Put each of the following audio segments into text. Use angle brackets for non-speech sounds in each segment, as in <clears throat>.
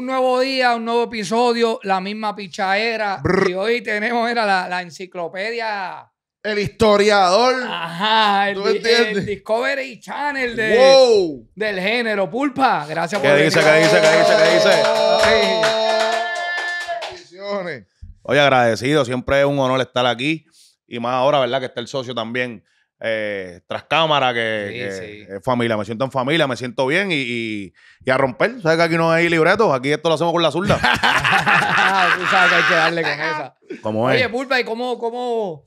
Un nuevo día, un nuevo episodio, la misma pichaera. Y hoy tenemos era la, enciclopedia. El historiador. Ajá, el, Discovery Channel del género. Pulpa, gracias por ¿Qué dice? ¿Qué dice? Oye, agradecido. Siempre es un honor estar aquí. Y más ahora, ¿verdad? Que está el socio también eh, tras cámara, que, es familia, me siento en familia, me siento bien y, y, a romper. ¿Sabes que aquí no hay libreto? Aquí esto lo hacemos con la zurda. <laughs> Tú sabes que hay que darle con esa. Oye, Pulpa, ¿y cómo, cómo?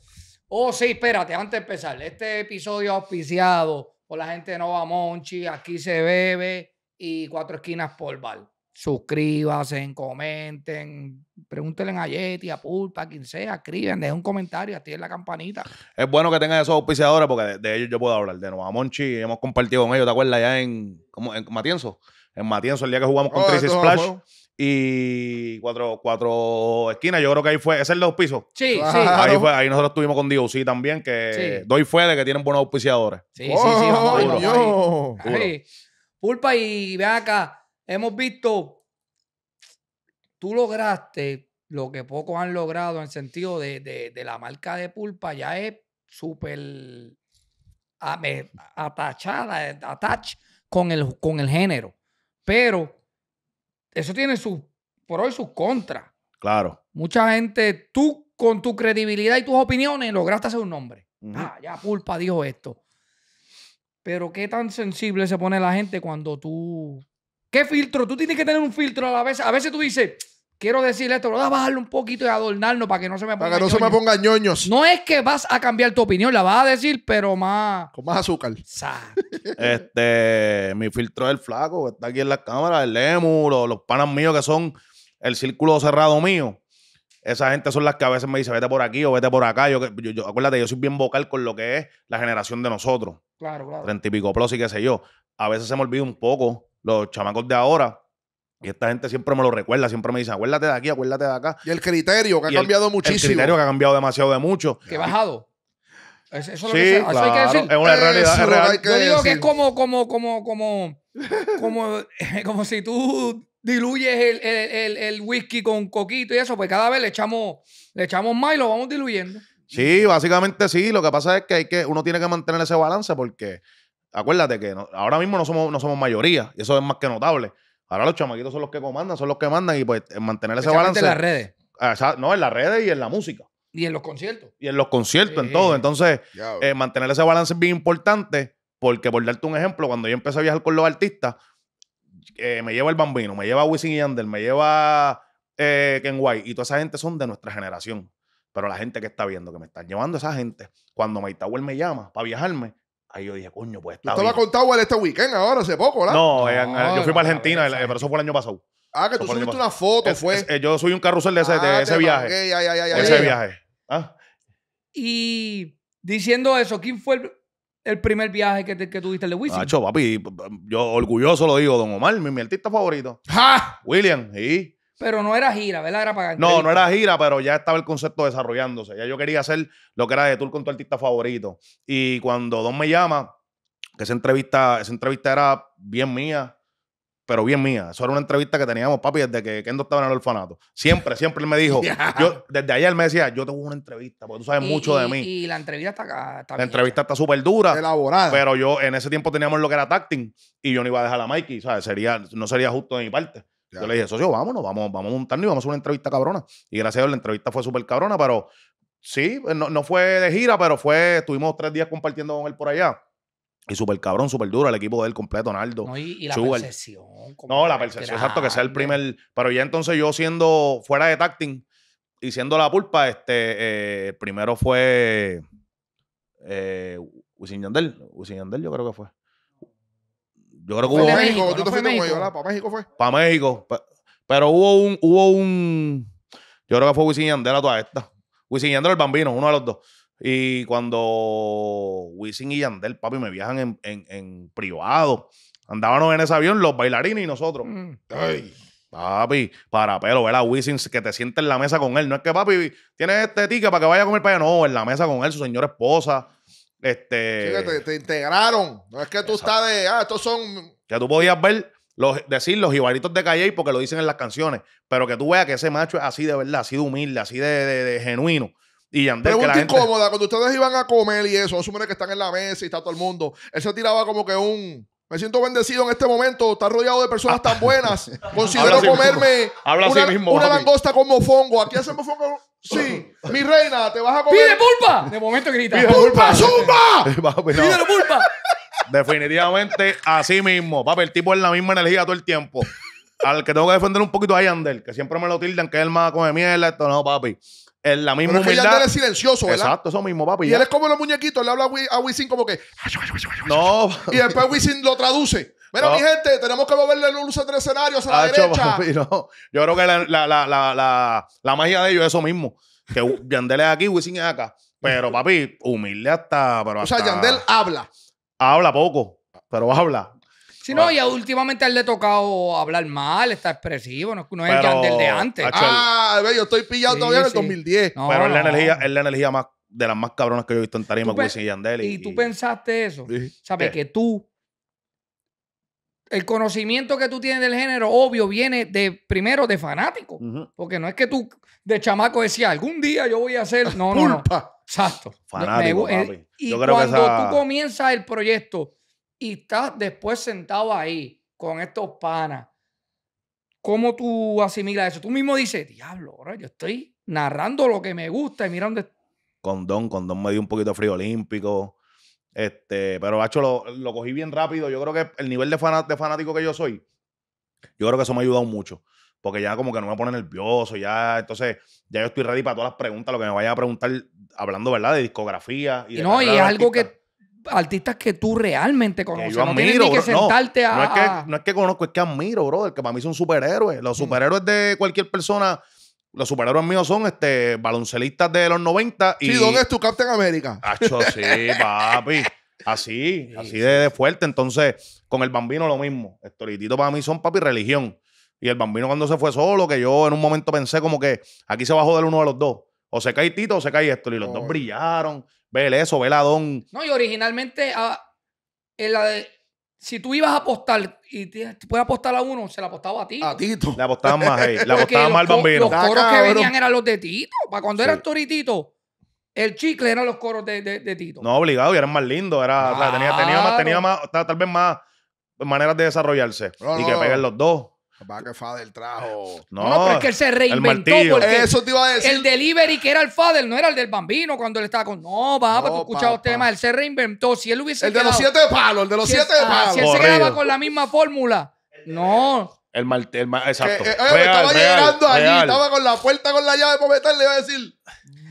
Oh, sí, espérate, antes de empezar. Este episodio auspiciado por la gente de Nova Monchi, aquí se bebe y cuatro esquinas por bar suscríbanse, comenten, pregúntenle a Yeti, a Pulpa, a quien sea, escriben, dejen un comentario, activen la campanita. Es bueno que tengan esos auspiciadores porque de, ellos yo puedo hablar. De Nueva Monchi, hemos compartido con ellos, ¿te acuerdas? Allá en, como, en Matienzo, en Matienzo, el día que jugamos con oh, Crisis Flash Splash. Y cuatro, cuatro esquinas, yo creo que ahí fue, es el de auspicio. Sí, sí. Ahí, fue, ahí nosotros estuvimos con sí también, que doy fue de que tienen buenos auspiciadores. Sí, sí, sí, vamos, oh, Pulpa y ve acá Hemos visto, tú lograste lo que pocos han logrado en sentido de, la marca de pulpa, ya es súper atachada, eh, attach con el, con el género. Pero eso tiene su por hoy sus contras. Claro. Mucha gente, tú con tu credibilidad y tus opiniones lograste hacer un nombre. Ah, ya Pulpa dijo esto. Pero qué tan sensible se pone la gente cuando tú ¿Qué filtro? Tú tienes que tener un filtro a la vez. A veces tú dices, quiero decir esto, pero voy a bajarlo un poquito y adornarlo para que no se me ponga. Para que no se me ponga ñoños. No es que vas a cambiar tu opinión, la vas a decir, pero más. Con más azúcar. <laughs> este, mi filtro es el flaco, está aquí en la cámara, el Lemur, los panas míos que son el círculo cerrado mío. Esa gente son las que a veces me dice vete por aquí o vete por acá. Yo, acuérdate, yo soy bien vocal con lo que es la generación de nosotros. Claro, claro. Treinta y pico plus y qué sé yo. A veces se me olvida un poco los chamacos de ahora, y esta gente siempre me lo recuerda, siempre me dice, acuérdate de aquí, acuérdate de acá. Y el criterio que ha cambiado muchísimo. El criterio que ha cambiado demasiado de mucho. Que bajado. eso lo que, hay que decir. Es una realidad. Es Yo digo que es como, como, como, como, como, <laughs> como si tú diluyes el, whisky con coquito y eso, pues cada vez le echamos, le echamos más y lo vamos diluyendo. Sí, básicamente sí. Lo que pasa es que hay que, uno tiene que mantener ese balance porque acuérdate que ahora mismo no somos, no somos mayoría, y eso es más que notable. Ahora los chamaquitos son los que comandan, son los que mandan, y pues eh, mantener ese balance. en las redes. Ah, no, en las redes y en la música. Y en los conciertos. Y en los conciertos, en todo. Entonces, eh, mantener ese balance es bien importante, porque por darte un ejemplo, cuando yo empecé a viajar con los artistas, eh, me lleva el Bambino, me lleva Wisin y Yandel, me lleva eh, Ken White, y toda esa gente son de nuestra generación. Pero la gente que está viendo, que me están llevando esa gente, cuando Maitawel me llama para viajarme, Ahí yo dije, coño, pues está. lo contado contado este weekend ahora, hace poco, ¿verdad? No, eh, yo ah, fui para Argentina, eh, pero eso fue el año pasado. Ah, que tú subiste una foto, fue. Eh, yo soy un carrusel de ese, ah, de ese viaje. de ese viaje. Ah, Y diciendo eso, ¿quién fue el, primer viaje que, que tuviste el de Wisin? Nacho, papi, yo orgulloso lo digo, don Omar, mi, mi artista favorito. ¡Ja! William, sí. Pero no era gira, ¿verdad? Era para No, no era gira, pero ya estaba el concepto desarrollándose. Ya yo quería hacer lo que era de tour con tu artista favorito. Y cuando Don me llama, que esa entrevista, esa entrevista era bien mía, pero bien mía. Eso era una entrevista que teníamos, papi, desde que Kendo estaba en el orfanato. Siempre, siempre él me dijo, <laughs> yo, desde ayer me decía, yo tengo una entrevista, porque tú sabes mucho de mí. Y la entrevista está, acá, La entrevista está súper dura. Elaborada. Pero yo, en ese tiempo teníamos lo que era tacting y yo no iba a dejar a Mikey, ¿sabes? Sería, no sería justo de mi parte. Yo le dije, socio, vámonos, vamos, vamos a montarnos y vamos a hacer una entrevista cabrona. Y gracias a Dios la entrevista fue súper cabrona, pero sí, pues, no, fue de gira, pero fue, estuvimos tres días compartiendo con él por allá. Y súper cabrón, súper duro, el equipo de él completo, Naldo. y, la percepción. No, la percepción, exacto, que sea el primer. Pero ya entonces yo siendo fuera de tacting y siendo la pulpa, este, eh, primero fue eh, Yandel, Wisin Yandel yo creo que fue. Yo creo que hubo. México, ah, Para México fue. Para México. pero hubo un, hubo un. Yo creo que fue Wisin Yandel a toda esta. Wisin Yandel el bambino, uno de los dos. Y cuando Wisin y Yandel, papi, me viajan en, privado. Andábamos en ese avión los bailarines y nosotros. Mm. Papi, para pelo, ¿verdad? Wisin, que te siente en la mesa con él. No es que papi, tiene este ticket para que vaya a comer para allá. No, en la mesa con él, su señora esposa. Este, te, integraron. No es que tú estás de. Ah, estos son. Que tú podías ver, los, decir los ibaritos de Calle porque lo dicen en las canciones. Pero que tú veas que ese macho es así de verdad, así de humilde, así de, genuino. Y Yandel, Pregunta que incómoda, cuando ustedes iban a comer y eso, hombres que están en la mesa y está todo el mundo. Él se tiraba como que un. Me siento bendecido en este momento, está rodeado de personas tan <laughs> buenas. Considero comerme habla una, una langosta con mofongo. Aquí hacemos mofongo Sí, mi reina, te vas a comer. ¡Pide pulpa! De momento grita. ¡Pide pulpa, zumba! <laughs> Pues, ¡Pide pulpa! Definitivamente así mismo. Papi, el tipo es la misma energía todo el tiempo. Al que tengo que defender un poquito a Yandel, que siempre me lo tildan, que él más come mierda, esto no, papi. Es la misma humildad. es que es silencioso, ¿verdad? Exacto, eso mismo, papi. Y él es como los muñequitos, le habla a, Wisin como que. No. Y después Wisin lo traduce. Mira, mi gente, tenemos que moverle luces tres escenarios a la derecha. Yo creo que la, la, la, la, magia de ellos es eso mismo. Que <laughs> Yandel es aquí, Wisin es acá. Pero, <laughs> papi, humilde hasta. O sea, Yandel habla. Habla poco, pero habla. Sí, no, y últimamente a él le ha tocado hablar mal, está expresivo, no, es el Yandel de antes. ah, ve, yo estoy pillado todavía en el 2010. pero es, la energía, es la energía más de las más cabronas que yo he visto en tarima con Wisin y Yandel. Y, tú pensaste eso. ¿Sabes? Que tú el conocimiento que tú tienes del género, obvio, viene de primero de fanático. Porque no es que tú de chamaco decías, algún día yo voy a hacer. <laughs> No, no, no. Exacto. Fanático, eh, Y cuando tú comienzas el proyecto y estás después sentado ahí con estos panas, ¿cómo tú asimilas eso? Tú mismo dices, diablo, ahora yo estoy narrando lo que me gusta y mira dónde. Condón, Condón me dio un poquito frío olímpico. Este, pero Bacho, lo, cogí bien rápido. Yo creo que el nivel de, fan, de, fanático que yo soy, yo creo que eso me ha ayudado mucho. Porque ya como que no me pone nervioso, ya, entonces, ya yo estoy ready para todas las preguntas, lo que me vaya a preguntar, hablando, ¿verdad? De discografía. Y, no, y es algo que artistas que tú realmente conoces. no tienes que sentarte a, no es que, no es que conozco, es que admiro, brother, que para mí son superhéroes. Los mm. superhéroes de cualquier persona los superhéroes míos son este, baloncelistas de los 90 y... Sí, ¿dónde es tu Captain América? Hacho, sí, <laughs> papi. Así, así De, fuerte. Entonces, con el bambino lo mismo. Estoritito para mí son papi religión. Y el bambino cuando se fue solo, que yo en un momento pensé como que aquí se va a joder uno de los dos. O se cae Tito o se cae esto. Y los dos brillaron. Vele eso, veladón. No, y originalmente en la de si tú ibas a apostar y puedes apostar a uno, se la apostaba a ti. A Tito. Le apostaban más, hey. Le <laughs> apostaban más al bambino. Los coros que venían eran los de Tito. Para cuando era el Toritito, el chicle eran los coros de, Tito. No, obligado, y eran más lindos. Era, tenía, más, tal vez más maneras de desarrollarse. y que peguen los dos. Va que Fader trajo. No, no, pero es que él se reinventó. El delivery que era el Fader no era el del bambino cuando él estaba con. No, papá, no, tú escuchabas temas. Él se reinventó. Si él hubiese. El de los siete palo, el de los siete de ah, palo, Si él se quedaba con la misma fórmula. No. El mal, el mal, exacto. Eh, eh, estaba llegando allí, estaba con la puerta con la llave para le iba a decir,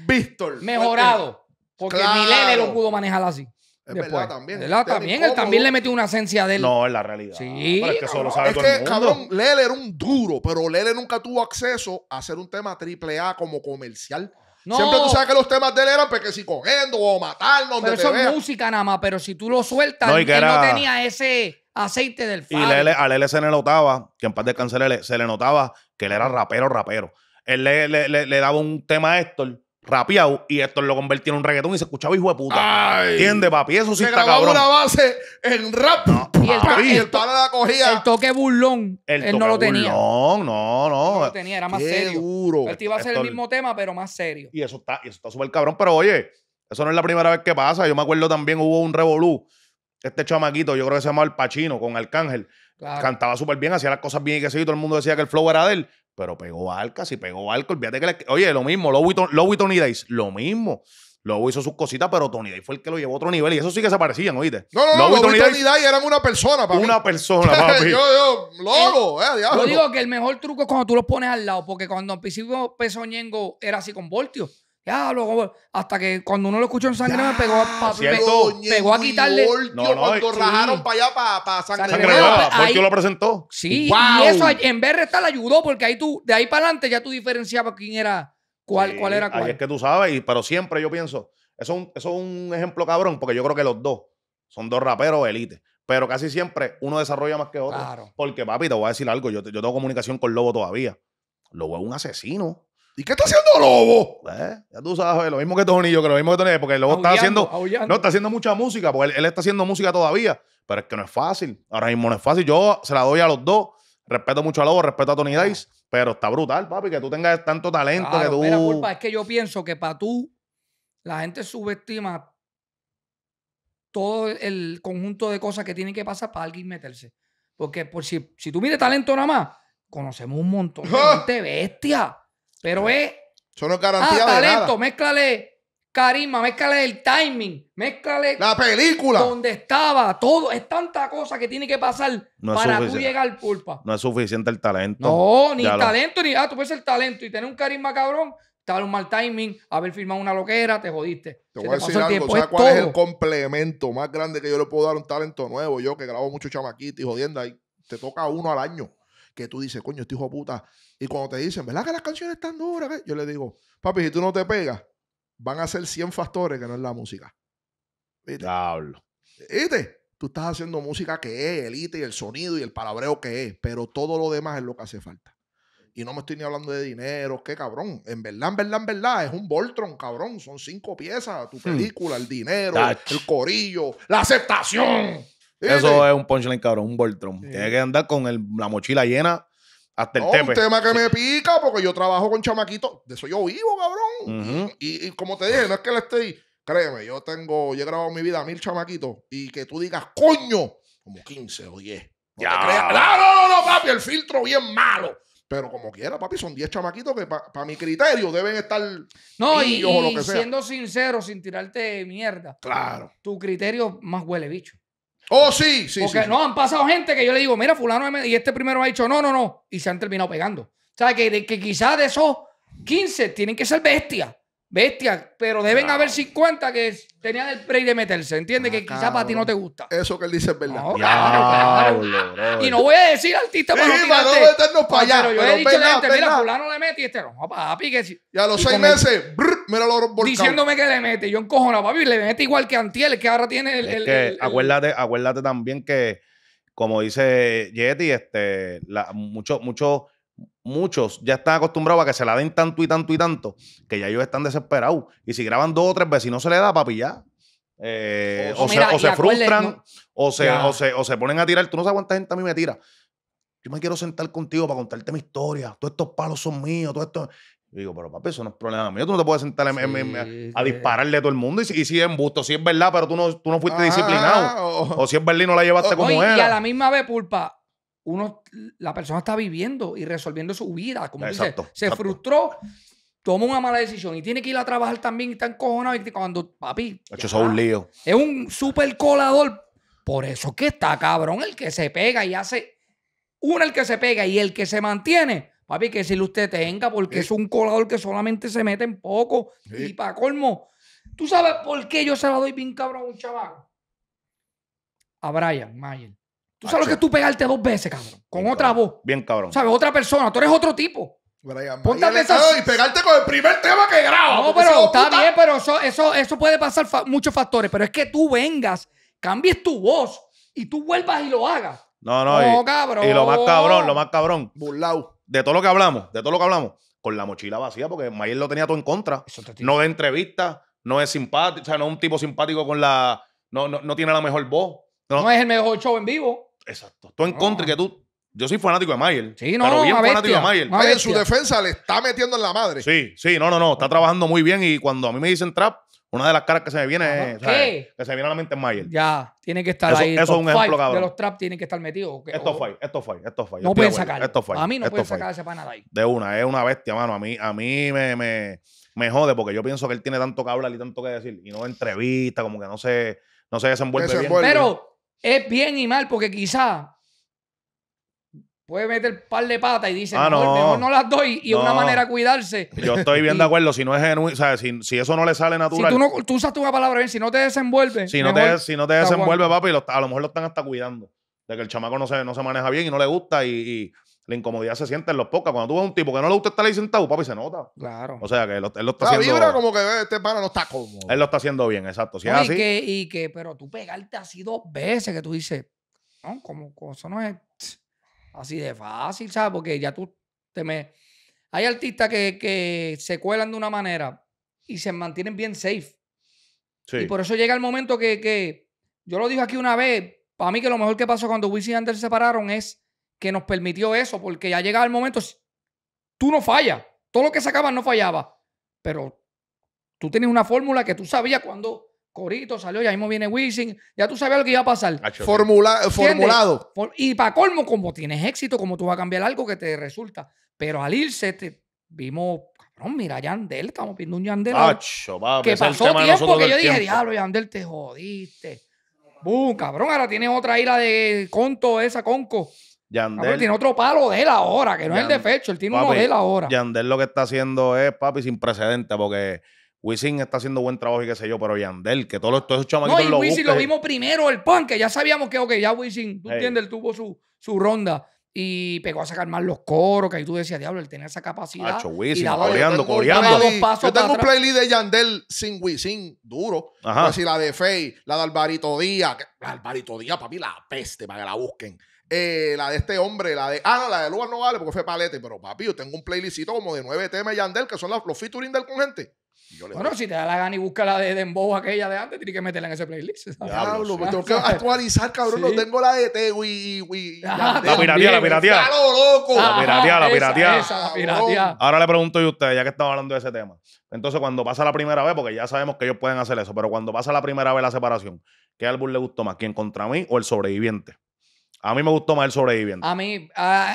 Víctor. Mejorado. Porque Milene lo pudo manejar así. Es verdad también. Él también, él también le metió una esencia de él. No, es la realidad. Sí. es que solo sabe cabrón, Lele era un duro, pero Lele nunca tuvo acceso a hacer un tema triple A como comercial. Siempre tú sabes que los temas de él eran porque pues, si cogiendo o matarnos. Pero eso música nada más, pero si tú lo sueltas, él no tenía ese aceite del fútbol. Y Lele, a Lele se le notaba, que en paz de Lele, se le notaba que él era rapero, rapero. Él le, daba un tema a Héctor rapiao, y esto lo convertía en un reggaetón y se escuchaba hijo de puta. ¿Entiendes, papi? Eso sí se está una base en rap. y el, la cogía. El toque burlón. él no lo tenía. No, no, no. lo tenía, era más serio. duro. Él te iba a hacer el mismo tema, pero más serio. Y eso está y eso está súper cabrón, pero oye, eso no es la primera vez que pasa. Yo me acuerdo también hubo un revolú. Este chamaquito, yo creo que se llamaba El Pachino, con Arcángel. Cantaba súper bien, hacía las cosas bien y que sí, todo el mundo decía que el flow era de él pero pegó Alca, si pegó Alca, olvídate que Oye, lo mismo, Lobo y, Tony Days, lo mismo. Lobo hizo sus cositas, pero Tony Day fue el que lo llevó a otro nivel. Y eso sí que se parecían, ¿oíste? No, no, no. Tony, Day eran una persona, papi. Una persona, <laughs> papi. yo, yo, Lobo, eh, eh Yo digo que el mejor truco es cuando tú los pones al lado, porque cuando al principio Peso Ñengo era así con Voltio. Ya, luego, hasta que cuando uno lo escuchó en sangre, me pegó, pegó, a quitarle. no, para allá, para, para sangre, sangre lo presentó. Sí, y eso en vez de restar ayudó, porque ahí tú, de ahí para adelante ya tú diferenciabas quién era, cuál, cuál era cuál. Ahí es que tú sabes, y, pero siempre yo pienso, eso es, un, eso es un ejemplo cabrón, porque yo creo que los dos son dos raperos élite. Pero casi siempre uno desarrolla más que otro. Porque, papi, te voy a decir algo. Yo, yo tengo comunicación con Lobo todavía. Lobo es un asesino. ¿Y qué está haciendo Lobo? Eh, ya tú sabes, lo mismo que Tony, yo que lo mismo que Tony, porque Lobo está haciendo. No, está haciendo mucha música, porque él, está haciendo música todavía. Pero es que no es fácil. Ahora mismo no es fácil. Yo se la doy a los dos. Respeto mucho a Lobo, respeto a Tony Dice, pero está brutal, papi, que tú tengas tanto talento que tú. culpa, es que yo pienso que para tú, la gente subestima todo el conjunto de cosas que tienen que pasar para alguien meterse. Porque por si, si tú mires talento nada más, conocemos un montón de <laughs> gente bestia. Pero es. Eso no ah, talento, carisma, mézclale el timing, mézclale. La película. Donde estaba, todo. Es tanta cosa que tiene que pasar para tú llegar pulpa. No es suficiente el talento. No, ni talento, ni. Ah, tú puedes ser talento y tener un carisma cabrón. Estar un mal timing, haber firmado una loquera, te jodiste. Te voy a decir algo, ¿sabes cuál es el complemento más grande que yo le puedo dar a un talento nuevo? Yo que grabo mucho chamaquito y jodiendo, ahí te toca uno al año que tú dices, coño, este hijo de puta. Y cuando te dicen, ¿verdad que las canciones están duras? Yo le digo, papi, si tú no te pegas, van a ser 100 factores que no es la música. ¿Viste? Diablo. ¿Viste? Tú estás haciendo música que es, el y el sonido y el palabreo que es, pero todo lo demás es lo que hace falta. Y no me estoy ni hablando de dinero, qué cabrón. En verdad, en verdad, en verdad, es un Voltron, cabrón. Son cinco piezas, tu hmm. película, el dinero, el corillo, la aceptación. Eso es un punchline cabrón, un boltron. Tiene que andar con la mochila llena hasta el no, tepe. Un tema que me pica porque yo trabajo con chamaquitos. De eso yo vivo, cabrón. y, como te dije, no es que le esté... Créeme, yo tengo... Yo he grabado mi vida mil chamaquitos y que tú digas, coño, como 15 o 10. No, ya. no, no, no, papi, el filtro bien malo. Pero como quiera, papi, son 10 chamaquitos que para mi criterio deben estar. No, y, lo siendo sincero, sin tirarte mierda. Claro. Tu criterio más huele bicho. Oh, sí, sí. Porque no, han pasado gente que yo le digo, mira, fulano, y este primero ha dicho, no, no, no, y se han terminado pegando. O sea, que, que quizás de esos 15 tienen que ser bestias. Bestia, pero deben haber 50 que tenían el prey de meterse, ¿entiendes? que ah, quizás para ti no te gusta. Eso que él dice es verdad. Ah, <laughs> y no voy a decir artista para no meternos ah, Pero yo he dicho la mira, fulano le mete y este no, Y a los seis meses, mira los volcán. Diciéndome que le mete, yo la papi, le mete igual que Antiel, que ahora tiene el... acuérdate, acuérdate también que, como dice Yeti, este, muchos... mucho, mucho muchos ya están acostumbrados a que se la den tanto y tanto y tanto, que ya ellos están desesperados. Y si graban dos o tres veces y no se le da, papi, ya. o, se, o se frustran, o, se, o, se, ponen a tirar. Tú no sabes cuánta gente a mí me tira. Yo me quiero sentar contigo para contarte mi historia. Todos estos palos son míos, todo esto. Yo digo, pero papi, eso no es problema mío. Tú no te puedes sentar a dispararle a todo el mundo. Y, si es embusto, si es verdad, pero tú no, tú no fuiste disciplinado. O, si es verdad no la llevaste como era. Y a la misma vez, Pulpa, uno, la persona está viviendo y resolviendo su vida. Como dice, se frustró, tomó una mala decisión y tiene que ir a trabajar también y está encojonado. cuando, papi. es un lío. Es un super colador. Por eso que está cabrón el que se pega y hace. Uno el que se pega y el que se mantiene. Papi, que si lo usted tenga, porque es un colador que solamente se mete en poco. Y para colmo, ¿tú sabes por qué yo se la doy bien cabrón a un chaval? A Brian Mayer. Tú sabes lo que tú pegarte dos veces, cabrón. Con otra voz. Bien, cabrón. ¿Sabes? Otra persona. Tú eres otro tipo. esa. Y pegarte con el primer tema que graba. No, pero está bien, pero eso, eso, puede pasar muchos factores. Pero es que tú vengas, cambies tu voz y tú vuelvas y lo hagas. No, no. no cabrón. Y lo más cabrón, lo más cabrón. Burlao. De todo lo que hablamos, de todo lo que hablamos. Con la mochila vacía, porque Mayer lo tenía todo en contra. No de entrevista, no es simpático, o sea, no es un tipo simpático con la. No, no, no tiene la mejor voz. no es el mejor show en vivo. Exacto. Tú en contra que tú. Yo soy fanático de Mayer. Sí, no, pero bien fanático de Mayer. Mayer en su defensa le está metiendo en la madre. Sí, sí, no, no, no. Está trabajando muy bien. Y cuando a mí me dicen trap, una de las caras que se me viene es, ¿Qué? que se viene a la mente es Mayer. Ya, tiene que estar eso, ahí. Eso es un ejemplo, cabrón. De los trap tienen que estar metidos. Esto fue, esto fue, esto fue. No pueden sacar. A mí no pueden sacar ese panada de ahí. De una, es una bestia, mano. A mí, a mí me, me, jode porque yo pienso que él tiene tanto que hablar y tanto que decir. Y no entrevista, como que no se, no se desenvuelve, desenvuelve. bien. Pero es bien y mal, porque quizá puede meter un par de patas y dice, ah, no, no las doy y es una manera de cuidarse. Yo estoy bien de acuerdo, si no es sea, si, eso no le sale natural. Si tú, no, tú usas tu palabra si no te desenvuelve. Si no te, si no te desenvuelve, papi, a lo mejor lo están hasta cuidando. De que el chamaco no se, no se maneja bien y no le gusta y la incomodidad se siente en los pocos. Cuando tú ves a un tipo que no le gusta estar ahí sentado, papi, se nota. Claro. O sea, que él, lo está la vibra como que eh, este pana no está cómodo. Él lo está haciendo bien, exacto. Si es y así... Que, y que, pero tú pegarte así dos veces que tú dices, no, como eso no es así de fácil, ¿sabes? Porque ya tú te me... Hay artistas que, se cuelan de una manera y se mantienen bien safe. Sí. Y por eso llega el momento que, que... Yo lo dije aquí una vez. Para mí que lo mejor que pasó cuando Wisin y Anders se separaron es que nos permitió eso, porque ya llegaba el momento, tú no fallas, todo lo que sacabas no fallaba, pero tú tienes una fórmula que tú sabías cuando Corito salió, ahí mismo viene Wisin, ya tú sabías lo que iba a pasar. formulado. Y para colmo, como tienes éxito, como tú vas a cambiar algo que te resulta. Pero al irse, te vimos, cabrón, mira, Yandel, estamos viendo un Yandel. que pasó tiempo que yo dije, diablo, Yandel, te jodiste. cabrón, ahora tienes otra ira de conto, esa conco. Yandel. tiene otro palo de él ahora, que no es el de Fecho, él tiene uno de él ahora. Yandel lo que está haciendo es, papi, sin precedente, porque Wisin está haciendo buen trabajo y qué sé yo, pero Yandel, que todos, esto esos chamaquitos no, lo Wisin lo vimos primero, el punk, que ya sabíamos que, ok, ya Wisin, tú entiendes, él tuvo su, su ronda y pegó a sacar más los coros, que ahí tú decías, diablo, él tenía esa capacidad. Hacho, Wisin, coreando, coreando. Yo tengo un playlist de Yandel sin Wisin, duro. así pues la de Fey, la de Alvarito Díaz, que, Alvarito Díaz, papi, la peste, para que la busquen. Eh, la de este hombre, la de. Ah, no, la de Lugar no vale porque fue palete. Pero papi, yo tengo un playlistito como de nueve temas Yandel, que son los, featuring del con gente. Bueno, si te da la gana y busca la de Dembow aquella de antes, tienes que meterla en ese playlist. <laughs> tengo que actualizar, cabrón. No tengo la de y, <laughs> ah, la pirateada, la pirateada. la ah, pirateada, la Ahora le pregunto yo a usted, ya que estamos hablando de ese tema. Entonces, cuando pasa la primera vez, porque ya sabemos que ellos pueden hacer eso, pero cuando pasa la primera vez la separación, ¿qué álbum le gustó más? ¿Quién contra mí o el sobreviviente? A mí me gustó más el sobreviviente. A mí,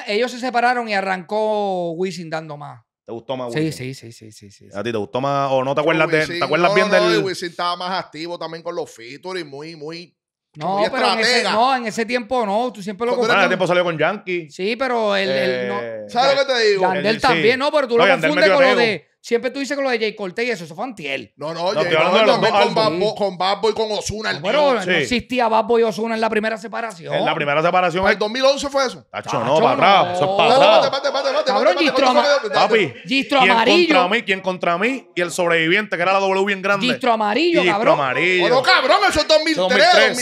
ellos se separaron y arrancó Wisin dando más. ¿Te gustó más Wisin? Sí, sí, sí, sí, sí, ¿A ti te gustó más? ¿O no te acuerdas, de, ¿te acuerdas no, bien no, del...? No, Wisin estaba más activo también con los features, muy, muy... No, pero en ese, no, en ese tiempo no, tú siempre lo confundes. Ah, en ese tiempo salió con Yankee. Sí, pero él... Eh, ¿Sabes lo que te digo? Yandel también, no, pero tú lo confundes con lo de... Siempre tú dices con lo de Jay Cortez y eso, eso fue Antiel. No, no, yo Jay no, con con Bad y con Ozuna. el bueno, no sí. existía Boy y Ozuna en la primera separación. En la primera separación. En el 2011 fue eso. Tacho, no, para Eso es para atrás. Gistro Amarillo. Papi, Contra mí, ¿Quién contra mí? Y el sobreviviente, que era la W bien grande. Gistro Amarillo, Gistro cabrón. Amarillo. Bueno, cabrón, eso es 2003.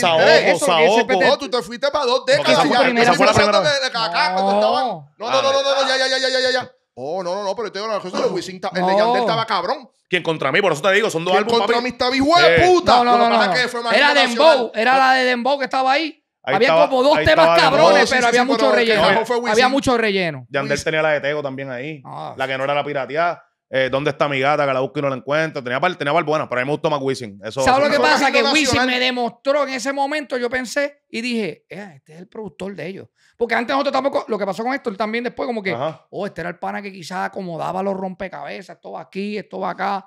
2003, 2003. Saoco, Saoco. No, tú te fuiste para dos décadas. Esa fue la primera. No, no, no, no, ya, ya, ya, ya, ya. Oh, no, no, no, pero yo la de Wisin. El de Yandel estaba cabrón. Quien contra mí, por eso te digo, son dos ¿Quién contra mí estaba hijo de eh, puta. No, no, no, Era Dembow, era la de Dembow que estaba ahí. había como dos temas cabrones, pero había mucho relleno. había mucho relleno. Yandel tenía la de Tego también ahí. Ah. la que no era la pirateada. Eh, ¿Dónde está mi gata? Que la busco y no la encuentro. Tenía par, tenía par pero a mí me gustó más Wisin. Eso, ¿Sabes lo que pasa? Que Wisin me demostró en ese momento, yo pensé y dije, eh, este es el productor de ellos. Porque antes nosotros tampoco, lo que pasó con esto, él también después como que, oh, este era el pana que quizás acomodaba los rompecabezas, esto va aquí, esto va acá.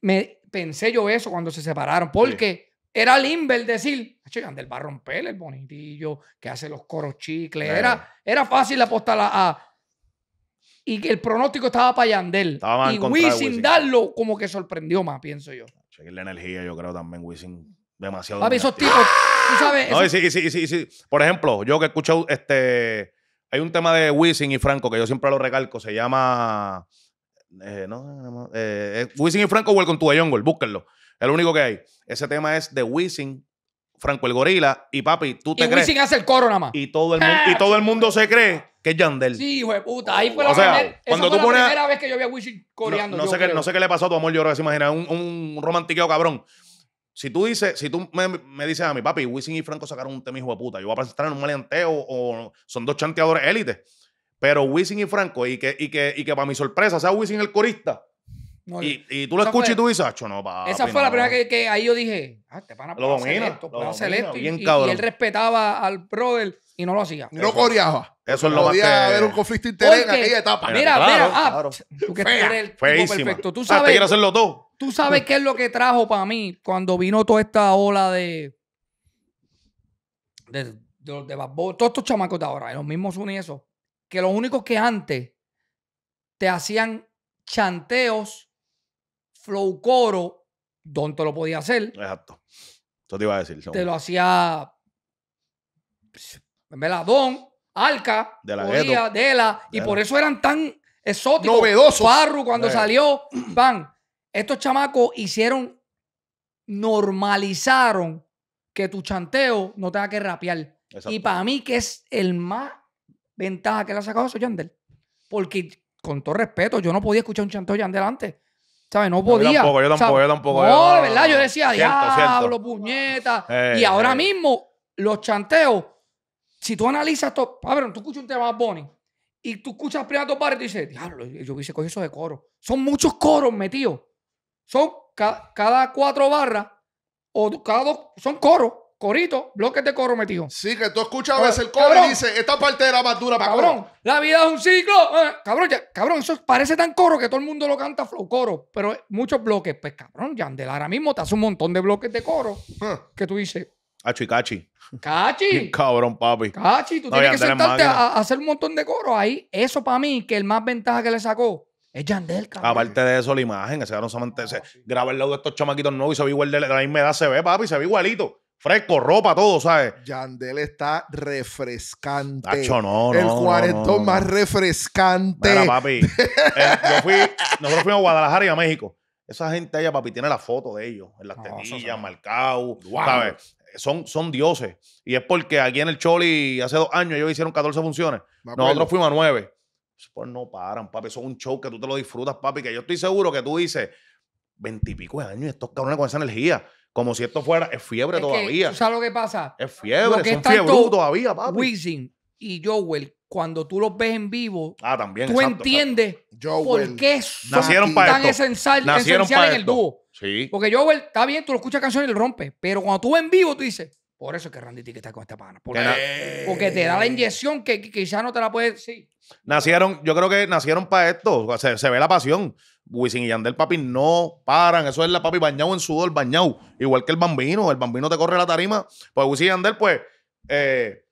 Me, pensé yo eso cuando se separaron, porque era Limber decir, Ander va a romper el bonitillo, que hace los coros chicles. Era, era fácil apostar a y que el pronóstico estaba para Yandel. y Wisin darlo como que sorprendió más, pienso yo. la energía, yo creo también, Wisin. Demasiado. Papi, esos tipos, tú sabes. No, y sí, sí, sí, Por ejemplo, yo que escucho este. Hay un tema de Wisin y Franco que yo siempre lo recalco, se llama. Eh, eh, eh Wisin y Franco, Welcome con the Jungle, búsquenlo. Es lo único que hay. Ese tema es de Wisin Franco el Gorila y papi, tú te y crees. Wisin hace el coro nada más. Y todo <laughs> y todo el mundo se cree que es Yandel. Sí, hijo de puta. Ahí fue la, primera vez que yo vi a Wisin coreando. No, sé qué, le pasó a tu amor, yo creo que se imagina. Un, romantiqueo cabrón. Si tú me, dices a mi papi, Wisin y Franco sacaron un tema hijo de puta, yo voy a estar en un maleanteo o son dos chanteadores élites. Pero Wisin y Franco, y que, y que, y que para mi sorpresa sea Wisin el corista. y, tú lo escuchas y tú dices, Acho, no, papi, Esa fue la primera que, que, ahí yo dije, ah, te van a poner esto, lo domina, y, y él respetaba al brother y no lo hacía. No coreaba. Eso es lo más que... haber un conflicto interno en aquella etapa. Mira, mira, ah, claro. tú que eres el tipo perfecto. Tú ah, sabes, te quiero Tú sabes qué es lo que trajo para mí cuando vino toda esta ola de... de, de, de Bad todos estos chamacos de ahora, los mismos y eso, que los únicos que antes te hacían chanteos, flow coro, donde lo podía hacer. Exacto. Eso te iba a decir. Te lo hacía Meladón, Alca, de la y por eso eran tan exóticos. Novedosos. cuando salió, van. Estos chamacos hicieron, normalizaron que tu chanteo no tenga que rapear. Y para mí que es el más ventaja que le ha sacado su Yandel. Porque, con todo respeto, yo no podía escuchar un chanteo Yandel antes. ¿Sabes? No podía. Yo tampoco, yo tampoco, yo tampoco. No, verdad, yo decía, diablo, puñeta. y ahora mismo, los chanteos si tú analizas todo, ver, tú escuchas un tema de Bonnie y tú escuchas primero dos bares y dices, diablo, yo hubiese cogido eso de coro. Son muchos coros metidos. Son cada, cuatro barras o cada dos, son coros coritos, bloques de coro metido. Sí, que tú escuchas a veces el coro y dices, esta parte era más dura para cabrón. La vida es un ciclo. Eh, cabrón, cabrón, eso parece tan coro que todo el mundo lo canta flow coro, pero muchos bloques. Pues cabrón, Yandel ahora mismo te hace un montón de bloques de coro que tú dices, y cachi. Cachi. <laughs> Cabrón, papi. Cachi, tú tienes que sentarte a, hacer un montón de coro ahí. Eso para mí, que el más ventaja que le sacó es Yandel, cabrón. Aparte de eso, la imagen, ese no solamente se ah, graba el lado de estos chamaquitos nuevos y se ve igual de la misma edad, se ve, papi, se ve igualito fresco, ropa, todo, ¿sabes? Yandel está refrescante. El cuarentón más refrescante. Mira, papi. <laughs> Eh, yo fui, nosotros fuimos a Guadalajara y a México. Esa gente allá, papi, tiene la foto de ellos en las no, marcado, ¿sabes? son, son dioses. Y es porque aquí en el Choli hace dos años ellos hicieron 14 funciones. Nosotros fuimos a 9. Pues no paran, papi. Eso es un show que tú te lo disfrutas, papi. Que yo estoy seguro que tú dices, veintipico de años, estos cabrones con esa energía. Como si esto fuera, es fiebre todavía. tú ¿Sabes lo que pasa? Es fiebre, son fiebre todavía, papi. Wisin y Joel, cuando tú los ves en vivo, ah, también, tú entiendes ¿Por qué son nacieron tan esencial, nacieron en el dúo? Porque Joel, está bien, tú lo escuchas canciones y lo rompes, pero cuando tú ves en vivo, tú dices, por eso es que Randy tiene que estar con esta pana. Porque, te da la inyección que, quizás no te la puede... Sí. Nacieron, yo creo que nacieron para esto. Se, ve la pasión. Wisin y Yandel, papi, no paran. Eso es la papi bañado en sudor, bañado. Igual que el bambino. El bambino te corre la tarima. Pues Wisin y Yandel, pues. Eh,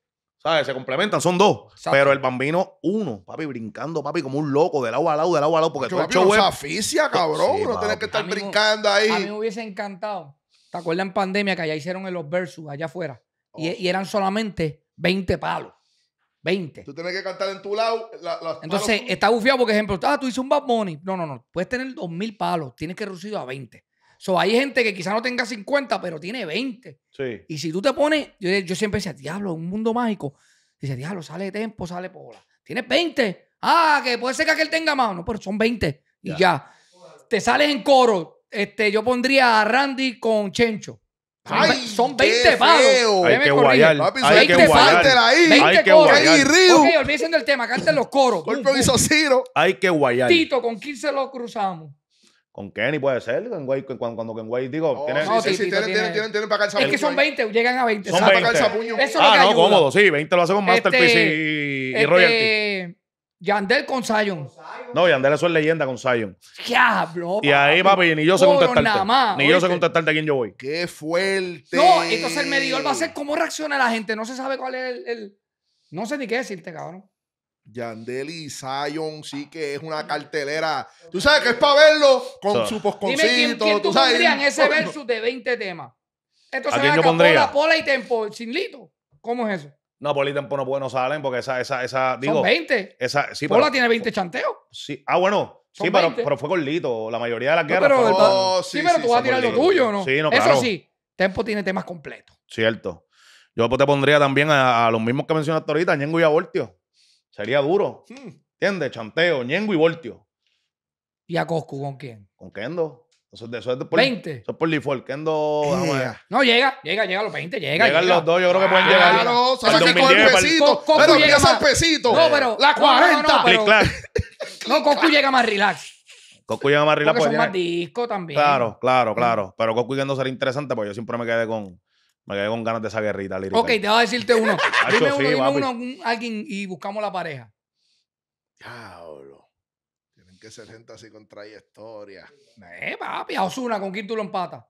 ¿Sabes? Se complementan, son dos. Pero el bambino, uno, papi, brincando, papi, como un loco, de lado a lado, de lado a lado. Porque tú papi, no aficia, cabrón. no tienes que estar brincando ahí. A mí me hubiese encantado. ¿Te acuerdas en pandemia que allá hicieron en los versus, allá afuera? Y, oh. eran solamente 20 palos. 20. Tú tienes que cantar en tu lado. Entonces, está bufiado porque, ejemplo, ah, tú hiciste un Bad Money. No, no, no. Puedes tener 2.000 palos. Tienes que reducirlo a 20. So, hay gente que quizá no tenga 50, pero tiene 20. Y si tú te pones, yo, siempre decía, diablo, un mundo mágico. Dice, diablo, sale de Tempo, sale Pola. Tienes 20. Ah, que puede ser que aquel tenga más. No, pero son 20. Y ya. Te sales en coro. Este, yo pondría a Randy con Chencho. son 20 palos. Hay que guayar. hay que guayar. Ahí. 20 hay que coros. tema. Canten los coros. Golpe Hay que guayar. Tito, con se lo cruzamos. Con Kenny puede ser, cuando, cuando Kenway, digo, oh, tienen, no, sí, sí, tienen, tienen, para calzar Es que son 20, llegan a 20. Son para 20. Calzar puño. Eso ah, no, cómodo, sí, 20 lo hace con Masterpiece y, este, y este, Royalty. Yandel con Zion. No, Yandel eso es leyenda con Zion. hablo Y ahí, papi, ni yo sé contestarte. ni yo sé contestarte a quién yo voy. Qué fuerte. No, entonces el medidor va a ser cómo reacciona la gente. No se sabe cuál es el, el... No sé ni qué decirte, cabrón. Yandeli Zion sí que es una cartelera. Tú sabes que es para verlo con su posconcito. Dime, ¿quién, tú, tú ese <laughs> versus de 20 temas? Esto se yo a Pola y Tempo, sin Lito ¿Cómo es eso? No, Pola y Tempo no, pues, no salen porque esa, esa, esa, digo. Son 20. Esa, sí, Pola tiene 20 chanteos. Ah, bueno. sí, pero, fue con Lito. La mayoría de las guerras. No, oh, pero, sí, pero tú vas a tirar lo tuyo, ¿no? Sí, no, claro. Eso sí, Tempo tiene temas completos. Cierto. Yo pues, te pondría también a, los mismos que mencionaste ahorita, Ñengo y Abortio. Sería duro. Hmm. ¿Entiendes? Chanteo, Ñengo y Voltio. ¿Y a Coscu con quién? Con Kendo. Eso eso es por, 20. Eso es por Kendo, No, llega, llega, llega a los 20, llega. Llegan los dos, yo creo que pueden llegar. Claro, sabes que con el pesito. pero empieza el pesito. No, pero. La 40. No, no, Coscu llega más relax. Coscu llega más relax. Porque son más disco también. Claro, claro, mm. claro. Pero Coscu y Kendo sería interesante porque yo siempre me quedé con me quedé con ganas de esa guerrita lírica. Ok, te voy a decirte uno. <laughs> dime uno, uno, alguien y buscamos la pareja. Diablo. Tienen que ser gente así con trayectoria. Eh, papi, a Osuna, ¿con quién tú lo empatas?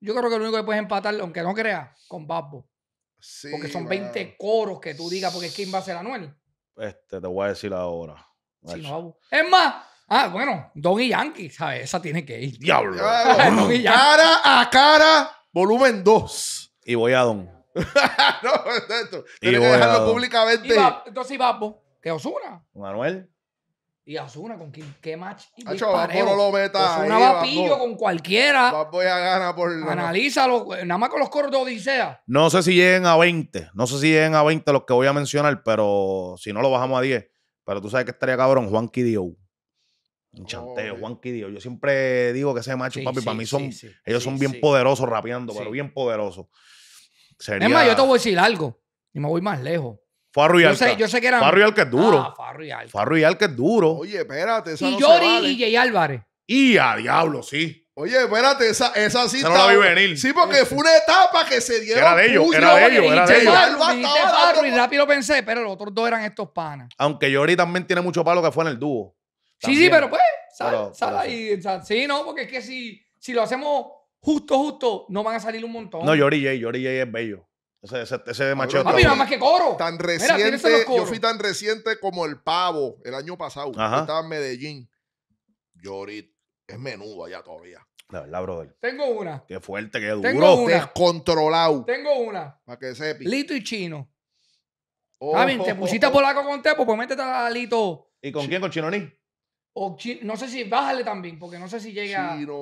Yo creo que lo único que puedes empatar, aunque no creas, con Babbo. Sí, Porque son 20 coros que tú digas, porque es que va a ser Anuel. Este, te voy a decir ahora. Es más, ah, bueno, Don y Yankee, ¿sabes? Esa tiene que ir. Diablo. Cara a cara, volumen 2. Y voy a Don. <laughs> no, esto. Tienes que voy dejarlo públicamente. entonces, y Babbo, pues, que Osuna. Manuel. Y Osuna, ¿con quién? ¿Qué match? y no lo metas. Osuna va pillo con cualquiera. Babbo ya gana por. Analízalo. Nada más con los coros de Odisea. No sé si lleguen a 20. No sé si lleguen a 20 los que voy a mencionar, pero si no lo bajamos a 10. Pero tú sabes que estaría cabrón, Juan Kidio Un oh, chanteo, eh. Juan Kidio Yo siempre digo que ese macho, papi, para mí son. ellos son bien poderosos rapeando, pero bien poderosos. Es más, yo te voy a decir algo y me voy más lejos. Farro y Alca. Yo sé, que eran... Farro y es ah, duro. Ah, Farro y es duro. Oye, espérate. y Yori y J. Álvarez. Y a diablo, sí. Oye, espérate, esa, esa sí estaba, Sí, porque fue una etapa que se dieron. Era de ellos, era de ellos, era de ellos. y rápido pensé, pero los otros dos eran estos panas. Aunque Yori también tiene mucho palo que fue en el dúo. Sí, sí, pero pues, Sí, no, porque es que si, si lo hacemos justo, justo, no van a salir un montón. No, Yori J, Yori J es bello. Ese, ese, macho nada más que coro. Tan reciente, Mira, yo fui tan reciente como el pavo el año pasado. estaba en Medellín. Yori es menudo allá todavía. La verdad, brother. Tengo una. Qué fuerte, qué duro. Tengo una. Descontrolado. Tengo una. Para que sepi. Lito y chino. Oh, ah, bien, te oh, oh, pusiste oh, polaco con Tepo, pues métete a Lito. ¿Y con quién? ¿Con Chinoní? no sé si, bájale también, porque no sé si llega. Chino,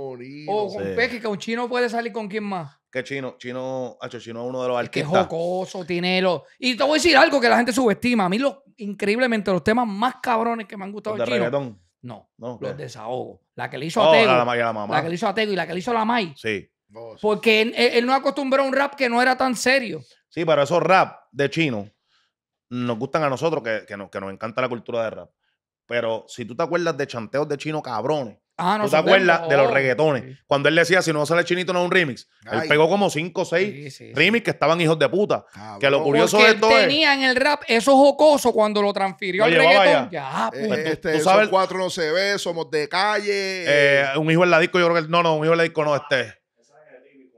O con Peque, que un chino puede salir con quién más. Que chino, chino, hecho chino uno de los artistas. Qué jocoso, tiene los. Y te voy a decir algo que la gente subestima. A mí, los, increíblemente, los temas más cabrones que me han gustado. ¿Los de chino, reggaetón? No, los desahogos. La que le hizo oh, a Tego. La, que le hizo a Tego y la que le hizo a la Mai. Oh, sí. Porque él, no acostumbró a un rap que no era tan serio. Sí, pero esos rap de chino nos gustan a nosotros, que nos encanta la cultura de rap. Pero si tú te acuerdas de chanteos de chino cabrones, ah, ¿Tú te acuerdas de los oh, reggaetones? Cuando él decía, si no sale chinito, no es un remix. Él pegó como cinco o 6 remix que estaban hijos de puta. que lo curioso de todo tenía en el rap eso jocoso cuando lo transfirió al reggaetón. Ya, pues. Eh, pues tú, este, sabes... cuatro no se ve, somos de calle. Eh, un hijo en la disco, yo creo que... No, no, un hijo en la disco no, esté.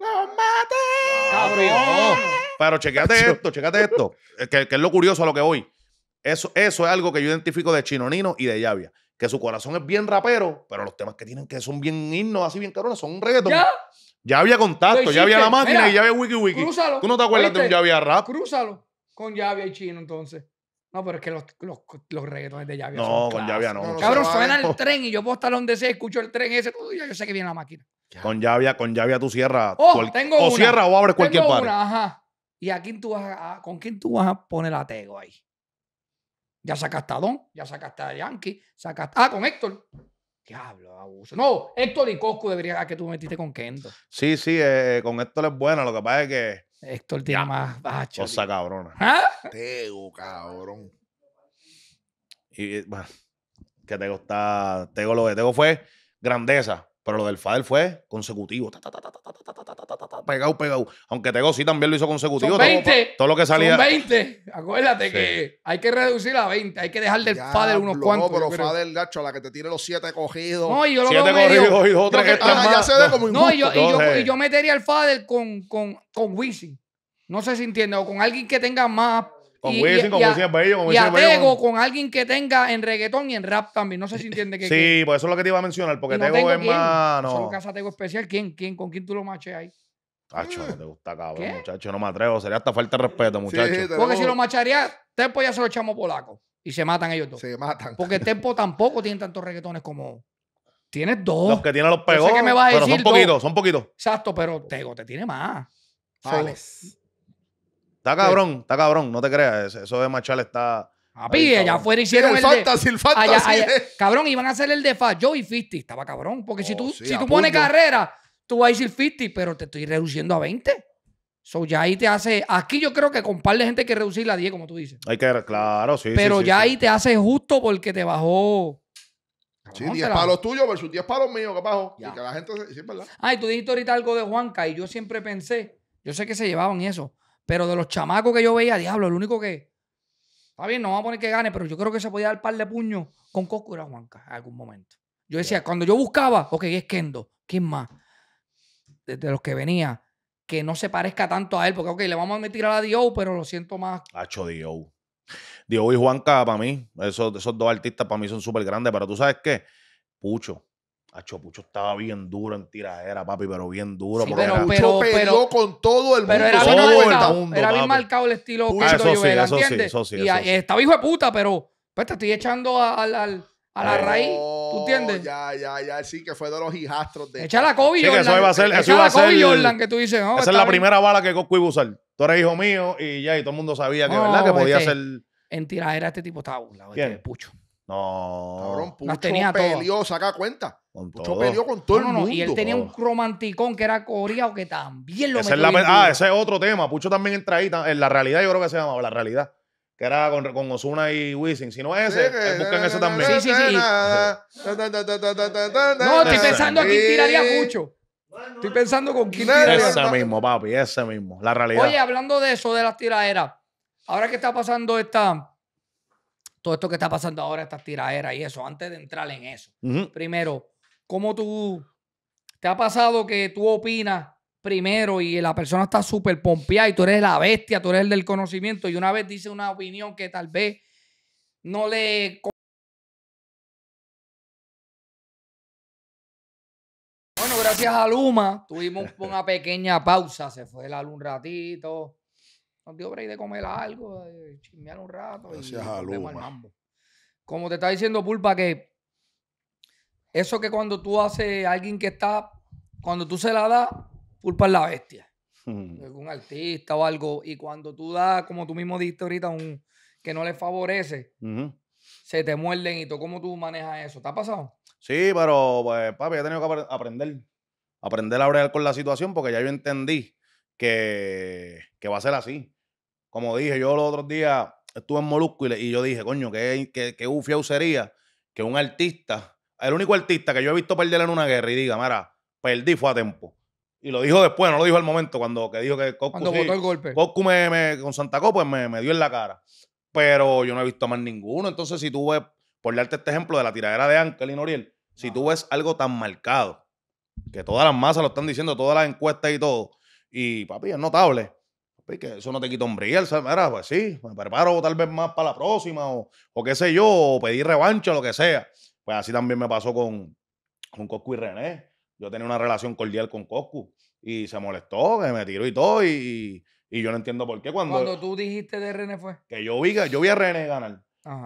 ¡No mate! pero chequéate esto, chequéate esto. Eh, que es lo curioso a lo que voy. Eso, es algo que yo identifico de Chinonino y de Llavia. Que su corazón es bien rapero, pero los temas que tienen que son bien himnos, así bien carones, son un reggaeton. ¿Ya? había contacto, ya había la máquina y ya había wiki wiki. ¿Tú no te acuerdas de un Llavia rap? Crúzalo con Llavia y Chino entonces. No, pero es que los, los, los reggaetones de Llavia. No, con Llavia no. cabrón, suena el tren y yo puedo estar donde sea, escucho el tren ese todo yo sé que viene la máquina. Con Llavia, con Llavia tú cierras. Oh, tengo o cierra, o abres cualquier parte. Ajá. ¿Y a quién tú vas con quién tú vas a poner a Tego ahí? Ya sacaste a Don, ya sacaste a Yankee, sacaste. Ah, con Héctor. Diablo, abuso. No, Héctor y cosco debería ah, que tú metiste con Kendo. Sí, sí, eh, eh, con Héctor es buena. Lo que pasa es que. Héctor tiene ya, más O Cosa cabrona. ¿Ah? Tego, cabrón. Y bueno, que Tego está. Tego lo que Tego fue grandeza. Pero lo del Fader fue consecutivo. pegado, pegado. Aunque Tego sí también lo hizo consecutivo. Son 20. Todo, lo que salía. Son 20. Acuérdate que hay que reducir a 20. Hay que dejar del Fadel Fader unos cuantos. No, pero Fader, gacho, a la que te tiene los 7 cogidos. No, y yo lo siete veo cogidos, que, ah, más. no, y yo, y, yo, metería al Fader con, con, con Wisin. No sé si entiende. O con alguien que tenga más con Wilson, como Y Tego con alguien que tenga en reggaetón y en rap también. No sé si entiende que. sí, pues eso es lo que te iba a mencionar, porque Tego es más. casa Tego especial. ¿Quién? ¿Quién? ¿Con quién tú lo maché ahí? muchacho no te gusta, cabrón, muchacho. No me atrevo. Sería hasta falta de respeto, muchacho. Porque si lo macharía, Tempo ya se lo echamos polaco. Y se matan ellos dos. Se matan. Porque Tempo tampoco tiene tantos reggaetones como. Tienes dos. Los que tienen los pegos Pero son poquitos, son poquitos. Exacto, pero Tego te tiene más. Vale Está cabrón, está cabrón, no te creas. Eso de Machal está. Papi, allá afuera hicieron sí, el, fantasy, el fantasy. cabrón, iban a hacer el de Fat Yo y 50. Estaba cabrón. Porque si oh, tú, si tú pones carrera, tú vas a decir 50, pero te estoy reduciendo a 20. So ya ahí te hace. Aquí yo creo que con par de gente hay que reducirla a 10, como tú dices. Hay que, claro, sí. Pero sí, ya ahí te hace justo porque te bajó. Sí, 10 palos tuyos versus 10 palos míos, que Y que la gente. Sí, ¿verdad? Ay, tú dijiste ahorita algo de Juanca y yo siempre pensé, yo sé que se llevaban eso, pero de los chamacos que yo veía, diablo, el único que. Está bien, no vamos a poner que gane, pero yo creo que se podía dar par de puños con coco era Juanca en algún momento. Yo decía, cuando yo buscaba, ok, es Kendo, ¿quién más? De, los que venía, que no se parezca tanto a él, porque, ok, le vamos a meter a la Dio, pero lo siento más. Hacho Dio. Dio y Juanca, para mí, esos, esos dos artistas para mí son súper grandes, pero tú sabes qué, Pucho. Acho Pucho estaba bien duro en tiradera, papi, pero bien duro. pero, era, pero, Pucho con todo el mundo. Pero era bien, marcado, era bien marcado el estilo eso sí, ¿entiendes? Eso sí, y estaba hijo de puta, pero pues, te estoy echando a la raíz. ¿Tú entiendes? Ya, ya, ya. Sí, que fue de los hijastros de. Echa la COVID, eso iba a ser. eso iba la ser, que tú dices. Oh, esa es la primera bala que Goku iba a usar. Tú eres hijo mío y ya, y todo el mundo sabía que, podía este, ser. En tiradera, este tipo estaba burlado. Este, Pucho. No. Cabrón, Pucho peleó, saca cuenta. Pucho todo. peleó con todo no, no, el mundo. Y él tenía un cromanticón que era coreado que también lo ese metió es Ah, ese es otro tema. Pucho también entra ahí. En la realidad, yo creo que se llamaba La Realidad. Que era con, con Osuna y Wisin. Si no es ese, eh, buscan ese también. Sí, sí, sí. No, estoy pensando aquí tiraría Pucho. Estoy pensando con quién tiraría. Ese mismo, papi, ese mismo. La realidad. Oye, hablando de eso, de las tiraderas. Ahora que está pasando esta todo esto que está pasando ahora, estas tiraderas y eso, antes de entrar en eso. Primero, ¿cómo tú te ha pasado que tú opinas primero y la persona está súper pompeada y tú eres la bestia, tú eres el del conocimiento y una vez dice una opinión que tal vez no le... Bueno, gracias a Luma tuvimos una pequeña pausa, se fue la alum un ratito, nos dio de comer algo, de chismear un rato. Gracias a Luma. Como te está diciendo Pulpa, que eso que cuando tú haces a alguien que está, cuando tú se la das, Pulpa es la bestia. Un hmm. artista o algo. Y cuando tú das, como tú mismo diste ahorita, un que no le favorece, se te muerden y todo. ¿Cómo tú manejas eso? ¿Te pasado? Sí, pero pues, papi, he tenido que aprender. Aprender a bregar con la situación porque ya yo entendí que va a ser así como dije, yo los otros días estuve en Molusco y, yo dije, coño, qué, qué, que un artista, el único artista que yo he visto perder en una guerra y diga, mara, perdí fue a tiempo. Y lo dijo después, no lo dijo al momento, cuando que dijo que Coscu, cuando el golpe. me, con Santa Copa pues, me, me, dio en la cara. Pero yo no he visto más ninguno. Entonces, si tú ves, por darte este ejemplo de la tiradera de Ángel y Noriel, si tú ves algo tan marcado, que todas las masas lo están diciendo, todas las encuestas y todo, y papi, es notable pues, que eso no te quita hombría, ¿sabes? pues sí, me preparo tal vez más para la próxima o, qué sé yo, o pedir revancha, lo que sea. Pues así también me pasó con, con Coscu y René. Yo tenía una relación cordial con Coscu y se molestó, que me tiró y todo y, yo no entiendo por qué. Cuando, tú dijiste de René fue. Que yo vi, yo vi a René ganar.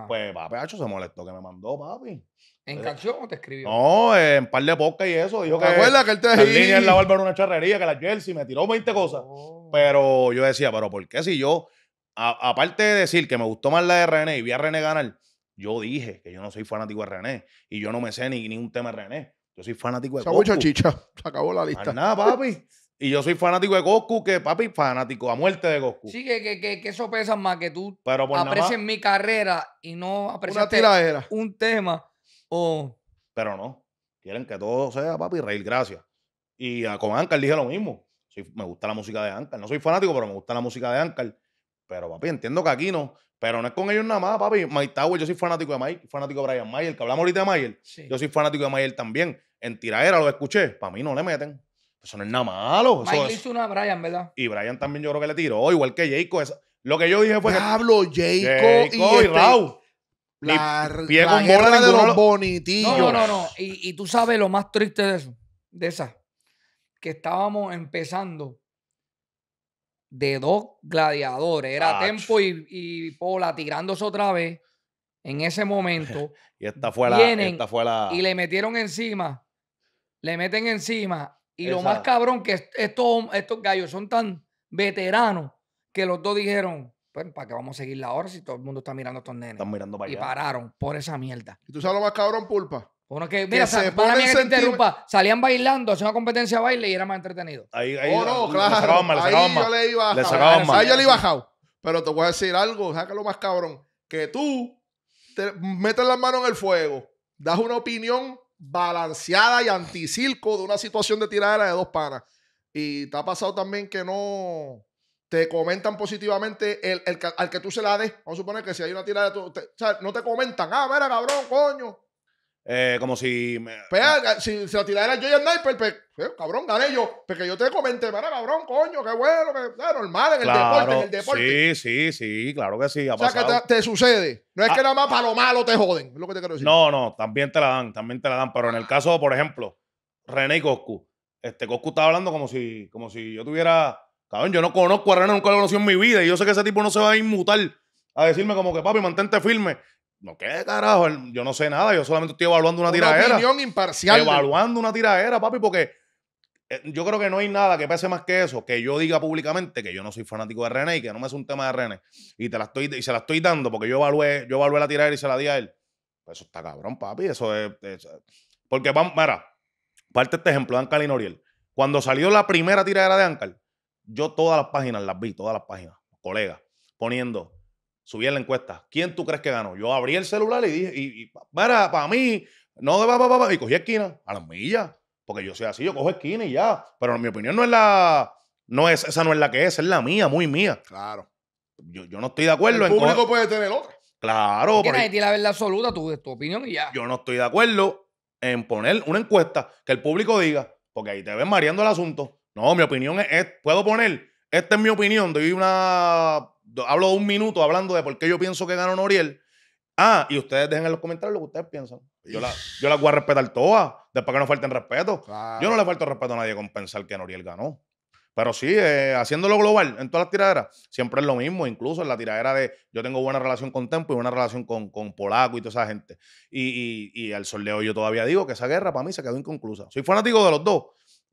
Pues papi, se molestó que me mandó, papi. ¿En eh, canción o te escribió? No, en par de boca y eso. Dijo que acuerdas que él te En línea en la barba era una charrería, que la jersey me tiró 20 cosas. Oh. Pero yo decía, ¿pero por qué si yo, aparte de decir que me gustó más la de René y vi a René ganar, yo dije que yo no soy fanático de René y yo no me sé ni, un tema de René. Yo soy fanático de Goku. chicha. Se acabó la lista. nada, papi. Y yo soy fanático de Goku, que papi, fanático a muerte de Goku. Sí, que, eso pesa más que tú Pero por mi carrera y no aprecias un tema Oh. Pero no, quieren que todo sea papi reír, gracias. Y con Ankar dije lo mismo. Sí, me gusta la música de Ankar. No soy fanático, pero me gusta la música de Ankar. Pero papi, entiendo que aquí no. Pero no es con ellos nada más, papi. Mike Tower, yo soy fanático de Mike, fanático de Brian Mayer, que hablamos ahorita de Mayer. Yo soy fanático de Mayer también. En tiradera lo escuché. Para mí no le meten. Eso no es nada malo. Mike hizo una a Brian, ¿verdad? Y Brian también yo creo que le tiró, igual que Jayco. Lo que yo dije fue. Pablo, Jacob y, este Raúl de los No, no, no. Y, y tú sabes lo más triste de eso, de esa, que estábamos empezando de dos gladiadores. Era Tempo y, y, Pola tirándose otra vez en ese momento. <laughs> y esta fue, la, Y le metieron encima. Le meten encima. Y lo más cabrón que estos, estos gallos son tan veteranos que los dos dijeron: bueno, ¿para qué vamos a seguir la hora si todo el mundo está mirando a estos nenes? Están mirando para allá. Y pararon por esa mierda. ¿Y tú sabes lo más cabrón, Pulpa? Uno que, mira, se para mí que te interrumpa, salían bailando, hacían una competencia de baile y era más entretenido. Ahí, ahí, oh, no, claro. yo le iba Ahí yo le iba bajado. Pero te voy a decir algo, lo más cabrón. Que tú te metes las manos en el fuego, das una opinión balanceada y anticirco de una situación de tiradera de dos panas. Y te ha pasado también que no te comentan positivamente el, el, al que tú se la des. Vamos a suponer que si hay una tirada, o sea, no te comentan, ah, mira, cabrón, coño. Eh, como si. Me... Pues, ah, si, la tirada era yo el sniper, pues, eh, cabrón, gané yo. Porque pues yo te comenté, mira, cabrón, coño, qué bueno, que, normal en el deporte, en el deporte. Sí, sí, sí, claro que sí. Ha o sea, que te, sucede. No es que ah. nada más para lo malo te joden, es lo que te quiero decir. No, no, también te la dan, también te la dan. Pero en el caso, por ejemplo, René y Coscu. Este, Coscu estaba hablando como si, como si yo tuviera yo no conozco a René, nunca lo conocí en mi vida. Y yo sé que ese tipo no se va a inmutar a decirme como que, papi, mantente firme. No, ¿qué carajo? Yo no sé nada. Yo solamente estoy evaluando una, una tiradera. opinión imparcial. Evaluando una tiradera, papi, porque eh, yo creo que no hay nada que pese más que eso, que yo diga públicamente que yo no soy fanático de René y que no me es un tema de René. Y, te la estoy, y se la estoy dando porque yo evalué, yo evalué la tiradera y se la di a él. Pues eso está cabrón, papi. Eso es... porque, vamos, mira, parte este ejemplo de Ancal y Noriel. Cuando salió la primera tiradera de Ancal, yo todas las páginas las vi, todas las páginas, colegas, poniendo, subí en la encuesta. ¿Quién tú crees que ganó? Yo abrí el celular y dije, y, para, para mí, no de va y cogí esquina, a las millas, porque yo soy así, yo cojo esquina y ya. Pero mi opinión no es la, no es, esa no es la que es, es la mía, muy mía. Claro. Yo, yo no estoy de acuerdo. El público puede tener otra. Claro. Porque y la verdad absoluta, tu, tu opinión y ya. Yo no estoy de acuerdo en poner una encuesta que el público diga, porque ahí te ven mareando el asunto. No, mi opinión es, puedo poner, esta es mi opinión, doy una, hablo un minuto hablando de por qué yo pienso que ganó Noriel. Ah, y ustedes dejen en los comentarios lo que ustedes piensan. Yo, la, yo la voy a respetar todas, después que no falten respeto. Yo no le falto respeto a nadie con pensar que Noriel ganó. Pero sí, eh, haciéndolo global en todas las tiraderas, siempre es lo mismo, incluso en la tiradera de yo tengo buena relación con Tempo y buena relación con, con Polaco y toda esa gente. Y, y, y al soleo yo todavía digo que esa guerra para mí se quedó inconclusa. Soy fanático de los dos,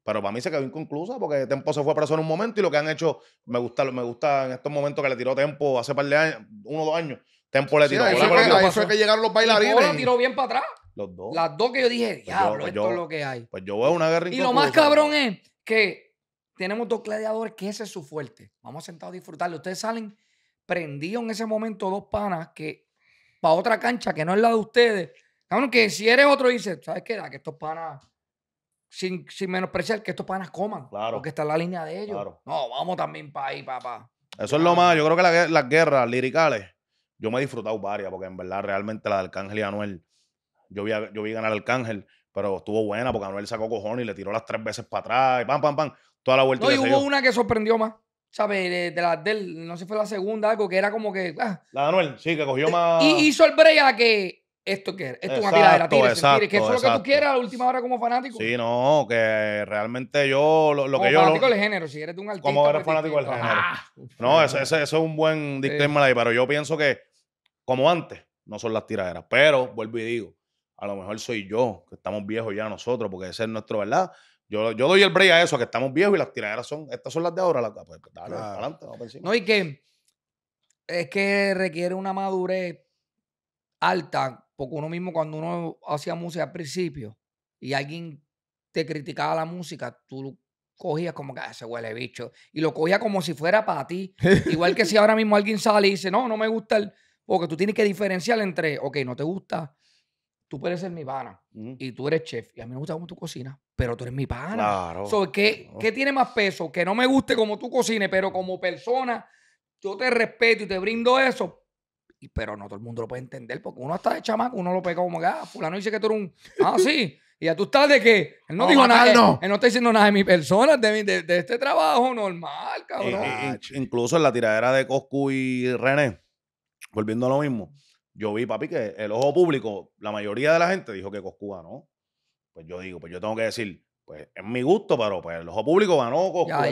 pero para mí se quedó inconclusa porque Tempo se fue preso en un momento y lo que han hecho, me gusta, me gusta en estos momentos que le tiró Tempo hace par de años, uno o dos años. Tempo le tiró. Eso es que, llegaron los bailarines. Y la tiró bien para atrás. Los dos. Las dos que yo dije, diablo, esto es lo que hay. Pues yo veo una guerra Y lo más cabrón es que tenemos dos gladiadores que ese es su fuerte. Vamos sentados a disfrutarlo. Ustedes salen prendidos en ese momento dos panas que para otra cancha que no es la de ustedes. Cabrón, que si eres otro dices, ¿sabes qué? Da que estos panas sin, menospreciar que estos panas coman. Claro. Porque está en la línea de ellos. Claro. No, vamos también para ahí, papá. Eso es lo más. Yo creo que las guerras liricales, yo me he disfrutado varias, porque en verdad realmente la de Arcángel y Anuel, yo vi, yo vi ganar al Arcángel, pero estuvo buena porque Anuel sacó cojones y le tiró las tres veces para atrás y pam, pam, pam. Toda la vuelta. No, y hubo una que sorprendió más. ¿sabes? De, las del, no sé si fue la segunda, algo que era como que. Ah. La de Anuel, sí, que cogió eh, más. Y hizo el break a que esto que es, esto es una tiradera, tire, que es lo que tú quieras a la última hora como fanático. Sí, no, que realmente yo lo, como que yo... fanático del género, si eres un artista... Como eres fanático del género. Ah, no, eso, es un buen disclaimer ahí, pero yo pienso que, como antes, no son las tiraderas, pero vuelvo y digo, a lo mejor soy yo, que estamos viejos ya nosotros, porque ese es nuestro, ¿verdad? Yo, yo doy el break a eso, que estamos viejos y las tiraderas son, estas son las de ahora, ah, pues, dale, adelante, No, y que es que requiere una madurez alta porque uno mismo cuando uno hacía música al principio y alguien te criticaba la música, tú cogías como que ah, se huele bicho. Y lo cogías como si fuera para ti. Igual que si <laughs> ahora mismo alguien sale y dice, no, no me gusta el... Porque tú tienes que diferenciar entre, ok, no te gusta, tú puedes ser mi pana y tú eres chef. Y a mí me gusta cómo tú cocinas, pero tú eres mi pana. Claro. ¿qué, ¿qué, tiene más peso? Que no me guste como tú cocines, pero como persona, yo te respeto y te brindo eso, y, pero no todo el mundo lo puede entender, porque uno está de chamaco, uno lo pega como que, ah, fulano dice que tú eres un. Ah, sí. Y ya tú estás de que él no, dijo nada. Él, no está diciendo nada de mi persona, de, este trabajo normal, eh, cabrón. Eh, incluso en la tiradera de Coscu y René, volviendo a lo mismo, yo vi, papi, que el ojo público, la mayoría de la gente dijo que Coscu ganó. Pues yo digo, pues yo tengo que decir, pues es mi gusto, pero pues el ojo público ganó Coscu,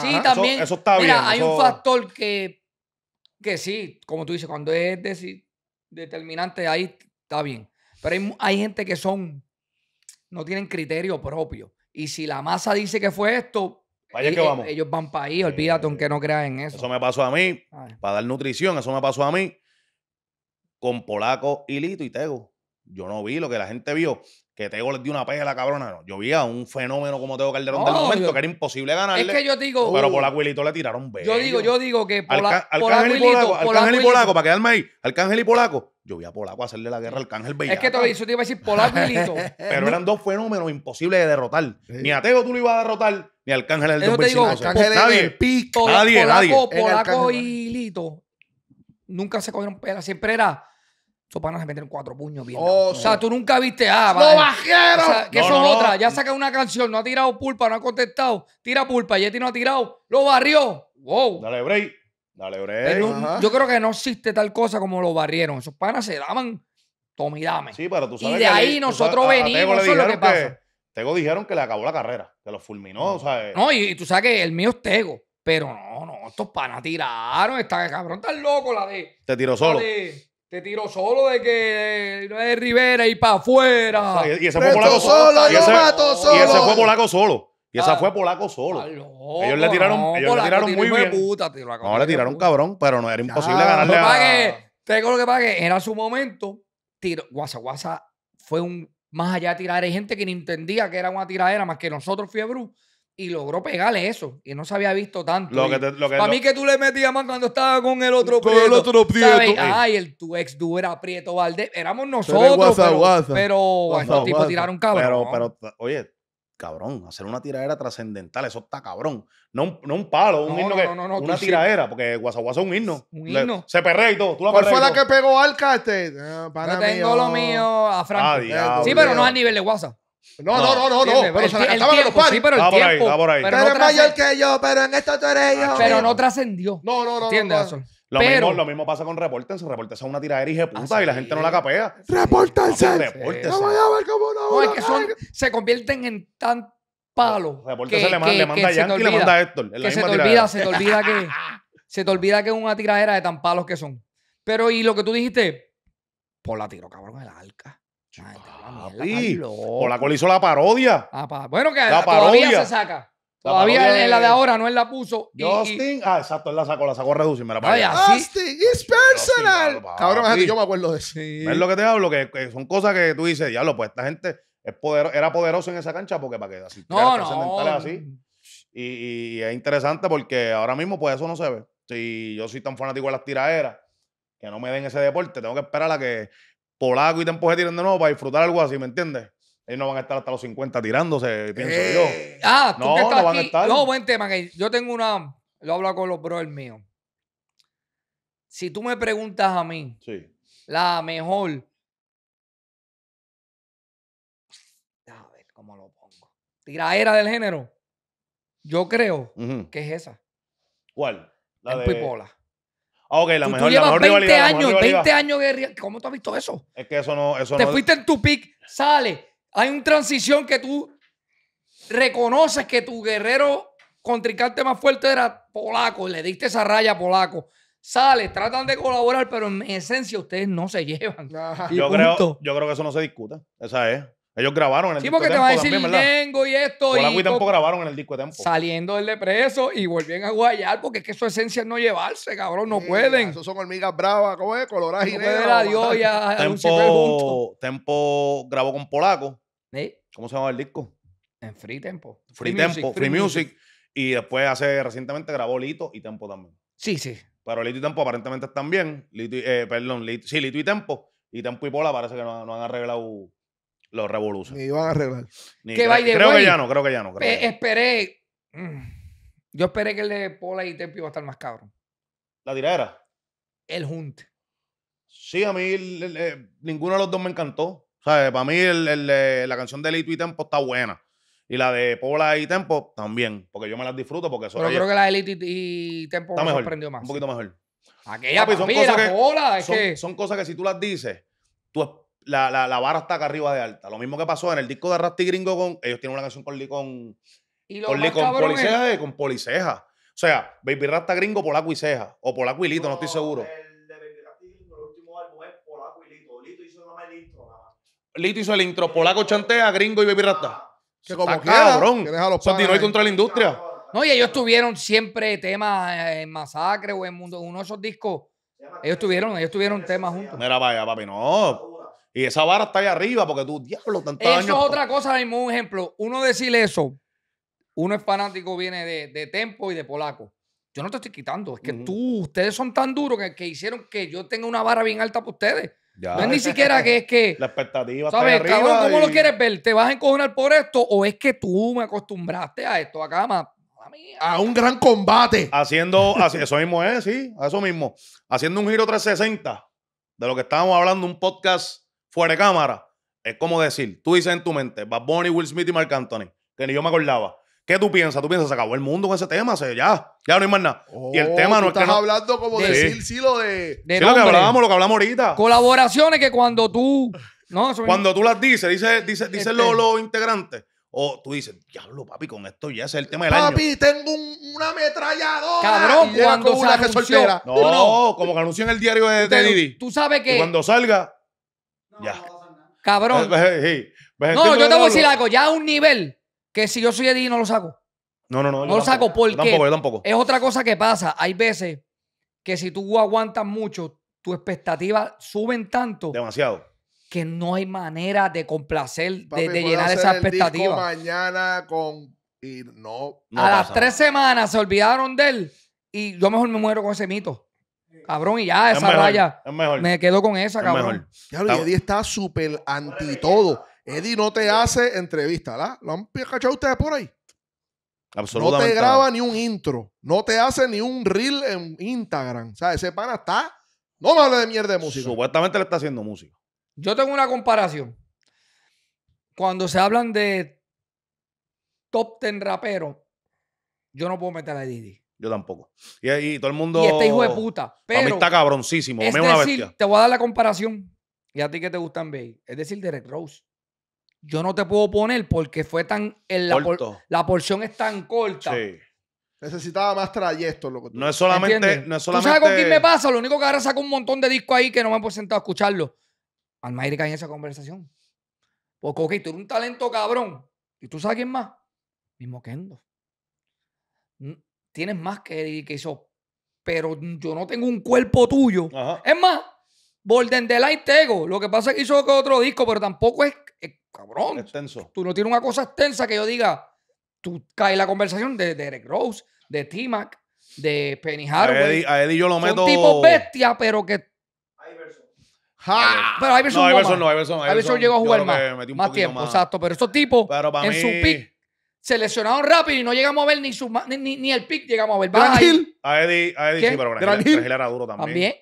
Sí, también. Eso, está mira, Hay un factor que que sí, como tú dices, cuando es determinante, ahí está bien. Pero hay, gente que son, no tienen criterio propio. Y si la masa dice que fue esto, e-, e-, ellos, van para ahí, olvídate, aunque no creas en eso. Eso me pasó a mí, para dar nutrición, eso me pasó a mí, con Polaco, Hilito y Tego. Yo no vi lo que la gente vio que Tego le dio una la cabrona. No, yo vi a un fenómeno como Teo Calderón del momento que era imposible ganarle. Es que yo digo. Pero por uh, Aguilito le tiraron bello. Yo digo, yo digo que por y Polaco, Arcángel y Polaco, para quedarme ahí. Arcángel y Polaco. Yo vi a Polaco hacerle la guerra al Cángel Bellaco. Es que todo eso te iba a decir Polaco y Lito. <laughs> pero eran dos fenómenos imposibles de derrotar. Ni a Teo tú lo ibas a derrotar, ni al Cángel el nadie, nadie, Polaco, y Lito nunca se cogieron pelas, Siempre era esos panas se metieron cuatro puños bien. Oh, o sea, tú nunca viste ah, ¡Lo bajaron! que eso es otra. Ya saca una canción, no ha tirado pulpa, no ha contestado. Tira pulpa, Yeti no ha tirado. Lo barrió. Wow. Dale break. Dale yo creo que no existe tal cosa como lo barrieron. Esos panas se daban. tomidame Sí, pero tú sabes. Y de ahí nosotros venimos. Eso es lo que, pasa. Tego dijeron que le acabó la carrera, que lo fulminó, o sea. Eh. No, y, tú sabes que el mío es Tego. Pero no, no, estos panas tiraron. Está, cabrón, tan loco la de. Te tiró solo. Te tiró solo de que no es Rivera y para afuera. y, ese fue polaco solo. Y ese, fue polaco solo. Y esa ah, fue polaco solo. Ah, ellos le tiraron, ellos le tiraron muy bien. no, le tiraron cabrón, pero no era imposible ganar. ganarle a... Que, tengo lo que pagué. era su momento. Tiro, guasa, guasa fue un... Más allá de tirar, hay gente que ni entendía que era una tiradera más que nosotros, Fiebru y logró pegarle eso. Y no se había visto tanto. para mí que tú le metías más cuando estaba con el otro con el otro prieto. Eh. Ay, el, tu ex tú era prieto Valdés. Éramos nosotros. pero, tipos tiraron cabrón. Pero, pero, oye, cabrón, hacer una tiradera trascendental, eso está cabrón. No, no un palo, un no, no, no, una tiradera, porque guasa es un himno. Un himno. se perré y todo. Tú la ¿Cuál fue la que pegó al cartel? para ah, Yo tengo lo mío a Franco. Ah, sí, pero no a nivel de Guasa. No, no, no, no, no. Pero se le los Sí, pero el tiempo. Pero es mayor que yo, pero en esto tú eres ah, yo. Pero no trascendió. No, no, no. ¿Entiendes eso? Lo, pero, mismo, lo mismo pasa con Repórtense. Repórtense es una tiradera y puta ah, y la gente no la capea. Repórtense. Repórtense. No voy a ver cómo una No, es que son, se convierten en tan palos. Repórtense le, manda a Yankee y le manda a Héctor. Que se te olvida, se te olvida que se te olvida que es una tiradera de tan palos que son. Pero, y lo que tú dijiste, por la tiro, cabrón, el arca la cual hizo la parodia. Ah, Bueno, que la todavía se saca. todavía en la de ahora no él la puso. Justin, ah, exacto, él la sacó, la sacó reducir. Ay, Justin, it's personal. Cabrón, yo me acuerdo de eso. Es lo que te hablo, que, son cosas que tú dices, diablo, pues esta gente es era poderoso en esa cancha porque para que así, no, no. Y, es interesante porque ahora mismo, pues eso no se ve. Si yo soy tan fanático de las tiraderas, que no me den ese deporte, tengo que esperar a que Polaco y tiempo que tiran de nuevo para disfrutar algo así, ¿me entiendes? Ellos no van a estar hasta los 50 tirándose, pienso yo. Eh. Ah, ¿tú no, que estás no van a estar. No, buen tema. Que yo tengo una. Lo hablo con los brothers míos. Si tú me preguntas a mí, sí. la mejor. A ver cómo lo pongo. Tiraera del género. Yo creo que es esa. ¿Cuál? La de... Ah, la tú, llevas 20 años, 20 años guerrilla. ¿Cómo tú has visto eso? Es que eso no. Te fuiste en tu pick, sale. Hay una transición que tú reconoces que tu guerrero contrincante más fuerte era polaco, le diste esa raya a polaco. Sale, tratan de colaborar, pero en esencia ustedes no se <laughs> llevan. Yo creo, yo creo, que eso no se discuta. Esa es. Ellos grabaron en el sí, disco porque te va a decir Lengo y esto. y, y Tempo grabaron en el disco de Tempo. Saliendo del depreso y volvían a guayar porque es que su esencia es no llevarse, cabrón. No pueden. Esos son hormigas bravas, ¿cómo es? Coloradas y Tempo, Tempo grabó con Polaco. ¿Sí? ¿Cómo se llama el disco? En Free Tempo. Free, Tempo, Free, music. Y después hace recientemente grabó Lito y Tempo también. Sí, sí. Pero Lito y Tempo aparentemente están bien. Lito eh, perdón, Lito, sí, Lito y Tempo. Y Tempo y Pola parece que no han arreglado los revolucionarios. Ni iban a arreglar. creo que ya no, creo que ya no. esperé. Mm, yo esperé que el de Pola y Tempo iba a estar más cabrón. ¿La tiradera? El junte. Sí, a mí eh, ninguno de los dos me encantó. O sea, Para mí la canción de Elito y Tempo está buena. Y la de Pola y Tempo también, porque yo me las disfruto porque son. Pero creo que la de Lito y, Tempo me sorprendió más. Un poquito mejor. Aquella Papi, son, cosas que, son, son cosas que si tú las dices, tú la, la, está acá arriba de alta. Lo mismo que pasó en el disco de Rasti Gringo con. Ellos tienen una canción con licon con. Y con, Policeja con Policeja. Eh, o sea, Baby Rasta Gringo, Polaco y Ceja. O Polaco y Lito, no, estoy seguro. El de Baby Rasta Gringo, el último álbum es Polaco y Lito. Lito hizo el intro, nada más. Lito hizo el intro. Polaco chantea, Gringo y Baby ah, Rasta. Está que como cabrón. Son contra la industria. No, y ellos tuvieron siempre temas eh, en Masacre o en Mundo, uno de esos discos. Ellos tuvieron, ellos tuvieron temas juntos. Mira, vaya, papi, no. Y esa vara está ahí arriba porque tú, diablo, tantos años. Eso es otra cosa, mismo un ejemplo. Uno decirle eso, uno es fanático, viene de, Tempo y de Polaco. Yo no te estoy quitando, es que tú, ustedes son tan duros que, hicieron que yo tenga una vara bien alta para ustedes. No es ni siquiera que es que. <laughs> La expectativa ¿sabes, está cabrón, ¿cómo lo quieres ver? ¿Te vas a encoger por esto o es que tú me acostumbraste a esto acá, más? A un gran combate. Haciendo, eso mismo es, sí, eso mismo. Haciendo un giro 360 de lo que estábamos hablando, un podcast fuera de cámara, es como decir, tú dices en tu mente, Bad Bunny, Will Smith y Mark Anthony, que ni yo me acordaba. ¿Qué tú piensas? Tú piensas, se acabó el mundo con ese tema, se, ya, ya no hay más nada. y el oh, tema no es Estamos hablando como decir, sí, lo de. sí, lo que hablábamos, lo que hablamos ahorita. Colaboraciones que cuando tú. No, cuando tú las dices, dicen los, este. integrantes. O tú dices, diablo, papi, con esto ya es el tema del papi, año. Papi, tengo un, una ametralladora. Cabrón, cuando se una anunció, No, no, como que anunció en el diario de, de Tú sabes que. Y cuando salga, ya. Cabrón. No, yo te voy a decir algo. Ya a un nivel que si yo soy Eddie no lo saco. No, no, no. No lo saco porque. Es otra cosa que pasa. Hay veces que si tú aguantas mucho, tus expectativas suben tanto. Demasiado. Que no hay manera de complacer, de, llenar esas expectativas. Mañana con. Y no. a las tres semanas se olvidaron de él. Y yo mejor me muero con ese mito. Cabrón, y ya, esa raya. Me quedo con esa, cabrón. Eddie está súper anti todo. Eddie no te hace entrevista, ¿la? ¿Lo han cachado ustedes por ahí? Absolutamente. No te graba ni un intro. No te hace ni un reel en Instagram. O ese pana está. No me hable de mierda de música. Supuestamente le está haciendo música. Yo tengo una comparación. Cuando se hablan de top ten raperos, yo no puedo meter a Eddie. Yo tampoco. Y ahí todo el mundo. Y este hijo de puta. Pero mí está cabroncísimo. Es Te voy a dar la comparación. Y a ti que te gustan Bay. Es decir, Derek Rose. Yo no te puedo poner porque fue tan. la, porción es tan corta. Sí. Necesitaba más trayectos, No es solamente. No sabes con quién me pasa? Lo único que ahora saco un montón de discos ahí que no me han presentado sentado a escucharlo. y cae en esa conversación. Porque, ok, tú eres un talento cabrón. ¿Y tú sabes quién más? Mismo Kendo. Mm, tienes más que, que eso, pero yo no tengo un cuerpo tuyo. Es más, Borden de Light Tego, lo que pasa es que hizo otro disco, pero tampoco es, cabrón. Extenso. Tú no tienes una cosa extensa que yo diga, tú caes la conversación de, Eric Derek Rose, de T-Mac, de Penny Hardaway. A Eddie, yo lo meto. Son tipos bestia, pero que ¡Ja! Pero Iverson no, Iverson no, Iverson, Iverson, Iverson llegó a jugar más, más tiempo, exacto. Pero esos tipos, en su pick, se lesionaron rápido y no llegamos a ver ni, su, ni, el pick llegamos a ver. Gran A Eddie, a Eddie sí, pero Gran, Hill, era duro también.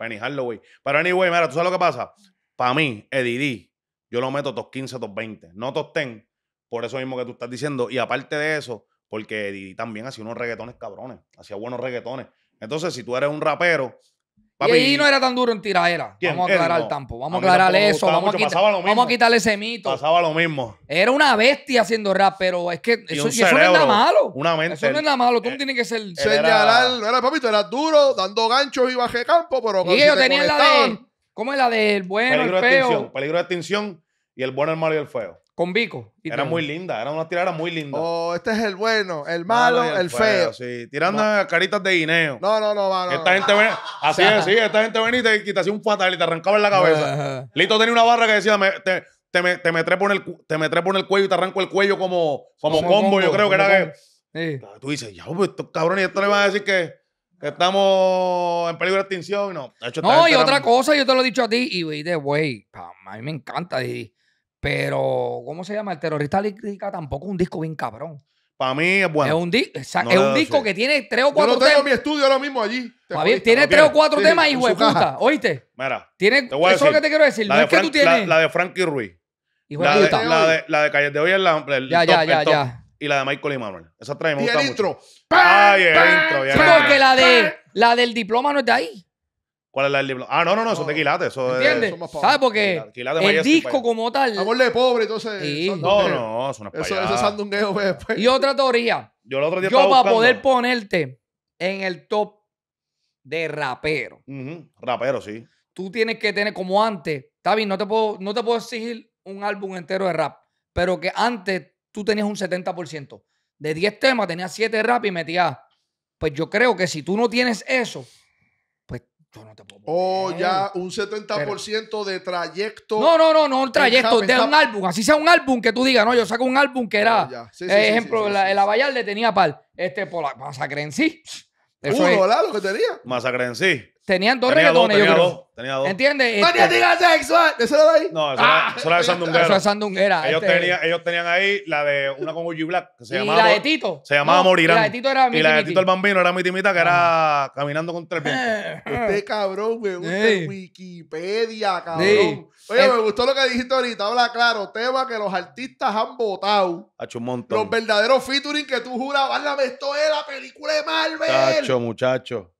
También. Penny güey. Pero anyway, mira, tú sabes lo que pasa. Para mí, Eddie yo lo meto top 15, top 20. No top 10, por eso mismo que tú estás diciendo. Y aparte de eso, porque Eddie D también hacía unos reggaetones cabrones. Hacía buenos reggaetones. Entonces, si tú eres un rapero y no era tan duro en tiradera. Vamos a aclarar el tampoco. Vamos a, aclarar eso. Vamos a, quitar, vamos a, quitarle ese mito. Pasaba lo mismo. Era una bestia haciendo rap, pero es que eso, eso no es nada malo. Eso no es nada malo. Tú no eh, tienes que ser. Señalar, no era papito, eras duro, dando ganchos y bajé campo, pero. Y ellos tenían la de. ¿Cómo es la del bueno, peligro el feo? De extinción, peligro de extinción y el bueno, el malo y el feo. Con Vico. era muy linda, era una tirada muy linda. Oh, este es el bueno, el malo, el, feo. Sí, tirando caritas de guineo. No, no, no, mano. Esta gente venía, así es, <laughs> sí, esta gente venía y te hacía un fatal y te arrancaba en la cabeza. Lito tenía una barra que decía, te, metré me, el, te metré por el cuello y te arranco el cuello como, como combo, yo creo que era que... Ah, tú dices, ya, pues y esto le va a decir que, estamos en peligro de extinción. No, y otra cosa, yo te lo he dicho a ti, y de wey, a mí me encanta, y. Pero, ¿cómo se llama? El terrorista lírica tampoco es un disco bien cabrón. Para mí es bueno. Es un, disco que tiene tres o cuatro temas. Yo no tengo mi estudio ahora mismo allí. tiene tres o cuatro temas, hijo de puta. ¿Oíste? Mira. Tiene, eso es lo que te quiero decir. La no de es que tú tienes. La, de Frankie Ruiz. Hijo la de puta. la, de, Calle de Hoy en la. El ya, ya, ya, Y la de Michael y Esa trae me intro. Ay, el porque la, de, la del diploma no es de ahí. ¿Cuál es la libro? Ah, no, no, no, son de quilate. Eso ¿Entiendes? ¿Sabes? por qué? el disco como tal. Amor de pobre, entonces. Sí. No, no, es una Eso, eso es pues, pues. Y otra teoría. Yo el otro día Yo para poder ponerte en el top de rapero. Rapero, sí. Tú tienes que tener, como antes, está bien, no te puedo, no te puedo exigir un álbum entero de rap, pero que antes tú tenías un 70%. De 10 temas tenías 7 rap y metías. Pues yo creo que si tú no tienes eso, o oh, ya un 70% de trayecto. No, no, no, no un trayecto, de un álbum. Así sea un álbum que tú digas, no, yo saco un álbum que era. Oh, eh, ejemplo, el Abayal le tenía pal, Este, por la masacre en sí. Uno, es, que tenía. Masacre en sí. Tenían dos tenía reggaetones, yo Dos, tenía dos. ¿Entiendes? ¡No tenía este, sexual! Ah, ¿Eso era de ahí? No, eso, ah, era, eso era de Sandunguera. Eso era Ellos, este. tenían, ellos tenían ahí la de una con Uji Black, que se llamaba... la de Tito. Se llamaba Morirán. Y la de Tito era Miti Y la de Tito el Bambino era timita que era ah. Caminando con tres <laughs> pies. Este cabrón me gusta Wikipedia, cabrón. Oye, me gustó lo que dijiste ahorita. Habla claro. Tema que los artistas han votado. Hacho un Los verdaderos featuring que tú jurabas, la esto es la película de Marvel. Muchacho, muchacho.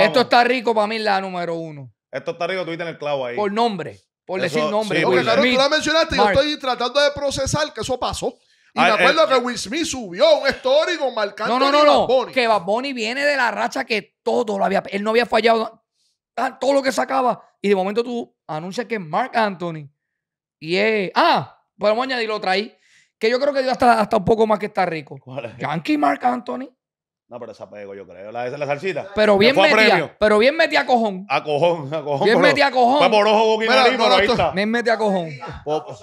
Esto está rico para mí la número uno. Esto está rico, tú en el clavo ahí. Por nombre. Por decir nombre. claro, tú la mencionaste yo estoy tratando de procesar que eso pasó. Y ah, me eh, acuerdo que eh. Will Smith subió un story con marcando no, no, no, Que Bad Bunny viene de la racha que todo lo había... Él no había fallado ah, todo lo que sacaba. Y de momento tú anuncias que es Mark Anthony. Y es... Ah, podemos añadir otra ahí. Que yo creo que dio hasta, un poco más que está rico. Yankee Mark Anthony. No, pero esa pego, yo creo. La, la salsita. Pero bien metía, Pero bien metía a cojón. A cojón, a cojón. Bien metía a cojón. Fue por ojo, boca y Bien metía a cojón. Por, ojo, boca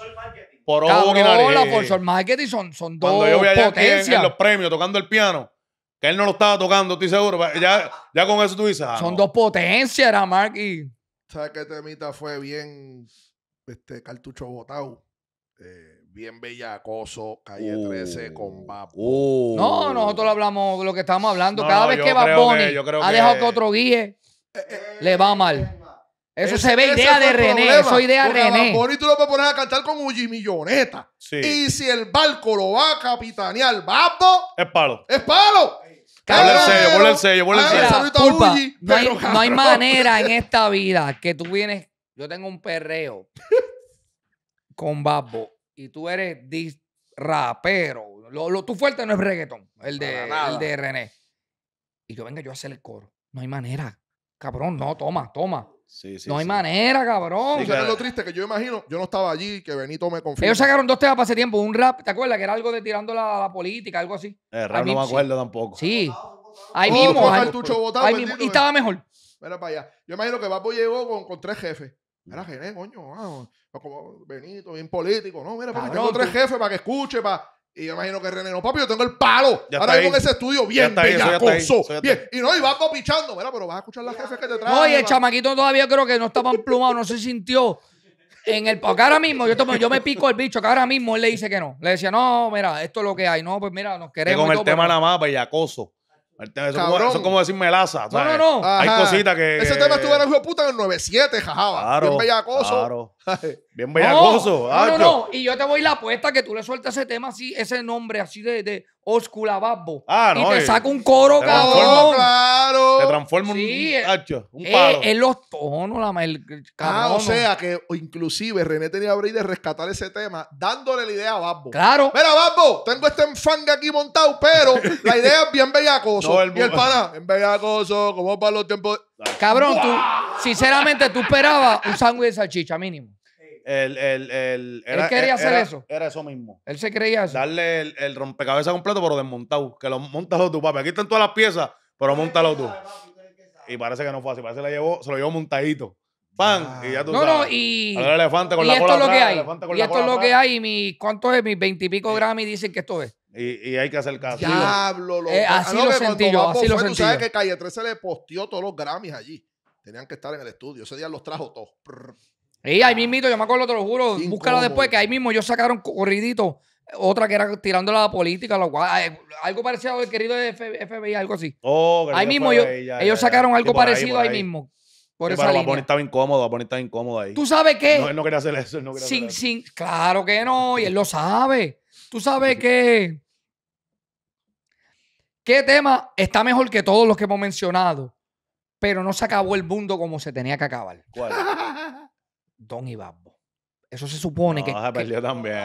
Por Ojo la Por Marketing son, son dos Cuando yo voy allá en los premios tocando el piano, que él no lo estaba tocando, estoy seguro. Pues, ya, ya con eso tú dices. Ah, son dos potencias, era Mark y... ¿Sabes qué temita fue bien este cartucho botado? Eh bien bellacoso, calle 13 con uh, babo uh. No, nosotros lo hablamos lo que estamos hablando. Cada vez que Bad ha dejado que... otro guíe, eh, eh, eh, le va mal. Eso se ve idea de René, eso idea de René. Bad tú lo vas a poner a cantar con Uji Milloneta. Y si el barco lo va a capitanear Babbo, es palo. Es palo. vuelve el sello, el sello, vuelve el sello. no, hay, no hay manera en esta vida que tú vienes. Yo tengo un perreo <laughs> con Babbo y tú eres rapero, lo, lo, fuerte no es reggaetón, el de, el de René. Y yo venga yo a hacer el coro. No hay manera. Cabrón, no, toma, toma. no hay manera, cabrón. Eso Es lo triste que yo imagino, yo no estaba allí, que Benito me confió. Ellos sacaron dos temas para ese tiempo, un rap, ¿te acuerdas? Que era algo de tirando la, política, algo así. El eh, rap no me acuerdo tampoco. Sí. Ahí oh, mismo. Ahí, Y estaba mejor. Mira para allá. Yo imagino que Papo llegó con, tres jefes. Era mm. René, coño. vamos como Benito, bien político. No, mira, papi, tengo tres jefes para que escuche, para. Y yo imagino que René, no, papi, yo tengo el palo. Ahora mismo en ese estudio, bien ya bellacoso. Y no, y va copichando. Mira, pero vas a escuchar las jefes que te traen. Oye, el chamaquito todavía creo que no estaba emplumado, no se sintió en el porque ahora mismo yo, tomo, yo me pico el bicho que ahora mismo él le dice que no le decía no mira esto es lo que hay no pues mira nos queremos con el tema nada más bellacoso eso, como, como decir melaza no no no hay cositas que, ese tema estuvo en el juego puta en el 97 jajaba claro, bien bellacoso <laughs> Bien bellacoso. No, no, no, Y yo te voy la apuesta que tú le sueltas ese tema así, ese nombre así de, de Oscula Babbo. Ah, no. Y te eh. saca un coro, cabrón. Claro. Te transforma sí, eh, un, hacho, eh, un palo. los tonos, la el, ah, o sea que inclusive René tenía abrir de rescatar ese tema, dándole la idea a Babbo. Claro. Mira, Babbo, tengo este enfango aquí montado, pero la idea es bien bellacoso. <laughs> y el pana, bien bellacoso, como para los tiempos. Cabrón, tú, sinceramente, tú esperabas un sándwich de salchicha mínimo. El, el, el, él quería e, hacer eso. Era eso mismo. Él se creía eso. Darle el, rompecabezas completo, pero desmontado. Que lo montas tú, papi. Aquí están todas las piezas, pero montalo tú. Y parece que no fue así. Parece que la llevó, se lo llevó montadito. Pan, ah. y ya tú no, sabes. No, y, y esto es lo que hay. y esto es lo que hay. mi, ¿Cuánto es? Mis veintipico Grammy dicen que esto es. Y, hay que hacer caso. Diablo, eh, ah, lo, que así, lo sentí así lo sentí Tú sabes que Calle 13 le posteó todos los Grammys allí. Tenían que estar en el estudio. Ese día los trajo todos. Y ahí mismito, yo me acuerdo, te lo juro, búscalo después, que ahí mismo ellos sacaron corridito otra que era tirando la política, lo cual, algo parecido al querido FBI, algo así. Oh, ahí mismo ellos, sacaron algo parecido ahí, mismo. Por esa línea. estaba incómodo, Bonnie estaba incómodo ahí. ¿Tú sabes qué? No, él no quería hacer eso, sin, claro que no, y él lo sabe. ¿Tú sabes qué? ¿Qué tema está mejor que todos los que hemos mencionado? Pero no se acabó el mundo como se tenía que acabar. ¿Cuál? <laughs> Don Babbo. Eso se supone no, que. Se perdió también,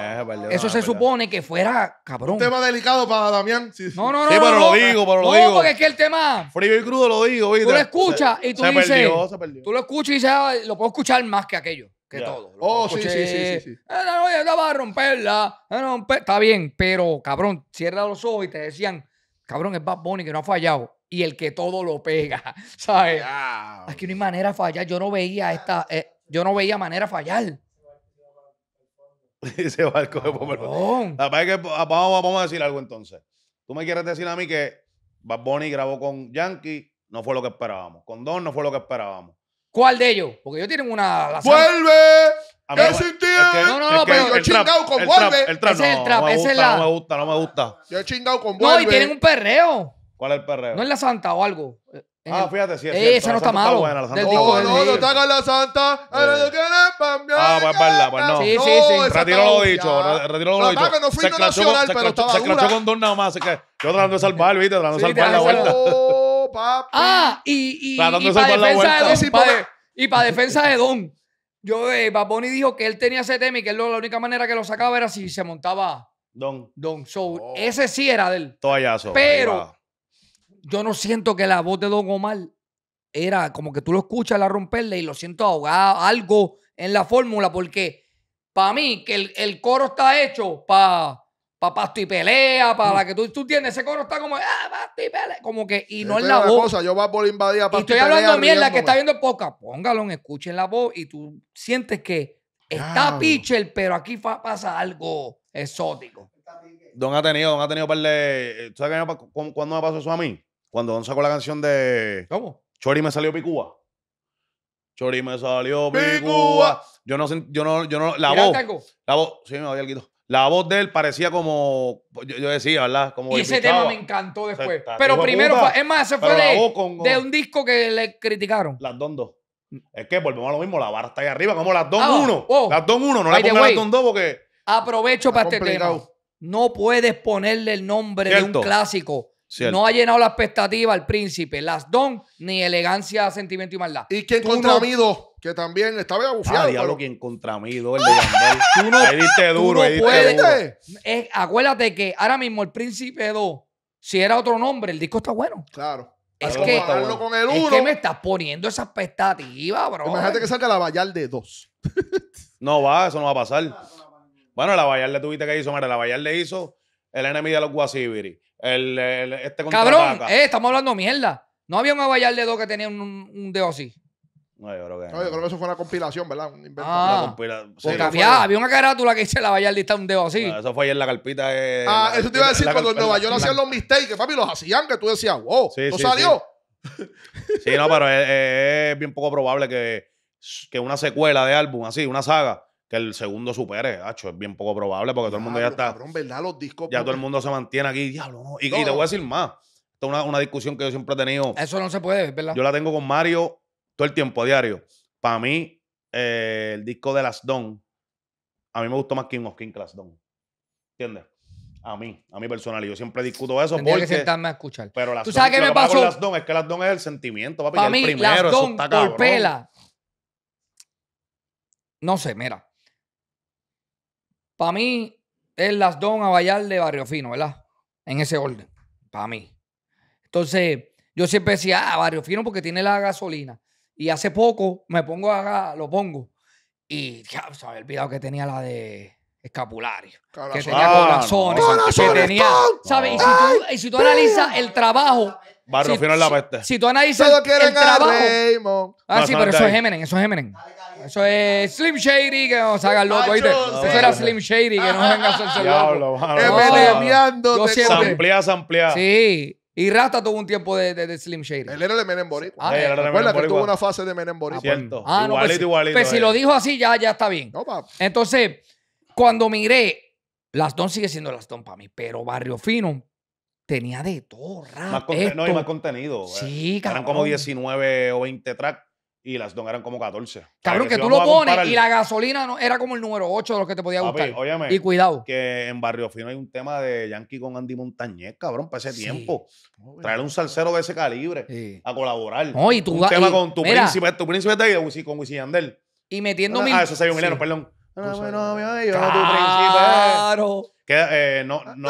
Eso se supone que fuera cabrón. Un tema delicado para Damián. Sí, No, no, no. Sí, pero lo digo, pero lo digo. No, porque es que el tema. Frío y crudo lo digo, ¿viste? Tú lo escuchas y tú se dices. se perdió. Tú lo escuchas y dices, ah, lo puedo escuchar más que aquello, que todo. oh, sí, sí, sí, sí, ah, sí. va a romperla. Está bien, pero cabrón, cierra los ojos y te decían, cabrón, es Bad Bunny que no ha fallado y el que todo lo pega. <laughs> ¿Sabes? es que no hay manera de fallar. Yo no veía esta. Eh, yo no veía manera fallar. <laughs> Ese barco de Pomerón. Ah, vamos, a decir algo entonces. Tú me quieres decir a mí que Bad Bunny grabó con Yankee, no fue lo que esperábamos. Con Don no fue lo que esperábamos. ¿Cuál de ellos? Porque ellos tienen una. ¡Vuelve! ¡Qué es no, no, no, pero yo he chingado con Vuelve. El el trap, no, me gusta, no me gusta. Yo he chingado con Vuelve. No, y tienen un perreo. ¿Cuál es el perreo? No es la Santa o algo. Ah, fíjate, sí, es no está mal. Buena, no, no está con la santa. Ah, pues pues no. Sí, sí, sí. Retiro lo dicho, retiro lo dicho. que no fui nacional, pero estaba Se crachó con Don nada más. Yo tratando de salvar, viste, tratando de salvar la vuelta. <laughs> Ah, y, y, para defensa de Don, y defensa de Don. Yo, eh, Baboni dijo que él tenía ese tema y que la única manera que lo sacaba era si se montaba Don. Don. So, oh. Ese sí era de él. Toallazo. Pero yo no siento que la voz de Don Omar era como que tú lo escuchas la romperle y lo siento ahogado, algo en la fórmula, porque para mí que el, coro está hecho para pa pasto y pelea, para mm. la que tú, tú tienes ese coro está como, ah, pasto pelea, como que, y no es la voz. yo por invadir a y estoy hablando mierda que está viendo poca, póngalo, escuchen la voz y tú sientes que está pitcher, pero aquí pasa algo exótico. Don ha tenido, don ha tenido par eh, ¿sabes cuándo me pasó eso a mí? Cuando Don sacó la canción de. ¿Cómo? Chori me salió Picúa. Chori me salió Picúa. Yo no, yo no, yo no. La voz. La voz. Sí, me había La voz de él parecía como. Yo, decía, ¿verdad? Como y ese tema me encantó después. pero primero, es más, se fue de, de, un disco que le criticaron. Las Don dos. Es que volvemos a lo mismo, la barra está ahí arriba, como las dos ah, uno. Oh. las dos uno, no la pongo las dos dos porque. Aprovecho para este tema. No puedes ponerle el nombre de un clásico no ha llenado la expectativa al príncipe, las don, ni elegancia, sentimiento y maldad. ¿Y quién contra mí, dos? Que también estaba abusado Ah, diablo, quien contra dos el de ah, Yandel. tú no, duro, acuérdate que ahora mismo el príncipe dos. si era otro nombre, el disco está bueno. Claro. Es que, con el es que me estás poniendo esa expectativa, bro. Imagínate que salga la vallar de dos no va, eso no va a pasar. Bueno, la vallar le tuviste que hizo, mara la vallar le hizo el enemigo de los Guasibiri, el, este Cabrón, eh, estamos hablando mierda. No había un abayar de dos que tenía un, dedo así. No, yo creo que. No, yo creo que eso fue una compilación, ¿verdad? Un invento. Ah. una compilación. Sí, porque había, había, una carátula que dice la estar un dedo así. eso fue ayer en la carpita. de. ah, eso te iba a decir cuando en Nueva York hacían los mistakes, papi, los hacían que tú decías, wow, sí, no salió. Sí. no, pero es, es, bien poco probable que, que una secuela de álbum así, una saga que el segundo supere, hacho, es bien poco probable porque todo el mundo ya está. Cabrón, Los discos. Ya todo el mundo se mantiene aquí, diablo, no. Y, te voy a decir más. Esta es una, discusión que yo siempre he tenido. Eso no se puede, ¿verdad? Yo la tengo con Mario todo el tiempo, diario. Para mí, eh, el disco de Las Don, a mí me gustó más King of King que Las Don. ¿Entiendes? a mí, a mí personal. Y yo siempre discuto eso Tendría porque... que sentarme a escuchar. Pero las ¿Tú qué me Las don, es que las don es el sentimiento, Para mí, las don, por No sé, mira. Para mí es las Don Abayal de Barrio Fino, ¿verdad? En ese orden, para mí. Entonces, yo siempre decía, ah, Barrio Fino porque tiene la gasolina. Y hace poco me pongo a lo pongo. Y ya se había olvidado que tenía la de escapulario. Que tenía corazones. Ah, que tenía, ¿sabes? y si tú analizas el trabajo Barrio fino es la peste. Si, tú analizas el trabajo. Ah, sí, pero eso es Eminem, eso es Eminem. Eso es Slim Shady que nos haga loco, Eso era Slim Shady que nos venga a hacerse <laughs> loco. Diablo, Samplea, samplea. Sí. Y Rasta tuvo un tiempo de, de, Slim Shady. Él era de Menem Boricua. Ah, sí, Recuerda que tuvo una fase de Menem Boricua. Ah, no, pues igualito, pues igualito. Pues si lo eh. dijo así, ya, ya está bien. Entonces, cuando miré, Las Don sigue siendo Las Don para mí, pero Barrio Fino tenía de todo, rap, No, y más contenido. Eh, sí, cabrón. Eran como 19 o 20 tracks y las don eran como 14. Cabrón, que, tú lo pones y la gasolina era como el número 8 de los que te podía gustar. y cuidado. Que en Barrio Fino hay un tema de Yankee con Andy Montañez, cabrón, para ese tiempo. Traer un salsero de ese calibre a colaborar. No, y tú, un tema con tu príncipe, tu príncipe de con Wisin Yandel. Y metiendo ah, mil... Ah, ese es vio perdón. No, no, no, tu príncipe. Claro. Que, eh, no, ah, no.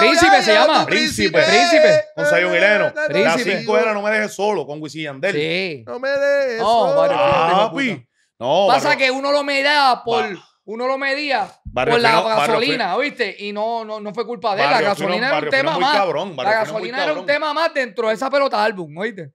Príncipe se llama. Príncipe. Príncipe. Con Sayo Mileno. La 5 era No me dejes solo con Wisin Yandel. Sí. No me dejes solo. Ah, papi. No, Pasa que uno lo medía por... Uno lo medía por la gasolina, oíste Y no, no, no fue culpa de él. La gasolina era un tema más. la gasolina era un tema más dentro de esa pelota álbum, ¿oíste?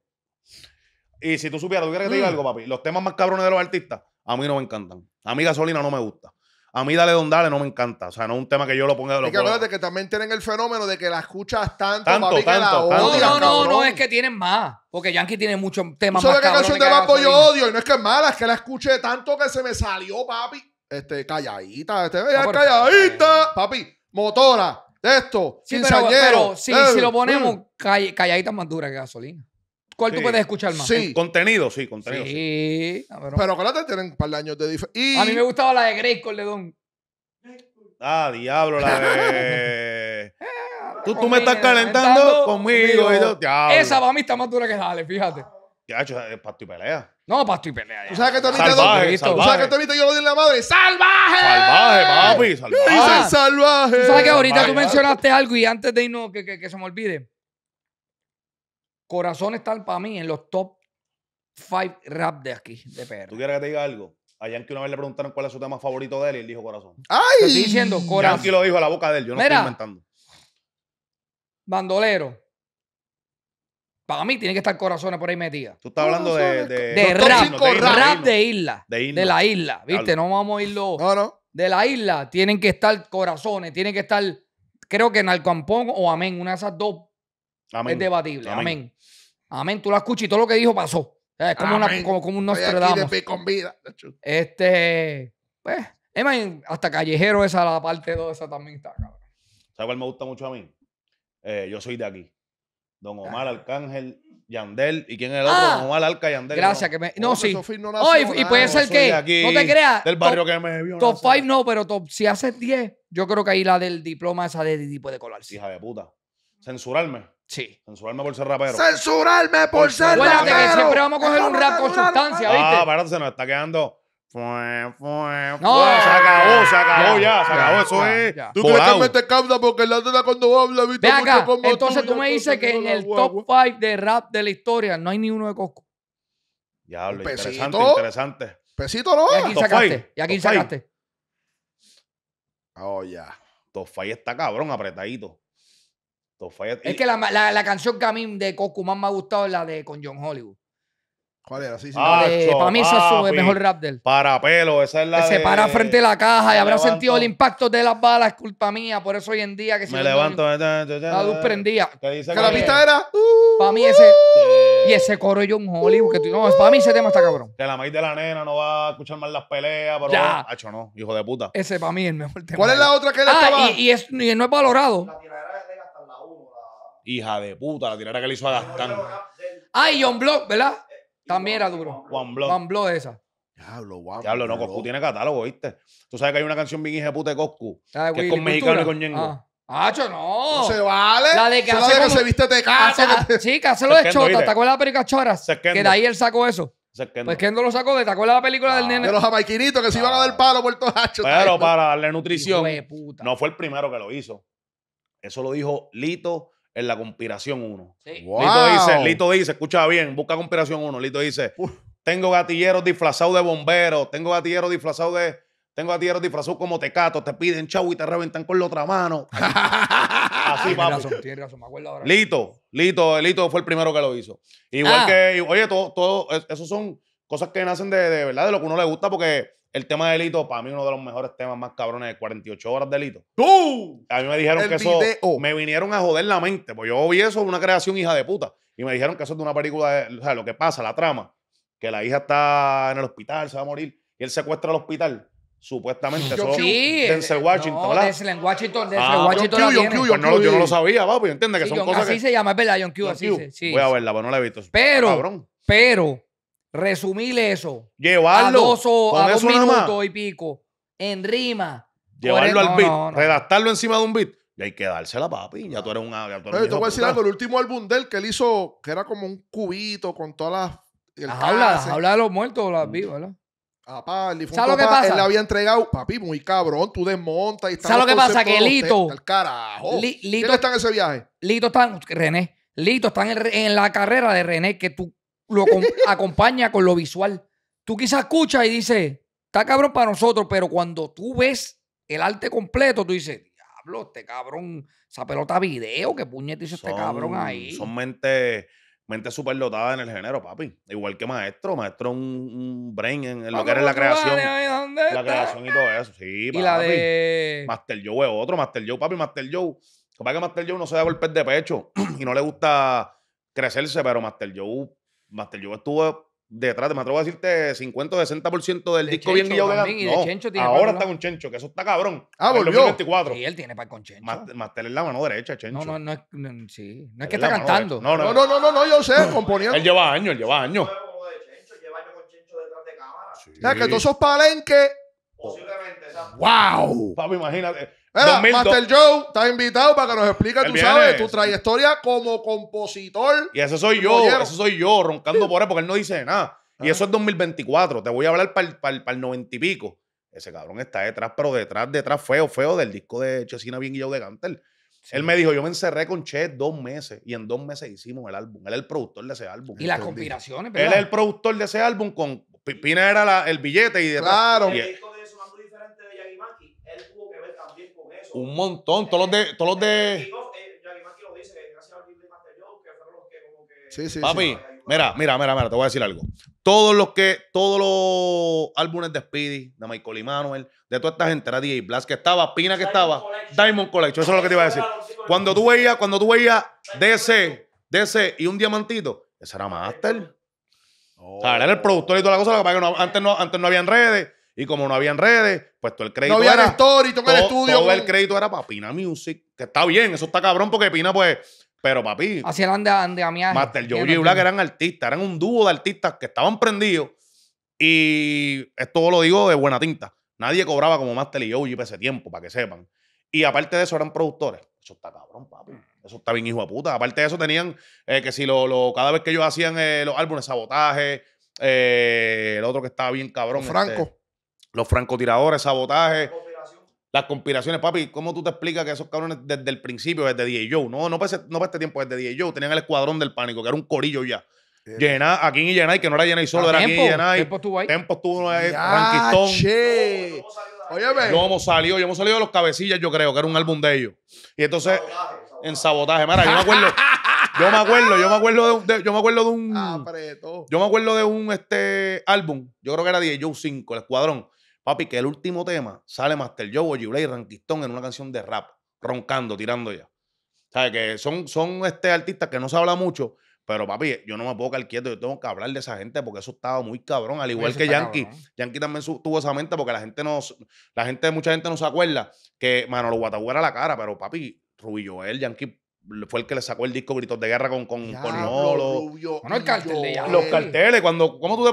Y si tú supieras, tú quieres que te diga mm. algo, papi. Los temas más cabrones de los artistas, a mí no me encantan. A mí gasolina no me gusta. A mí Dale Don Dale no me encanta. O sea, no es un tema que yo lo ponga de los Y que acuérdate que también tienen el fenómeno de que la escuchas tanto, papi, tanto, que la No, no, no, es que tienen más. Porque Yankee tiene muchos temas más ¿Sabes qué canción de Bad yo odio? Y no es que es mala, es que la escuché tanto que se me salió, papi. Este, calladita, este, ah, calladita. Papi, motora, esto, Sí, pero, pero si, lo ponemos, mm. calladita más dura que gasolina. ¿Cuál tú puedes escuchar más? Sí. Contenido, sí, contenido. Sí. sí. claro Pero tienen un par de años de diferencia. A mí me gustaba la de Grey Corledón. Ah, diablo, la de. <laughs> Eh, tú, tú me estás ¿eh? calentando conmigo. Y yo, Esa va mí está más dura que Dale, fíjate. Ya, hecho, es eh, pasto y pelea. No, pasto y pelea. ¿Tú sabes que te viste salvaje, salvaje. ¿Tú sabes que te viste yo lo di la madre? ¡Salvaje! Salvaje, papi, salvaje. ¡Dice salvaje. ¿Tú sabes que ahorita tú mencionaste algo y antes de irnos, que, que se me olvide. Corazones está para mí en los top 5 rap de aquí, de PR. ¿Tú quieres que te diga algo? A que una vez le preguntaron cuál es su tema favorito de él y él dijo corazón. ¡Ay! estoy diciendo corazón. Yankee lo dijo a la boca de él, yo no estoy inventando. Bandolero. Para mí tiene que estar corazones por ahí metida. Tú estás hablando de, de, rap, de isla, rap de isla, de la isla. ¿Viste? No vamos a irlo. No, no. De la isla tienen que estar corazones, tienen que estar, creo que en Narcoampón o Amén. Una de esas dos es debatible. Amén. Amén. Tú la escuchas y todo lo que dijo pasó. Es como, una, como, como, un Nostradamus. con Este, pues, hasta Callejero esa, la parte 2, esa también está, cabrón. ¿Sabes cuál me gusta mucho a mí? Eh, yo soy de aquí. Don ah. Omar Arcángel, Yandel. ¿Y quién es el otro? Ah. Don Omar Arca, Yandel. Gracias. Que me, no, sí. No y, puede ser que, no te creas. Del barrio top, que me vio. Top 5 no, pero top, si haces 10, yo creo que ahí la del diploma esa de, Didi puede colarse. Hija de puta. Censurarme. Sí. Censurarme por ser rapero. ¡Censurarme por ser rapero! que siempre vamos a coger un rap con sustancia, ah, ¿viste? Ah, espérate, se nos está quedando. Fue, fue, no, se acabó, se acabó ya, ya se acabó. eso es. Tú crees que me te causa porque la teta cuando habla, viste Ve acá, Entonces tú, me dices que en el top 5 de rap de la historia no hay ni uno de Cosco. Ya, hablo, interesante, interesante. Pesito no. ¿Y aquí sacaste? ¿Y aquí sacaste? Oh, ya. Top 5 está cabrón, apretadito. Es que la, la, la, canción que a mí de Coscu más me ha gustado es la de con John Hollywood. ¿Cuál era? Sí, sí. para mí ese es el mejor rap del. Para pelo, esa es la de... Se para frente a la caja y habrá sentido el impacto de las balas, culpa mía. Por eso hoy en día que se... Me levanto. me da, la prendía. Que la pista era... Uh, para mí ese... y ese coro de John Hollywood. Que no, para mí ese tema está cabrón. De la maíz de la nena no va a escuchar más las peleas. Pero ya. Hacho, no, hijo de puta. Ese para mí es el mejor tema. ¿Cuál es la otra que le estaba? Ah, y, y, es, y no es valorado. La hija de puta, la tirada que le hizo a Gastán. Ay, John Block, ¿verdad? También era duro. Juan Block. Juan Block esa. Diablo, ya Diablo, no, Coscu tiene catálogo, ¿viste? Tú sabes que hay una canción bien hija de puta de Coscu, ah, que es con mexicano y con yengo. Ah. ¡Hacho, no! No se vale. La de que, que se viste de casa. Sí, que lo de Chota. ¿Te acuerdas de la película Chora? Que de ahí él sacó eso. Sequendo. Pues Kendo lo sacó de, ¿te acuerdas de la película del ah, nene? De los jamaiquinitos que se iban a dar ah. palo por todos hachos. Pero para darle nutrición. No fue el primero que lo hizo. Eso lo dijo Lito en la conspiración 1. Lito dice, Lito dice, escucha bien, busca conspiración 1. Lito dice, tengo gatilleros disfrazados de bomberos, tengo gatilleros disfrazados de... Tengo gatilleros disfrazados como Tecato, te piden chau y te reventan con la otra mano. <laughs> Así, tiene Lito, Lito, Lito fue el primero que lo hizo. Igual ah. que, oye, todo, todo, eso son cosas que nacen de, de verdad, de lo que uno le gusta, porque el tema de delito, para mí, uno de los mejores temas más cabrones de 48 horas de delito. ¡Tú! A mí me dijeron que eso. Me vinieron a joder la mente. Porque yo vi eso, una creación hija de puta. Y me dijeron que eso es de una película. De, o sea, lo que pasa, la trama. Que la hija está en el hospital, se va a morir. Y él secuestra al hospital. Supuestamente yo, sí, Denzel Washington, no, ¿verdad? Denzel Washington, ah, Washington. yo no lo sabía, papi. entiendo que son cosas así que. se llama, es verdad, John Q. así Se, sí. Voy a verla, pero pues no la he visto. Pero, cabrón. pero, resumir eso. Llevarlo. A dos, o, a dos minutos y pico. En rima. Llevarlo al beat. redactarlo encima de un beat. Y hay que dársela, papi. Ya tú eres un. Ya te voy a decir algo. El último álbum de él que él hizo, que era como un cubito con todas las. habla, habla de los muertos o las mm. vivas, ¿verdad? Ah, papá, el difunto pasa? él le había entregado, papi, muy cabrón, tú desmontas y ¿Sabes lo que pasa? Que Lito. Al carajo. Lito, ¿Quién en ese viaje? Lito están. René. Lito están en la carrera de René, que tú lo <laughs> acompaña con lo visual. Tú quizás escuchas y dices, está cabrón para nosotros, pero cuando tú ves el arte completo, tú dices, diablo, este cabrón, esa pelota video, qué puñete hizo este cabrón ahí. Son mentes mente superdotada en el género, papi. Igual que maestro, maestro un, un brain en, lo que es la creación. la creación y todo eso, sí, papi. Y la de... Master Joe es otro, Master Joe, papi, Master Joe. Lo que Master Joe no se da golpes de pecho <clears throat> y no le gusta crecerse, pero Master Joe Master Yo estuve detrás, de, me atrevo a decirte 50 o 60% del disco bien y No, ahora está con Chencho, que eso está cabrón. Ah, volvió. Y él tiene para con Chencho. Master, Master es la mano derecha, Chencho. No, no, no, no sí. No es que está cantando. No no no, no, yo sé, <laughs> componiendo. él lleva años, él lleva años. Chencho, con Sí. O sea, que todos esos palenques. Posiblemente, ¿sabes? ¡Wow! Papi, imagínate. Master Joe, está invitado para que nos explique, tú sabes, tu trayectoria como compositor. Y ese soy yo, eso soy yo, roncando por él, porque él no dice nada. Y ah. eso es 2024. Te voy a hablar para el noventa y pico. Ese cabrón está detrás, pero detrás, detrás, feo, feo, del disco de Chesina Bien yo de Gantel. Él me dijo, yo me encerré con Che dos meses y en dos meses hicimos el álbum. Él es el productor de ese álbum. Y las conspiraciones, Él es el productor de ese álbum con... Pina era el billete y detrás... Claro. Un montón. Todos los de. Todos los de... Papi, mira, mira, mira, mira, te voy a decir algo. Todos los que, todos los álbumes de Speedy, de Michael Emanuel, de toda esta gente, era DJ Blas que estaba, Pina que estaba, Diamond Collection, eso es lo que te iba a decir. Cuando tú veías, cuando tú veías DC, DC y un diamantito, ese era Master. Oh. era el productor y toda la cosa, que antes, no, antes no habían redes, y como no habían redes, pues todo el crédito no era. estudio. el crédito era para Pina Music. Que está bien, eso está cabrón porque Pina, pues. Pero papi. Así eran de, de Master Joey y Black eran artistas, eran un dúo de artistas que estaban prendidos. Y esto lo digo de buena tinta. Nadie cobraba como Master y Yoji ese tiempo, para que sepan. Y aparte de eso, eran productores. Eso está cabrón, papi. Eso está bien hijo de puta. Aparte de eso, tenían eh, que si lo, lo, cada vez que ellos hacían eh, los álbumes, sabotaje, eh, el otro que estaba bien cabrón. Franco. Este, los francotiradores, Sabotaje, Las conspiraciones, papi, ¿cómo tú te explicas que esos cabrones desde el principio, desde DJ Joe? No, no para, no este tiempo, desde DJ Joe. Tenían el escuadrón del pánico, que era un corillo ya. Llená, aquí y Yenay, que no era Yenay solo, ah, era king y Yenay. Tempo estuvo ahí. Tempo estuvo eh, ahí, Ranquistón. yo hemos salido. yo hemos de los cabecillas, yo creo, que era un álbum de ellos. Y entonces, en sabotaje. yo me acuerdo. Yo me acuerdo, yo me acuerdo de un. yo me acuerdo de un. Yo me acuerdo de un este álbum. Yo creo que era DJ 5, el escuadrón. Papi, que el último tema sale Master Joe, y Rankistón en una canción de rap, roncando, tirando ya. ¿Sabes? Que son, son este, artistas que no se habla mucho, pero papi, yo no me puedo quedar quieto, yo tengo que hablar de esa gente porque eso estaba muy cabrón. Al igual que Yankee. Yankee también tuvo esa mente porque la gente no, la gente, mucha gente no se acuerda que mano lo era la cara, pero papi, Rubillo, él, Yankee fue el que le sacó el disco Gritos de Guerra con, con, el cartel Los carteles, cuando, ¿cómo tú te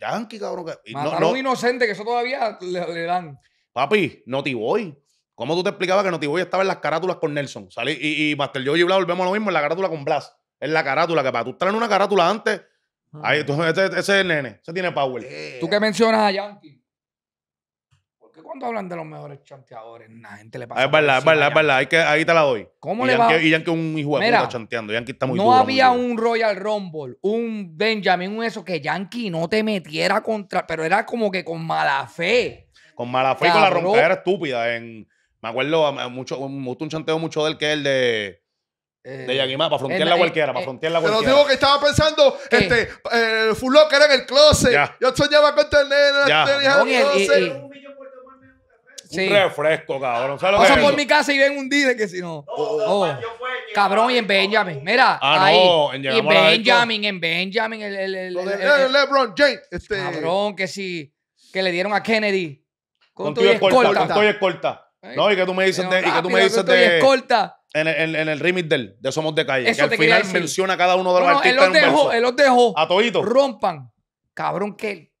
Yankee, cabrón. Mataron no, un inocente que eso todavía le, dan. Papi, no te voy. ¿Cómo tú te explicabas que no te voy estaba en las carátulas con Nelson? ¿sale? Y, y master Yo y Blas volvemos lo mismo en la carátula con Blas. En la carátula, que para tú estar en una carátula antes. Ahí, tú, ese, ese, es el nene, ese tiene power. Tú qué mencionas a Yankee cuando hablan de los mejores chanteadores, la gente le pasa. Es verdad, es verdad, es verdad. Hay que, ahí te la doy. ¿Cómo y le Yankee, va? Y que un hijo de puta chanteando. Yankee está muy No había un Royal Rumble, un Benjamin, un eso que Yankee no te metiera contra. Pero era como que con mala fe. Con mala fe y con la rompera estúpida. En, me acuerdo, mucho, me gustó un chanteo mucho del que es el de. Eh, para eh, frontear la cualquiera, para frontear la cualquiera. Te lo digo que estaba pensando, el eh. este, el Full Locker en el closet. Yo soñaba con tener, ya. Un refresco, cabrón. ¿Sabes por mi casa y ven un día que si no. Oh. Cabrón, y en Benjamin. Mira, ah, ahí. en y en Benjamin, en Benjamin, el, el, el, LeBron James. Este... Cabrón, que si que le dieron a Kennedy. Con, tu escolta. Con tu escolta. Eh, no, y que tú me dices Y que tú me dices de. escolta. En el, en, el remix del, de Somos de Calle. que al final menciona a cada uno de los no, artistas. Él los, dejó, él los dejó. A to'ito. Rompan. Cabrón, que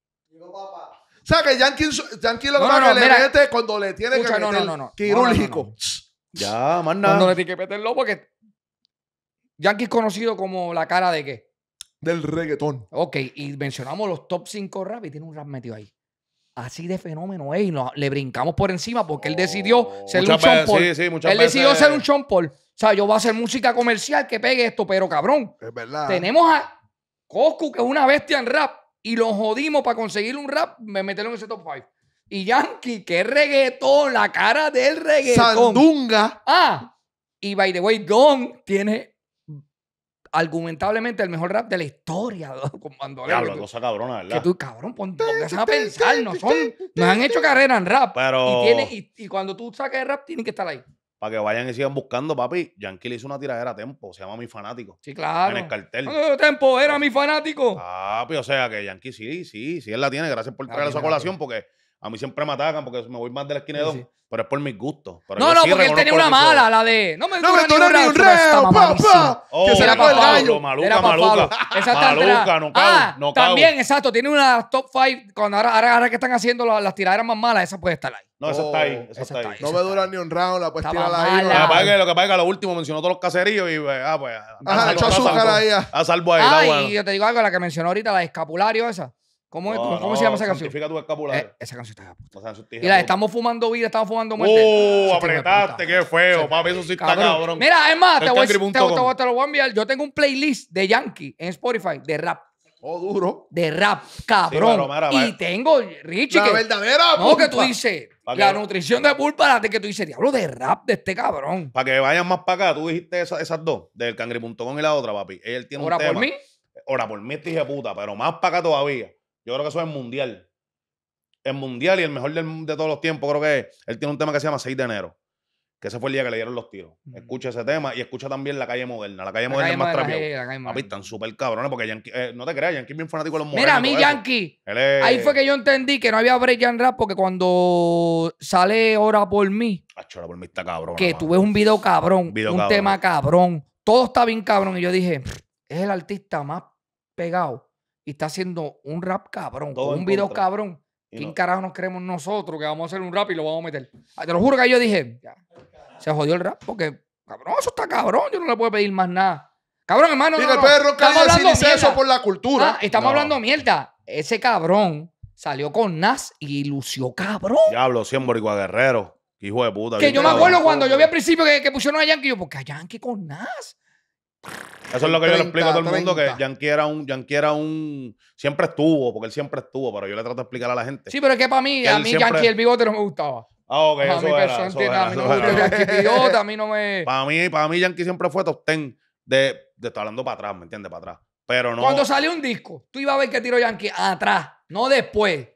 o sea, que Yankee, lo que pasa es le cuando le tiene que meter quirúrgico. Ya, más nada. Cuando le tiene que meterlo porque Yankee es conocido como la cara de qué? Del reggaetón. Ok, y mencionamos los top 5 rap y tiene un rap metido ahí. Así de fenómeno, y y le brincamos por encima porque él decidió oh, ser un chompol. Sí, sí, él decidió ser un chompol. O sea, yo voy a hacer música comercial que pegue esto, pero cabrón. Es verdad. Tenemos a Coscu, que es una bestia en rap y lo jodimos para conseguir un rap, me metieron en ese top 5. Y Yankee, qué reggaetón, la cara del reggaetón. Sandunga. Ah, y by the way, Don tiene argumentablemente el mejor rap de la historia <laughs> ¿no? con bandolero. cabrona, ¿verdad? Que tú, cabrón, ponte a pensar, no son, Nos han hecho carrera en rap. Pero... Y, cuando tú saques el rap, tienen que estar ahí para que vayan y sigan buscando, papi. Yankee le hizo una tiradera a Tempo, se llama Mi Fanático. Sí, claro. En el cartel. Tempo era ah. mi fanático. Papi, o sea que Yankee sí, sí, sí, él la tiene. Gracias por traer esa colación porque a mí siempre me atacan porque me voy más de la esquina de dos. Pero es por mis gustos. no, no, porque él tenía una mala, la de. No me no me ni un reo, papá. Oh, que se era para Pablo. Maluca, era Maluca. Maluca, ah, no cago, También, exacto. Tiene una top five. ahora, ahora, que están haciendo las, tiraderas más malas, esa puede estar ahí. No, esa está ahí. Oh, no me dura ni un round, la puedes tirar ahí. Lo que, pasa lo que pasa lo último mencionó todos los caseríos y pues, ah, pues. Ajá, echó azúcar ahí. Ah. A salvo ahí. Ah, y yo te digo algo, la que mencionó ahorita, la escapulario esa. ¿Cómo, ¿cómo, se llama esa canción? Eh, esa canción está de y la estamos fumando vida, estamos fumando muerte. ¡Oh! Apretaste, qué feo, papi. Eso sí está cabrón. Mira, es más, te, voy, te, lo voy a enviar. Yo tengo un playlist de Yankee en Spotify de rap. Oh, duro. De rap, cabrón. y tengo, Richie. La verdadera. No, que tú dices. la nutrición de pulpa, la que tú dices, diablo de rap de este cabrón. Para que vayan más para acá, tú dijiste esas, dos, del cangri.com y la otra, papi. Él tiene un tema. por mí. Ahora por mí, te dije puta, pero más para acá todavía. Yo creo que eso es mundial. Es mundial y el mejor de todos los tiempos, creo que él tiene un tema que se llama 6 de enero. Que ese fue el día que le dieron los tiros. Escucha ese tema y escucha también La Calle Moderna. La Calle Moderna es más A Papi, están súper cabrones porque Yankee, eh, no te creas, Yankee es bien fanático de los mundiales. Mira, a mí Yankee. Ahí fue que yo entendí que no había break and rap porque cuando sale Hora por mí. Hora por mí está cabrón. Que tú ves un video cabrón, un tema cabrón. Todo está bien cabrón. Y yo dije, es el artista más pegado y está haciendo un rap cabrón, un video cabrón. ¿Quién carajo nos creemos nosotros que vamos a hacer un rap y lo vamos a meter? Ah, te lo juro que yo dije, ya, se jodió el rap porque, cabrón, eso está cabrón, yo no le puedo pedir más nada. Cabrón, hermano. Mira, no, no, dice eso por la cultura. Ah, estamos hablando mierda. Ese cabrón salió con Nas y lució cabrón. Diablo, siempre Boricua Guerrero. Hijo de puta. Que yo me acuerdo cuando yo vi al principio que, que pusieron a Yankee, yo, porque a Yankee con Nas. Eso es lo que yo le explico a todo el mundo, que Yankee era, un, Yankee era un... Siempre estuvo, porque él siempre estuvo, pero yo le trato de explicar a la gente. Sí, pero es que para mí, a mí Yankee el bigote no me gustaba. Ah, ok, eso, era, mí Para mí, para mí Yankee siempre fue tostén ten de... estar hablando para atrás, ¿me entiendes? Para atrás. Pero no... Cuando salió un disco, tú ibas a ver que tiró Yankee atrás, no después.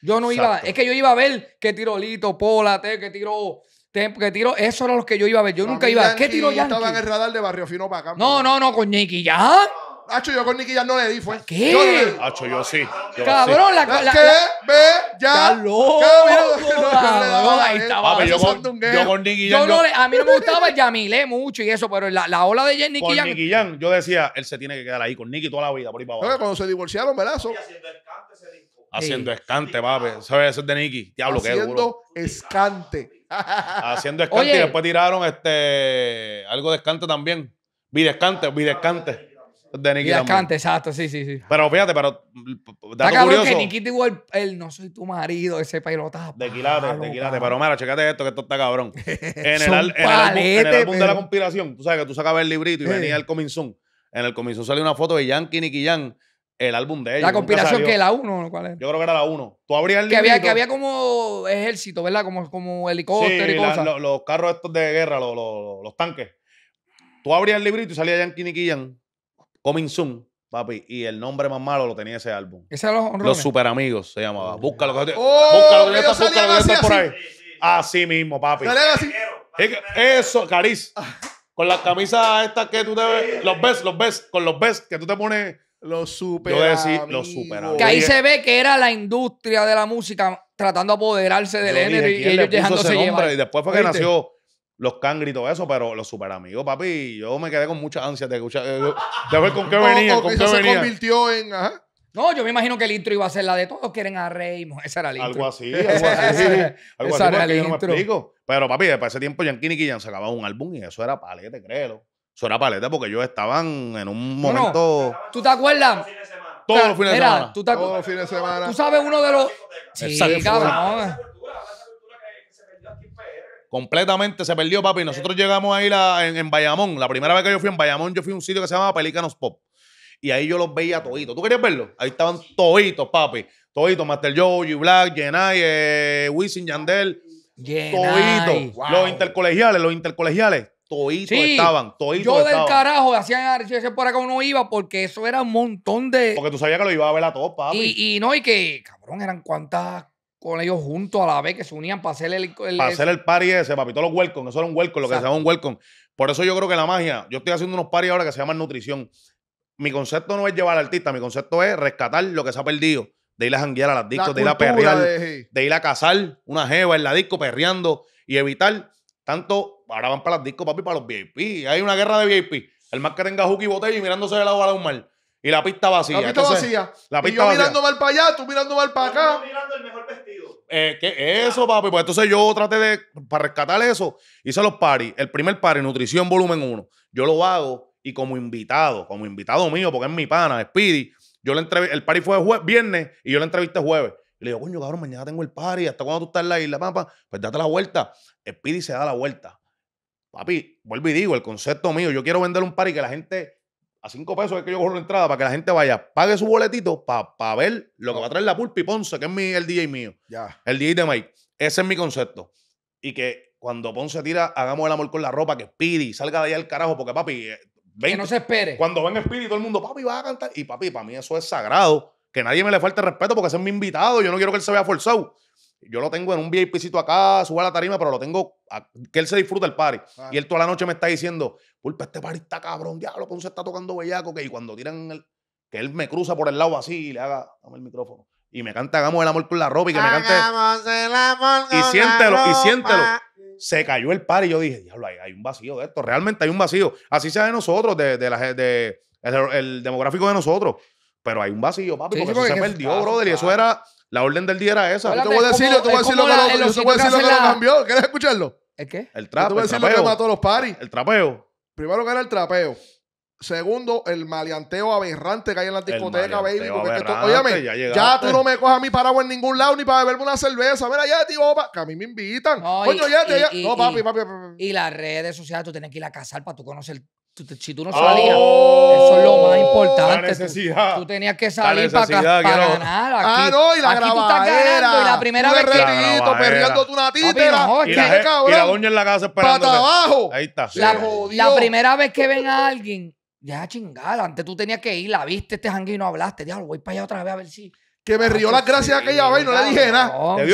Yo no iba... Es que yo iba a ver que tiró Lito, Polate, que tiró... Porque tiro, eso era lo que yo iba a ver. Yo nunca iba a ver. ¿Qué tiro Yankee? Estaba en el radar de Barrio Fino para acá. No, no, no, con Nicky ya Hacho, yo con Nicky ya no le di, fue. ¿Qué? yo sí. cabrón, la, ¿Qué? Ve, ya. loco. Cabrón, ahí estaba. yo, con, yo Nicky Jan Yo no, a mí no me gustaba el Yamilé mucho y eso, pero la, la ola de Nicky ya Con Nicky ya yo decía, él se tiene que quedar ahí con Nicky toda la vida, por ahí para abajo. Cuando se divorciaron, velazo Haciendo escante, papi. ¿Sabes? Eso es de Nicky. Diablo, qué duro. Haciendo escante haciendo <laughs> escante y después tiraron este algo de escante también. Videscante, videscante. De Nicky Videscante, exacto, sí, sí, sí. Pero fíjate, pero dato Está cabrón que Nicky igual el, no soy tu marido, ese pelota De quilate, Pero mira, checate esto, que esto está cabrón. <laughs> En el, en el álbum, el de la conspiración, tú sabes que tú sacabas el librito y venía el En el coming salió una foto de Yankee y Nicky Yan el álbum de ellos. La conspiración que la 1, ¿cuál es? Yo creo que era la 1. Tú abrías el que librito. había, que había como ejército, ¿verdad? Como, como helicóptero y cosas. los carros estos de guerra, los, los, tanques. Tú abrías el librito y salía Yankee Kiniquillan. Coming Soon, papi. Y el nombre más malo lo tenía ese álbum. ¿Ese era los honrones? Los super amigos se llamaba. búscalo. Oh. búscalo, que búscalo, por ahí. así mismo, papi. Eso, Cariz. Ah. Con las camisas estas que tú te ves, los ves, los ves, con los ves que tú te pones los super. Yo decir, los Que ahí se ve que era la industria de la música tratando de apoderarse del género y ellos dejándose llevar. Y después fue que nació los cangri y todo eso, pero los super amigos, papi. Yo me quedé con mucha ansia de escuchar, eh, de con qué venía. con qué venía. se convirtió en. Ajá. No, yo me imagino que el intro iba a ser la de todos quieren a Raymond. Esa era la intro. Algo así, <laughs> algo así. ¿Esa era el intro? Pero, papi, después de ese tiempo, Yankee y se sacaba un álbum y eso era palete, creo. Eso era paleta porque ellos estaban en un momento. ¿Tú te acuerdas? Todos los fines de semana. Todos los fines de semana. Tú sabes uno de los. Sí, cabrón. Completamente se perdió, papi. Nosotros llegamos ahí la- en, Bayamón. La primera vez que yo fui en Bayamón, yo fui a un sitio que se llamaba Pelicanos Pop. Y ahí yo los veía toditos. ¿Tú querías verlo Ahí estaban toditos, papi. Toditos. Master Joe, G Black, Genay, eh, Wisin, Yandel. Toditos. Los intercolegiales, los intercolegiales. Toito estaban, Yo del carajo hacían ese por acá uno iba porque eso era un montón de. Porque tú sabías que lo iba a ver a todos, Y, no, y que, cabrón, eran cuantas con ellos juntos a la vez que se unían para hacer el. para hacer el party ese, papito, los welcome, eso era un welcome, lo que se llama un welcome. Por eso yo creo que la magia, yo estoy haciendo unos parties ahora que se llaman nutrición. Mi concepto no es llevar al artista, mi concepto es rescatar lo que se ha perdido. De ir a janguear a las discos, de ir a perrear, de... de ir a cazar una jeva en la disco perreando y evitar tanto ahora van para las discos, papi, para los VIP. Hay una guerra de VIP. El más que tenga hook y botella y mirándose de lado a un mal. Y la pista vacía. La pista vacía. y yo mirando mal para allá, tú mirando mal para acá. Yo mirando el mejor vestido. Eh, ¿qué? Eso, papi. Pues entonces yo traté de, para rescatar eso, hice los paris. El primer party, Nutrición Volumen 1. Yo lo hago y como invitado, como invitado mío, porque es mi pana, Speedy, yo le entrevisté, el pari fue viernes y yo le entrevisté jueves. Y le digo, coño, cabrón, mañana tengo el party, ¿hasta cuándo tú estás en la isla, papá? Pues date la vuelta. Speedy se da la vuelta. Papi, vuelvo y digo, el concepto mío, yo quiero vender un par y que la gente, a cinco pesos es que yo cojo la entrada para que la gente vaya, pague su boletito para ver lo que ah. va a traer la pulpa y Ponce, que es mi, el DJ mío. Ya. El DJ de Mike. Ese es mi concepto. Y que cuando Ponce tira, hagamos el amor con la ropa, que Speedy salga de allá al carajo, porque papi, ve eh, ven, que no se espere. Cuando ven Speedy, todo el mundo, papi, va a cantar. Y papi, para mí eso es sagrado. Que nadie me le falte respeto porque es mi invitado. Yo no quiero que él se vea forzado yo lo tengo en un VIPcito acá, suba la tarima, pero lo tengo, que él se disfruta el party. Y él toda la noche me está diciendo, pulpa, este party está cabrón, diablo, que se está tocando bellaco, que y cuando tiran que él me cruza por el lado así y le haga, dame el micrófono. Y me canta Hagamos el amor con la ropa y que me cante. amor y siéntelo, y siéntelo. Se cayó el party. y yo dije, diablo, hay, un vacío de esto, realmente hay un vacío. Así sea de nosotros, de, la, de el, demográfico de nosotros pero hay un vacío, papi, porque, eso se perdió, brother, y eso era la orden del día era esa. Yo te voy a decir, te a decir lo que lo, cambió. ¿Quieres escucharlo? ¿El qué? El trapeo. Yo te voy a decir que mató los paris. El trapeo. Primero que era el trapeo. Segundo, el maleanteo aberrante que hay en la discoteca, baby. Porque ya, tú no me cojas a mí parado en ningún lado ni para beberme una cerveza. Mira, ya, tío, opa, que a mí me invitan. No, y, ya, no, papi, papi, Y las redes sociales, tú tienes que ir a casar para tú conocer si tú no ah, salías, oh, eso es lo más importante. La necesidad. Tú, tenías que salir para, para ganar. Ah, aquí, ah, no, y la y la primera vez que... Perdiendo, perdiendo tu natita. y, la, y la doña en la casa esperando. abajo. Ahí está. La, la primera vez que ven a alguien, ya chingada. Antes tú tenías que ir, la viste este jangue y no hablaste. Diablo, voy para allá otra vez a ver si que me ah, rió pues las gracias aquella vez y no le dije nada. Te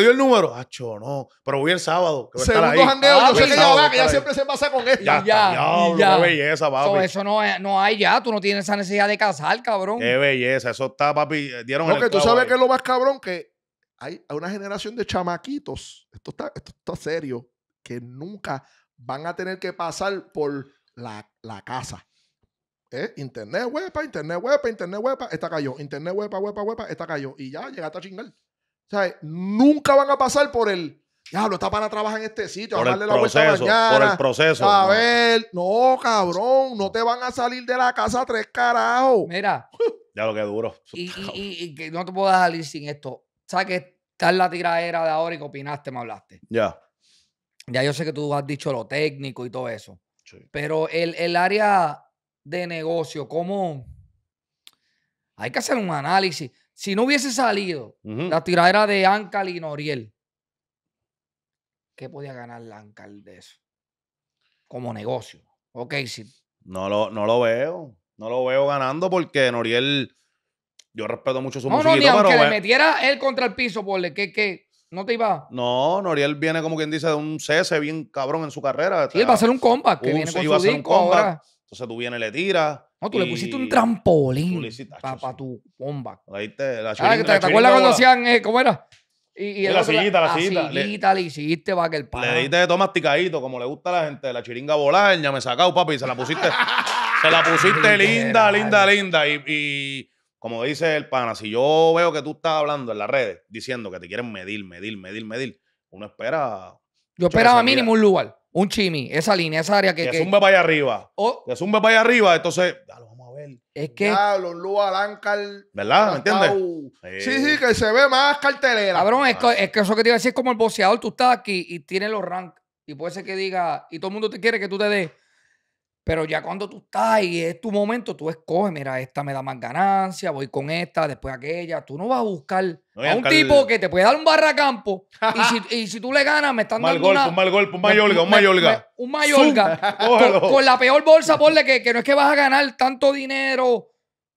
dio el, número. Acho, ah, no. Pero voy el sábado. Que Segundo ah, yo sé pues que ella va, que ella siempre se pasa con esto Ya, ya, qué belleza, papi. eso no, es- no hay ya. Tú no tienes esa necesidad de casar, cabrón. Qué belleza. Eso está, papi. Eh, dieron el Porque tú sabes que es lo más cabrón que hay una generación de chamaquitos, esto está, esto está serio, que nunca van a tener que pasar por la, la casa internet huepa, internet huepa, internet huepa, está cayó. Internet huepa, huepa, huepa, está cayó. Y ya llegaste a chingar. O sea, nunca van a pasar por el. Diablo, está para trabajar en este sitio, por a darle el proceso, la vuelta Por el proceso. A ver, no, cabrón, no te van a salir de la casa tres carajos. Mira. <laughs> ya lo que duro. Y, que no te puedo salir sin esto. ¿Sabes que está en la tiradera de ahora y que opinaste, me hablaste? Ya. Ya yo sé que tú has dicho lo técnico y todo eso. Pero el, el área de negocio, como hay que hacer un análisis. Si no hubiese salido la tiradera de Ancal y Noriel, ¿qué podía ganar la Ancal de eso? Como negocio. Ok, sí. No lo, no lo veo. No lo veo ganando porque Noriel, yo respeto mucho su no, no, ni aunque le metiera él contra el piso, por que, que no te iba. No, Noriel viene como quien dice de un cese bien cabrón en su carrera. y él va a ser un comeback. Que viene con su a un entonces tú vienes, le tiras. No, tú le pusiste un trampolín para tu bomba. Le la chiringa. ¿Te, acuerdas cuando hacían, eh, cómo era? Y, y, la sillita, la, la sillita. Le, hiciste para que el pana… Le diste de todo masticadito, como le gusta a la gente. La chiringa bolaña, me sacado, papi, y se la pusiste. <laughs> se la pusiste linda, linda, linda. Y, y, como dice el pana, si yo veo que tú estás hablando en las redes, diciendo que te quieren medir, medir, medir, medir, uno espera. Yo esperaba mínimo un lugar un chimi, esa línea, esa área que. Que, zumbe para allá arriba. Oh. Que zumbe para allá arriba, entonces. Ya lo vamos a ver. Es que. los ¿Verdad? ¿Me entiendes? Sí. sí, que se ve más cartelera. Cabrón, es, que, ah. es que eso que te iba a decir es como el boxeador. Tú estás aquí y tienes los ranks. Y puede ser que diga. Y todo el mundo te quiere que tú te des pero ya cuando tú estás y es tu momento, tú escoges, mira, esta me da más ganancia, voy con esta, después aquella. Tú no vas a buscar a, un tipo que te puede dar un barracampo y, si, <laughs> y si tú le ganas, me están mal dando golpe, Un mal golpe, un mayorga, un mayorga. Un <laughs> mayorga. con, la peor bolsa, porle que, que no es que vas a ganar tanto dinero,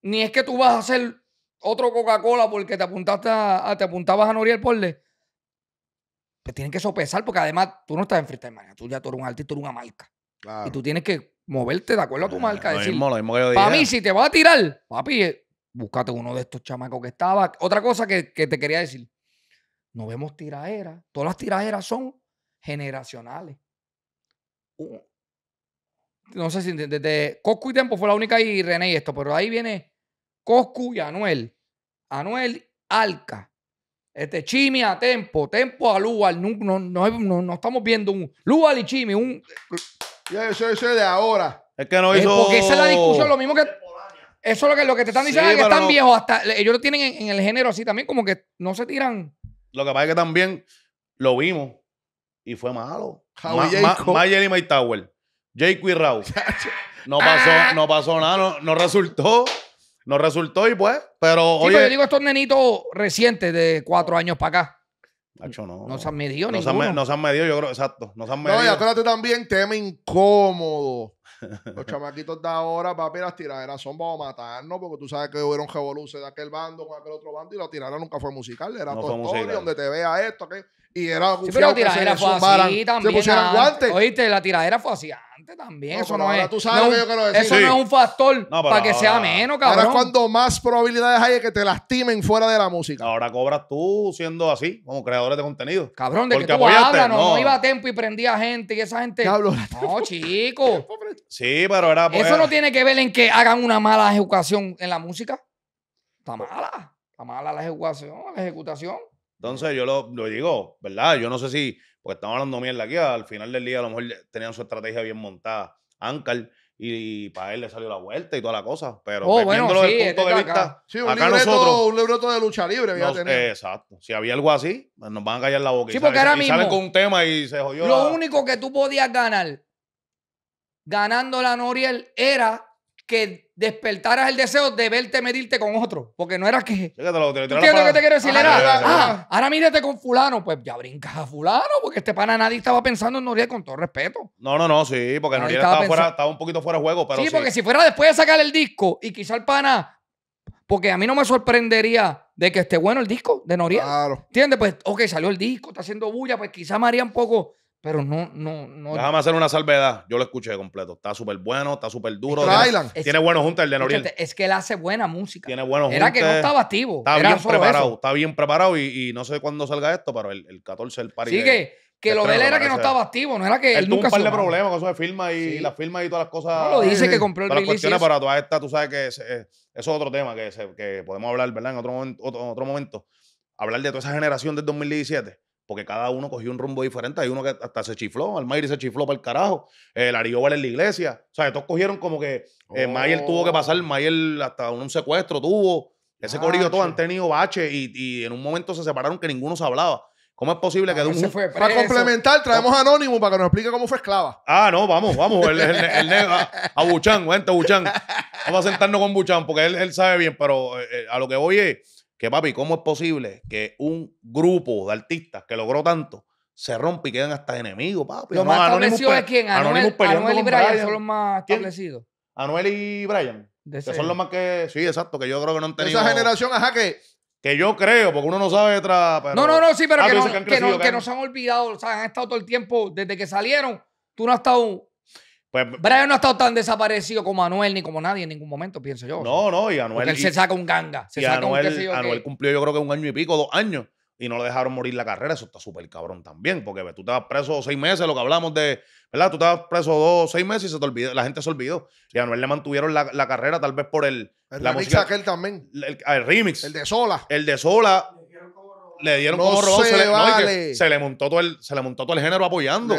ni es que tú vas a hacer otro Coca-Cola porque te apuntaste a, te apuntabas a Noriel, porle Te tienen que sopesar porque además tú no estás en freestyle, Tú ya tú eres un artista, tú eres una marca. Y tú tienes que moverte de acuerdo a tu marca. Para mí, si te va a tirar, papi, eh, búscate uno de estos chamacos que estaba. Otra cosa que, te quería decir. No vemos tiraderas. Todas las tiraderas son generacionales. no sé si desde, Coscu y Tempo fue la única y René y esto, pero ahí viene Coscu y Anuel. Anuel Alca. Este Chimi a Tempo, Tempo a Lual. No, no, estamos viendo un Lual y Chimi, un yo, yo, de ahora. Es que no eh, hizo. porque esa es la discusión, lo mismo que. Eso es lo que, lo que te están diciendo, es que están viejos. Hasta, ellos lo tienen en, el género así también, como que no se tiran. Lo que pasa es que también lo vimos y fue malo. Mayer y Maytower, Tower. Jake y Raúl. No pasó, ah. no pasó nada, no, resultó. No resultó y pues, pero. oye, pero yo digo estos nenitos recientes de cuatro años para acá no. se han medido no ninguno. no se han medido, yo creo, exacto. No se han medido. No, y acuérdate también, tema incómodo. Los chamaquitos de ahora, papi, las tiraderas son para matarnos, porque tú sabes que hubieron revoluciones de aquel bando con aquel otro bando y la tiradera nunca fue musical, era no todo donde te vea esto, que y era sí, pero la tiradera fue así también. pusieran ah, guantes. Oíste, la tiradera fue así antes también. eso no es. Eso no es un factor para que sea menos, cabrón. Ahora es cuando más probabilidades hay de que te lastimen fuera de la música. Ahora cobras tú siendo así, como creadores de contenido. Cabrón, de que tú hablas, no, iba a tiempo y prendía gente y esa gente. No, chico. sí, pero era. Pues, eso no tiene que ver en que hagan una mala ejecución en la música. Está mala. Está mala la ejecución, la ejecutación. Entonces yo lo, lo, digo, ¿verdad? Yo no sé si, porque estamos hablando mierda aquí, al final del día a lo mejor tenían su estrategia bien montada, Ankar, y, para él le salió la vuelta y toda la cosa, pero oh, bueno, sí, punto este de vista, sí, un, acá nosotros, un libreto de lucha libre Exacto, si había algo así, pues nos van a callar la boca. Sí, porque era ahora y mismo, tema y se jodió. Lo único que tú podías ganar ganando la Noriel era que despertaras el deseo de verte medirte con otro, porque no era que... Lo que te quiero decir? Ah, era, ah, ahora mírate con fulano, pues ya brincas a fulano, porque este pana nadie estaba pensando en Noriel con todo respeto. No, no, no, sí, porque Noriel estaba, un poquito fuera de juego, sí, porque si fuera después de sacar el disco y quizá el pana, porque a mí no me sorprendería de que esté bueno el disco de Noriel. Claro. ¿Entiendes? Pues, ok, salió el disco, está haciendo bulla, pues quizá María un poco pero no, no, no. Déjame hacer una salvedad. Yo lo escuché completo. Está súper bueno, está súper duro. Tiene, buenos juntos el de Noriel. Es que él hace buena música. Tiene buenos Era que no estaba activo. Está bien preparado. Está bien preparado y, no sé cuándo salga esto, pero el, 14 el party. sigue que, lo de él era que no estaba activo, no era que él, tuvo nunca un par de problemas con eso de firma y, las firmas y todas las cosas. No lo dice que compró el las cuestiones para todas estas, tú sabes que es, eh, es, otro tema que, que podemos hablar, ¿verdad? En otro momento, otro, otro momento. Hablar de toda esa generación del 2017 porque cada uno cogió un rumbo diferente. Hay uno que hasta se chifló, Almairi se chifló para el carajo, eh, el Arioval en la iglesia. O sea, todos cogieron como que oh. Mayer tuvo que pasar, oh. Mayer hasta un secuestro tuvo. Ese corrido todo. han tenido bache y, en un momento se separaron que ninguno se hablaba. ¿Cómo es posible que ah, de un... para complementar, traemos Anónimo para que nos explique cómo fue esclava. Ah, no, vamos, vamos. El, el, a, Buchan, gente, Buchan. Vamos a sentarnos con Buchan porque él, sabe bien, pero eh, a lo que voy es que papi, ¿cómo es posible que un grupo de artistas que logró tanto se rompe y quedan hasta enemigos, papi? Lo más establecido es quién, Anuel, Anuel y Brian son los más establecidos. Anuel y Brian, que son los más que, sí, exacto, que yo creo que no han tenido. Esa generación, ajá, que que yo creo, porque uno no sabe detrás. No, no, no, sí, pero ah, que, que, no, se han olvidado, o sea, han estado todo el tiempo, desde que salieron, tú no has estado pues, Brian no ha estado tan desaparecido como Anuel ni como nadie en ningún momento, pienso yo. No, no, y Anuel. Porque él se saca un ganga. Se saca un Anuel cumplió, yo creo que un año y pico, dos años, y no le dejaron morir la carrera. Eso está súper cabrón también, porque tú estabas preso seis meses, lo que hablamos de. ¿Verdad? Tú estabas preso dos, seis meses y se te olvidó, la gente se olvidó. Y a Anuel le mantuvieron la, carrera, tal vez por el. El la remix aquel también. el remix. El de Sola. El de Sola le dieron Se, le, montó todo el, se le montó todo el género apoyando.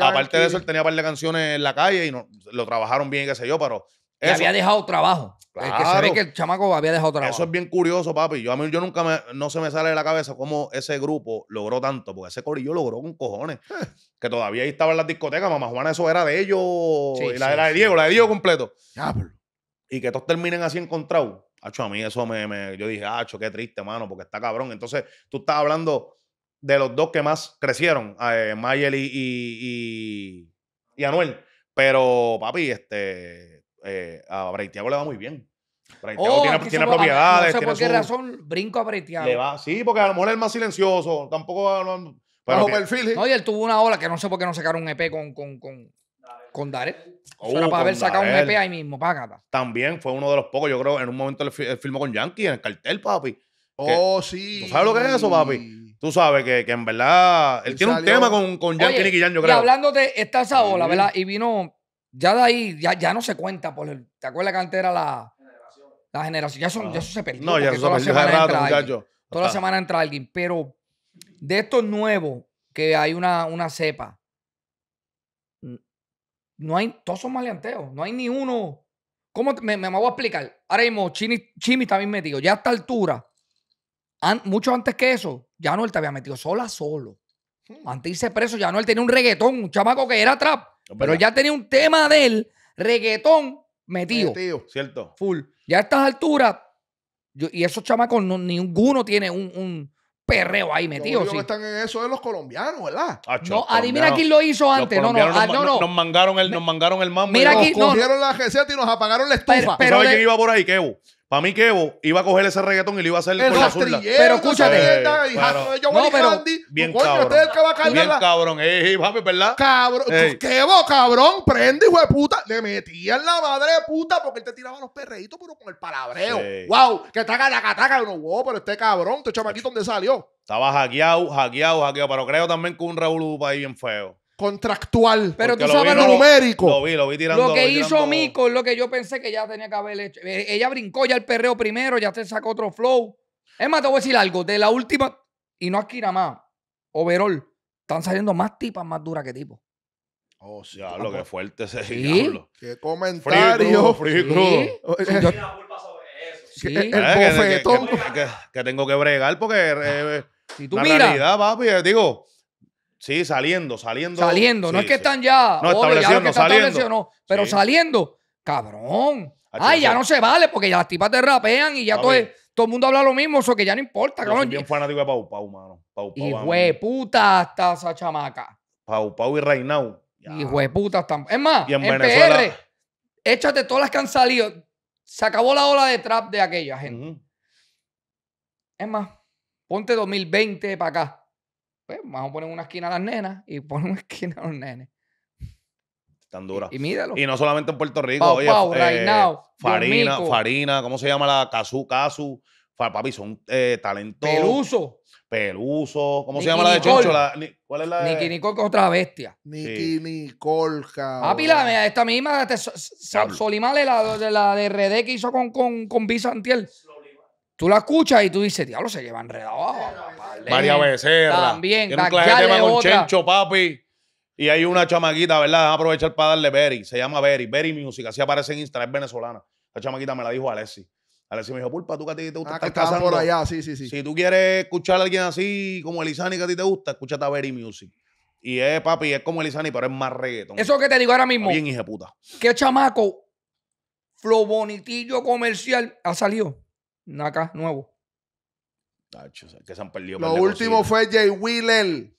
Aparte de eso, él tenía un par de canciones en la calle y lo trabajaron bien, qué sé yo, pero. había dejado trabajo. Claro, que se que el chamaco había dejado trabajo. Eso es bien curioso, papi. Yo, a mí yo nunca me, no se me sale de la cabeza cómo ese grupo logró tanto, porque ese corillo logró con cojones. <laughs> que todavía ahí en las discotecas, mamá Juana, eso era de ellos. y la, era de Diego, la de Diego completo. Y que todos terminen así encontrados. Acho, a mí eso me, yo dije, Acho, qué triste, mano, porque está cabrón. Entonces, tú estás hablando de los dos que más crecieron, eh, Mayel y, y, y, Anuel. Pero, papi, este, eh, a Breitiago le va muy bien. Breitiago oh, tiene, propiedades. No sé por qué razón brinco a Breitiago. Le va, sí, porque a lo mejor es más silencioso. Tampoco... pero perfil. ¿eh? No, y él tuvo una ola que no sé por qué no sacaron un EP con, con, con eh Eso uh, para haber sacado un EP e ahí mismo, págata. También fue uno de los pocos, yo creo, en un momento él, filmó con Yankee en el cartel, papi. Oh, sí. ¿Tú sabes lo que es eso, papi? Tú sabes que, que en verdad él, tiene un tema con, con Yankee Oye, Nicky yo creo. Y hablando de esta esa ola, ¿verdad? Y vino, ya de ahí, ya, ya no se cuenta por el, ¿te acuerdas que antes era la, generación. la generación? Ya, son, ah. ya eso se perdió. No, ya eso se perdió hace rato, muchachos. Toda la semana entra alguien, pero de estos nuevos que hay una, una cepa, no hay, todos son maleanteos, no hay ni uno. ¿Cómo me, me, voy a explicar? Ahora mismo, Chimi, también está metido. Ya a esta altura, mucho antes que eso, ya no te había metido sola solo. Hmm. Antes de irse preso, ya no tenía un reggaetón, un chamaco que era trap. pero ya tenía un tema del reggaetón metido. Metido, cierto. Full. Ya a estas alturas, y esos chamacos, ninguno tiene un, un perreo ahí metido. Los sí. que están en eso de los colombianos, ¿verdad? Ah, adi no, quién lo hizo antes. Los no, no, ah, no, no, Nos mangaron el, nos mangaron el mambo. Mira nos la receta y nos apagaron la estufa. Pero, ¿Sabes quién iba por ahí, Kevo? a mí, Kevo iba a coger ese reggaetón y lo iba a hacer el con la Pero escúchate. pero, no, bien cabrón. Usted es el que va a bien cabrón. Ey, papi, ¿verdad? Cabrón. Ey. cabrón. Prende, hijo de puta. Le metía en la madre de puta porque él te tiraba los perreitos, pero con el palabreo. Wow. Que taca, taca, taca. Uno, pero este cabrón, este chamaquito, ¿dónde salió? Estaba hackeado, hackeado, hackeado. Pero creo también que un revolú ahí bien feo contractual, pero tú sabes lo, numérico. Lo, vi, lo vi tirando. Lo que hizo Mico es lo que yo pensé que ya tenía que haber hecho. Eh, ella brincó ya el perreo primero, ya se sacó otro flow. Es más, te voy a decir algo. De la última, y no aquí nada más, overall, están saliendo más tipas más duras que tipo. Oh, sea, ah, lo que pues. fuerte ese ¿Sí? diablo. Qué comentario. Free tengo Sí. El, eh, Que, tengo que bregar porque eh, si tú la miras, realidad, papi, digo, Sí, saliendo, saliendo. Saliendo, no es que están ya. No, que están saliendo. pero saliendo, cabrón. Ay, ya no se vale porque ya las tipas te rapean y ya todo, el mundo habla lo mismo, eso que ya no importa, cabrón. Soy bien fanático de Pau Pau, mano. Pau, Pau, y hueputa hasta esa chamaca. Pau Pau y Reinau. Y hueputa ¿está? Es más, en, échate todas las que han salido. Se acabó la ola de trap de aquella gente. Es más, ponte 2020 para acá pues vamos a poner una esquina a las nenas y <laughs> ponen una esquina a los nenes. Tan dura. Y, Y no solamente en Puerto Rico. Eh, farina, farina, ¿cómo se llama la Casu Casu? Papi, son eh, talentosos. Peluso. Peluso. ¿Cómo se llama la de la ¿Cuál es la de...? Nicole otra bestia. Niki sí. cabrón. Papi, la, esta misma, Solimale, la, la de RD que hizo con, con, con Tú la escuchas y tú dices, diablo, se lleva enredado. María Becerra. También. Tiene un tema con Chencho, papi. Y hay una chamaquita, ¿verdad? Aprovecha a aprovechar para darle Berry. Se llama Berry. Berry Music. Así aparece en Instagram. Es venezolana. La chamaquita me la dijo Alessi. Alessi me dijo, pulpa, tú que a ti te gusta ah, por allá, sí, sí, sí. Si tú quieres escuchar a alguien así como Elizani que a ti te gusta, escúchate a Berry Music. Y es, papi, es como Elizani, pero es más reggaeton. Eso que te digo ahora mismo. Bien, hija puta. ¿Qué chamaco flobonitillo bonitillo comercial ha salido? Naka, nuevo. Tacho, que se han perdido. Lo último fue Jay Wheeler.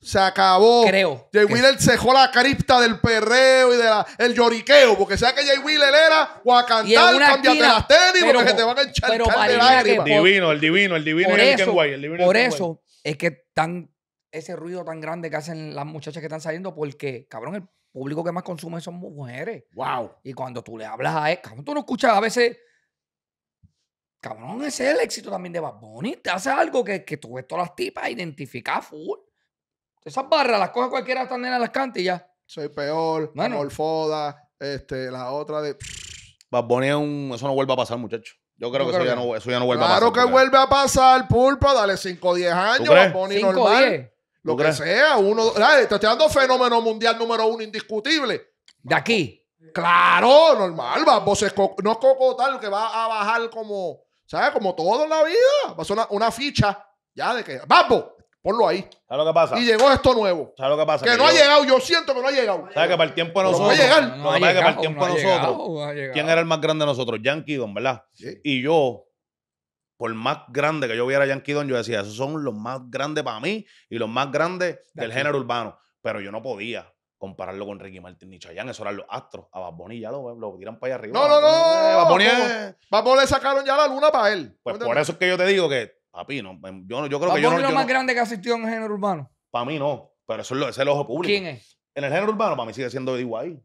Se acabó. Creo. Jay Wheeler cejó la cripta del perreo y del lloriqueo. Porque sea que Jay Wheeler era o a cantar, cámbiate las tenis, pero, porque te van a echar pero de lágrimas. El divino, el divino, el divino por eso, el divino Por es eso es que tan ese ruido tan grande que hacen las muchachas que están saliendo, porque, cabrón, el público que más consume son mujeres. Wow. Y cuando tú le hablas a él, cabrón, tú no escuchas a veces Cabrón, ese es el éxito también de Bad Te hace algo que, que tú ves todas las tipas identifica full. Esas barras las coge cualquiera, hasta en las canta y ya. Soy peor, bueno. foda, este, la otra de. <sniffs> Bad es un. Eso no vuelve a pasar, muchacho. Yo creo, que, eso, Ya no, ya no vuelve a pasar. Claro que vuelve a pasar, pulpa, dale 5 o 10 años, Bad normal. Lo que sea, uno. te estoy dando fenómeno mundial número uno indiscutible. ¿De aquí? Claro, normal. Bad no es tal que va a bajar como ¿Sabes? Como todo en la vida. Pasó una, ficha ya de que. ¡Bambo! Ponlo ahí. ¿Sabes lo que pasa? Y llegó esto nuevo. ¿Sabes lo que pasa? Que, no ha llegado, yo siento que no ha llegado. ¿Sabes que para el tiempo de nosotros? No, va a llegar. No, no ha llegado, para el tiempo no nosotros. ¿Quién era el más grande de nosotros? Yankee Don, ¿verdad? Y yo, por más grande que yo viera Yankee Don, yo decía, esos son los más grandes para mí y los más grandes del género urbano. Pero yo no podía, compararlo con Ricky Martin y Chayanne, eso eran los astros. A Bad ya lo, tiran para allá arriba. No, no, no. Basboni, eh, Bad le sacaron ya la luna para él. Pues por eso es que yo te digo que, papi, no, em, yo, yo creo que yo no... es lo más grande que ha asistió en el género urbano? Para mí no, pero eso es, lo, ese es el ojo público. ¿Quién es? En el género urbano, para mí sigue siendo D.Y.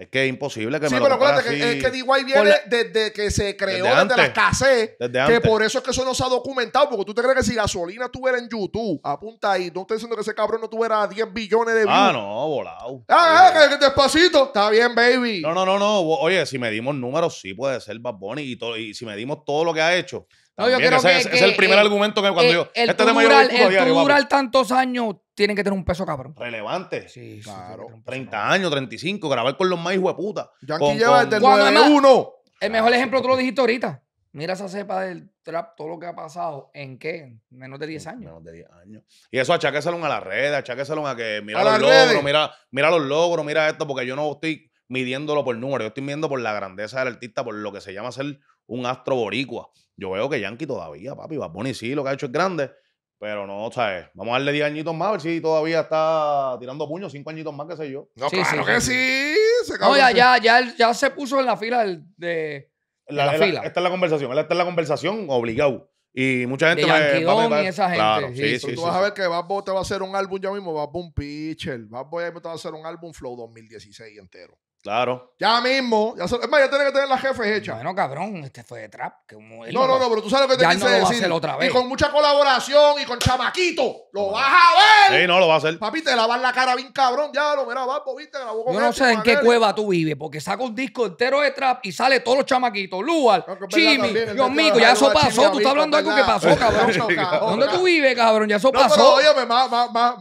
Es que es imposible que sí, me lo pero acuérdate que, es que DY viene desde que se creó, desde, la las que por eso es que eso no se ha documentado. Porque tú te crees que si gasolina tuviera en YouTube, apunta ahí. No estoy diciendo que ese cabrón no tuviera 10 billones de Ah, no, volado. Ah, ah que, despacito. Está bien, baby. No, no, no, no. Oye, si medimos números, sí puede ser Bad Bunny. Y, y si medimos todo lo que ha hecho es, el primer argumento que cuando eh, yo. El este tema durar, el durar tantos años tiene que tener un peso cabrón. Relevante. Sí, claro. 30 años, 35, grabar con los más hijos de puta. lleva desde el 91. El mejor ejemplo tú lo dijiste ahorita. Mira esa cepa del trap, todo lo que ha pasado, ¿en qué? Menos de 10 años. Menos de 10 años. Y eso acháqueselo a la red, acháqueselo a que mira los logros, mira, mira los logros, mira esto, porque yo no estoy midiéndolo por números, yo estoy midiendo por la grandeza del artista, por lo que se llama ser un astro boricua. Yo veo que Yankee todavía, papi, va Bunny sí, lo que ha hecho es grande, pero no, ¿sabes? Vamos a darle 10 añitos más, a ver si todavía está tirando puños, 5 añitos más, qué sé yo. No, claro que sí. Se no, ya, ya, ya, ya, se puso en la fila el de. La, fila. Esta es la conversación, esta es la conversación obligado. Y mucha gente de me, va, y esa gente. Claro, sí, sí, tú vas a ver que Bad te va a hacer un álbum ya mismo, Bad un Pitcher. ya mismo te va a hacer un álbum Flow 2016 entero. Claro. Ya mismo. es más, ya tiene que tener la jefe hecha. Bueno, cabrón, este fue de trap. no, no, no, pero tú sabes que te quise no lo decir. Va a otra vez. Y con mucha colaboración y con chamaquito. Lo vas a ver. Sí, no, lo va a hacer. Papi, te lavas la cara bien cabrón. Ya lo verás, papo, viste. La Yo no este sé en qué cueva tú vives, porque saca un disco entero de trap y sale todos los chamaquitos. Lual, Chimi, Dios mío, ya eso pasó. Tú estás hablando de algo que pasó, cabrón. <laughs> ¿Dónde tú vives, cabrón? Ya eso pasó. Oye,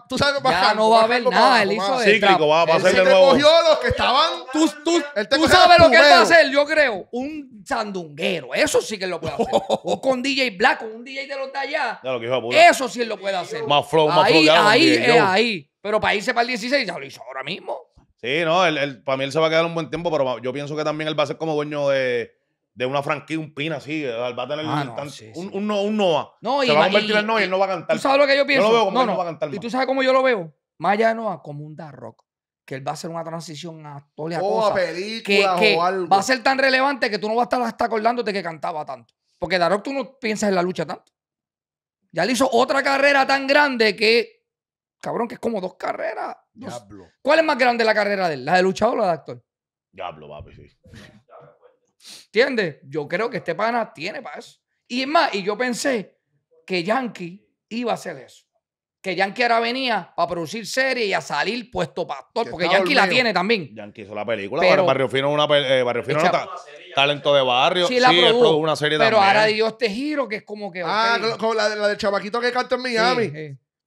tú sabes que Ya no va a haber nada. Él hizo Cíclico, va a pasar de nuevo. cogió los que estaban tú, tú sabes lo que él va a hacer, yo creo. Un sandunguero. Eso sí que él lo puede hacer. o <laughs> con DJ Black, con un DJ de los de allá. eso sí él lo puede hacer. Más flow, más ahí, flow. Ahí, eh, ahí. Pero para irse para el 16, ya lo hizo ahora mismo. Sí, no, él, para mí él se va a quedar un buen tiempo, pero yo pienso que también él va a ser como dueño de, de una franquicia, un pin así. Va a tener ah, no, Un, Noah. No, se y va, a convertir en Noah y él no va a cantar. ¿Tú sabes lo que yo pienso? Yo lo veo como no, él no va a cantar. ¿Y tú sabes cómo yo lo veo? Más allá Noah, como un Darrock. Rock que él va a hacer una transición a actor y película, que, va a ser tan relevante que tú no vas a estar hasta acordándote que cantaba tanto. Porque Darok tú no piensas en la lucha tanto. Ya le hizo otra carrera tan grande que, cabrón, que es como dos carreras. ¿Cuál es más grande la carrera de él? ¿La de luchador o la de actor? Diablo, papi, sí. ¿Entiendes? Yo creo que este pana tiene para eso. Y es más, y yo pensé que Yankee iba a hacer eso que Yankee ahora venía para producir series y a salir puesto pastor, porque Yankee la tiene también. Yankee hizo la película, Barrio Fino una eh, Barrio Fino talento de barrio, sí, la una serie pero también. Pero ahora dio este giro que es como que Ah, con como la, la del chamaquito que canta en Miami.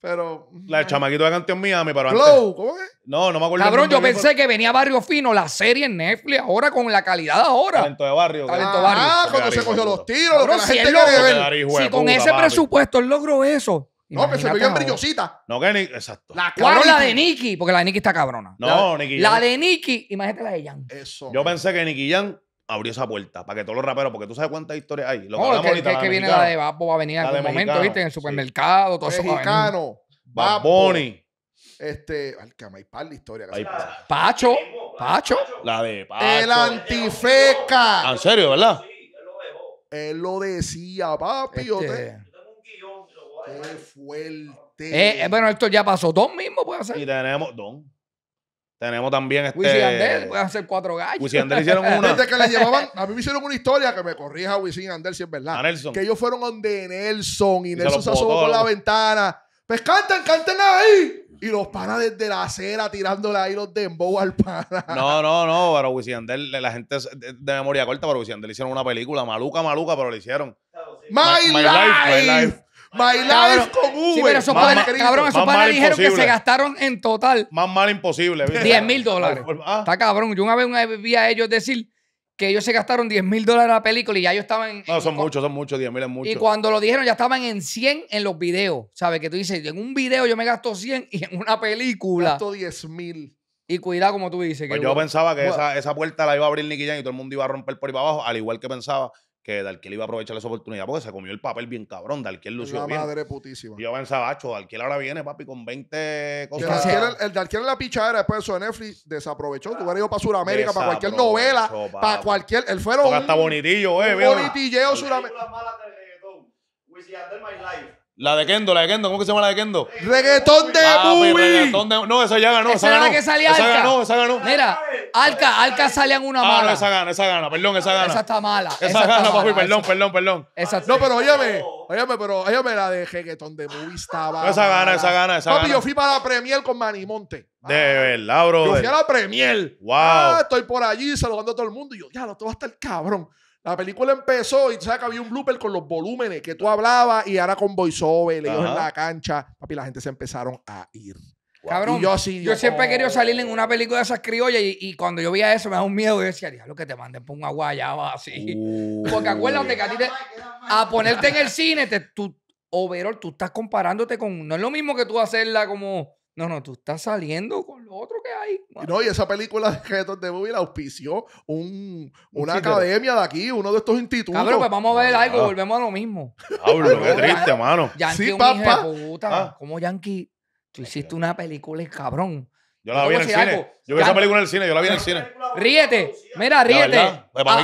Pero. La del chamaquito que canta en Miami, pero ¿cómo es? No, no me acuerdo. Cabrón, yo pensé que venía Barrio Fino, la serie en Netflix, ahora con la calidad ahora. Talento de barrio. Ah, cuando se cogió los tiros, que la gente Si con ese presupuesto él logró eso, no, pero se veían brillositas. brillosita. No, que ni. Exacto. La ¿Cuál es la de Nicky? Porque la de Nicky está cabrona. No, Nicky. La de Nicky, imagínate la de Jan. Eso. Yo pensé que Nicky Jan abrió esa puerta para que todos los raperos, porque tú sabes cuántas historias hay. Lo que, que, que, que viene la de Babbo, va a venir en algún momento, ¿viste? En el supermercado, todo eso. Mexicano, Babbo, este, al que hay par de historias. Pacho, Pacho. La de Pacho. El antifeca. Ah, en serio, ¿verdad? Sí, él lo dejó. Él lo decía, papi. Este, fuerte. Eh, eh, bueno, esto ya pasó. Don mismo puede hacer. Y tenemos Don. Tenemos también este. Wisin Andel puede hacer cuatro gallos. Wisin Andel hicieron una. que le A mí me hicieron una historia que me corrija Wisin Andel si es verdad. Nelson. Que ellos fueron donde Nelson y, Nelson se, se asomó por la ventana. Pues canten, canten ahí. Y los panas desde la acera tirándole ahí los dembow al pana. No, no, no, pero Andel la gente de, memoria corta, pero Andel hicieron una película, maluca, maluca, pero le hicieron. My, life, my life life con Uber! Sí, pero esos padres, dijeron que se gastaron en total. Más mal imposible. 10 mil dólares. Ah, pues, ah. Está cabrón. Yo una vez, vi a ellos decir que ellos se gastaron 10 mil dólares en la película y ya ellos estaban... En, no, son muchos, son muchos, 10 mil es mucho. Y cuando lo dijeron ya estaban en 100 en los videos, ¿sabes? Que tú dices, en un video yo me gasto 100 y en una película... Gasto 10 mil. Y cuidado como tú dices. pues yo pensaba que esa, esa puerta la iba a abrir Nicky Jam y todo el mundo iba a romper por ahí para abajo, al igual que pensaba que Dalquiel iba a aprovechar esa oportunidad porque se comió el papel bien cabrón. Dalquiel lució una bien. madre putísima. Y yo pensaba, acho, Dalquiel ahora viene, papi, con 20 cosas. El, Darkiel, el en la pichadera después de eso de Netflix desaprovechó. Ah, Tú hubieras ido para Sudamérica, para cualquier novela, para cualquier... Él fue un... hasta bonitillo, eh. Un bonitilleo My life. La de Kendo, la de Kendo, ¿cómo que se llama la de Kendo? Reggaetón de ah, Reggaetón de, no, esa ya ganó. Esa, esa ganó. La que salía esa ganó, esa ganó. Mira, Alca, Alca en una ah, mala. esa gana, esa gana, perdón, esa gana. Esa está mala. Esa, gana, papi, perdón, perdón, perdón. no, pero óyame, óyame, pero óyame la de reggaetón de movie estaba. esa gana, esa gana, esa gana. Papi, yo fui para la Premier con Manimonte. De verdad, bro. Yo fui a la Premier. Wow. Ah, estoy por allí saludando a todo el mundo y yo, ya, lo todo va a estar cabrón. La película empezó y sabes que había un blooper con los volúmenes que tú hablabas y ahora con voiceover, ellos en la cancha. Papi, la gente se empezaron a ir. Cabrón, yo, siempre he querido oh". salir en una película de esas criollas y, cuando yo veía eso me da un miedo y decía, diablo que te manden por un aguayaba <laughs> así. Uh. Porque acuérdate que a ti te, a ponerte en el cine, te, tú, overall, tú estás comparándote con, no es lo mismo que tú hacerla como no, no, tú estás saliendo con lo otro que hay. No, y esa película de Retos de Movie la auspició un, una academia de aquí, uno de estos institutos. Cabrón, pues vamos a ver algo, volvemos a lo mismo. Cabrón, qué triste, mano. Yankee, sí, puta, ah. ¿Cómo como Yankee, tú hiciste una película, cabrón, yo la vi en el cine. Yo vi esa película en el cine, yo la vi en el cine. Ríete, mira, ríete. Pues ah,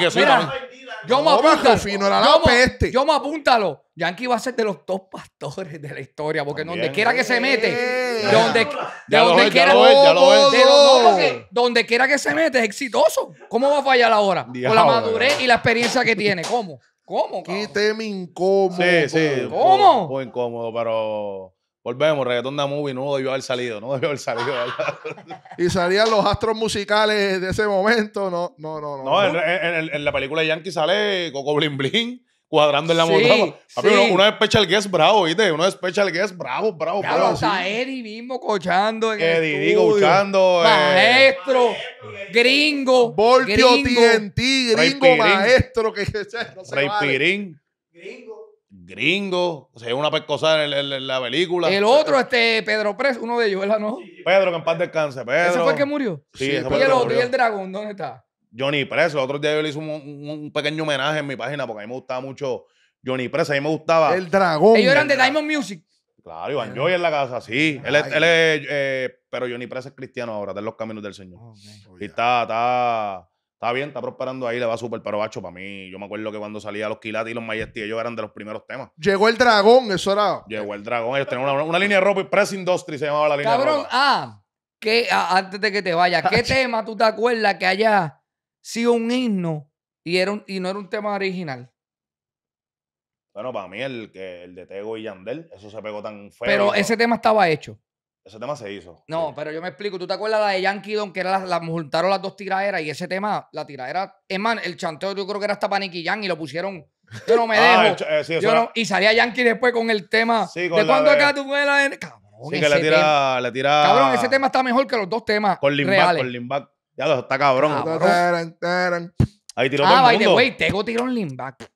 yo me apúntalo. yo, me, yo me apúntalo. Yankee va a ser de los top pastores de la historia, porque donde quiera que se mete, donde, quiera... ya lo quiera, donde quiera que se mete es exitoso. ¿Cómo va a fallar ahora? Por Con la madurez y la experiencia que tiene. ¿Cómo? ¿Cómo? Qué tema incómodo. Sí, sí. ¿Cómo? Fue incómodo, pero Volvemos, reggaetón de movie, no debió haber salido, no debió haber salido. <laughs> y salían los astros musicales de ese momento, no, no, no. No, no en, la película Yankee sale Coco Blin Blin cuadrando en la sí, montaña. uno, es de special guest bravo, ¿viste? Uno de special guest bravo, bravo, ya bravo. Está Eddie mismo cochando en Eddie, Digo digo, eh. Maestro, gringo. Voltio gringo. TNT, gringo, maestro. Que, <laughs> no se Ray Gringo gringo, o sea, una pescosada en, la película. El otro, este, Pedro Pres, uno de ellos, ¿verdad? No. Pedro, que en paz descanse, Pedro. ¿Ese fue el que murió? Sí, y el otro, ¿y el dragón dónde está? Johnny Press, el otro día yo le hice un, pequeño homenaje en mi página porque a mí me gustaba mucho Johnny Press, a mí me gustaba. El dragón. Ellos eran de Diamond Music. Claro, Iván Joy en la casa, sí. él él es eh, pero Johnny Press es cristiano ahora, de los caminos del Señor. Y está, está Está bien, está prosperando ahí, le va súper, pero bacho, para mí, yo me acuerdo que cuando salía los Quilates y los Majesty, ellos eran de los primeros temas. Llegó el dragón, eso era. Llegó el dragón, ellos tenían una, línea de ropa y Press Industry se llamaba la línea Cabrón, de ropa. ah, que, ah, antes de que te vaya, ¿qué <laughs> tema tú te acuerdas que haya sido un himno y, era y no era un tema original? Bueno, para mí el, que, el de Tego y Yandel, eso se pegó tan feo. Pero ese tema estaba hecho. Ese tema se hizo. No, pero yo me explico. ¿Tú te acuerdas la de Yankee Don, que era la, juntaron las dos tiraderas y ese tema, la tiradera. Es más, el chanteo yo creo que era hasta y y lo pusieron. Yo no me <laughs> ah, dejo. Eh, yo y salía Yankee después con el tema. Sí, con ¿De cuando de... acá tú fuera la.? Cabrón, sí, que le tira, Cabrón, ese tema está mejor que los dos temas. Con Limback, con Limback. Ya lo está cabrón. Ahí tiró ah, todo el by the way, Tego tiró un Limback.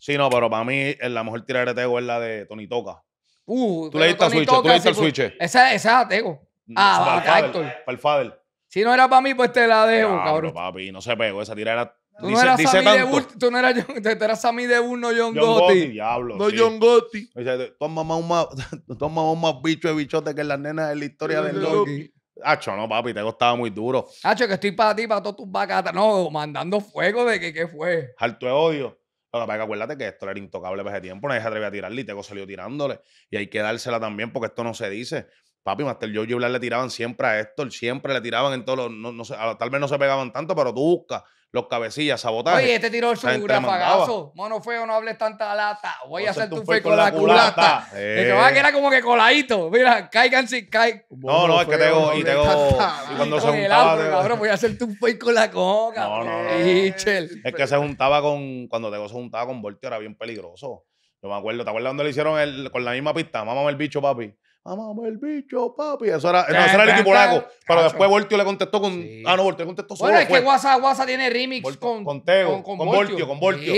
Sí, no, pero para mí eh, la mejor tiradera de Tego es la de Tony Toca. Uh, tú le diste al switch, tú le switch. Esa, esa es atego. Mm, ah, para el Fader. Si no era para mí, pues te la dejo, cabrón. cabrón. papi, no se pegó. Esa tira era. Tú eras Sammy tanto. de Bull, tú no eras, John, tú eras Sammy de no John, Gotti. no John Gotti. Toma tú más, <laughs> más bicho de bichote que las nenas de la historia del Loki. Hacho, no, papi, te costaba muy duro. Hacho, que estoy para ti, para todos tus vacatas. No, mandando fuego de que qué fue. Harto de odio. Ahora, que acuérdate que esto era intocable para ese tiempo, nadie se atrevía a tirarle y salió tirándole. Y hay que dársela también porque esto no se dice. Papi, Master yo y la le tiraban siempre a Héctor, siempre le tiraban en todos los. No, tal vez no se pegaban tanto, pero tú buscas los cabecillas, sabotaje. Oye, este tiró su un Mono Mono feo, no hables tanta lata. Voy a hacer tu fe con la culata. que que era como que coladito. Mira, caigan si caigan. No, no, es que tengo. Y tengo. Y cuando se juntaba. cabrón, voy a hacer tu fe con la coca. No, no. Es que se juntaba con. Cuando Tego se juntaba con Voltio era bien peligroso. Yo me acuerdo. ¿Te acuerdas cuando le hicieron el, con la misma pista? Mamá el bicho, papi amamos el bicho, papi. Eso era, eso el equipo polaco. Pero después Voltio le contestó con. Ah, no, Voltio le contestó solo. Bueno, es que WhatsApp, tiene remix con, con, Teo, con, Voltio, con Voltio.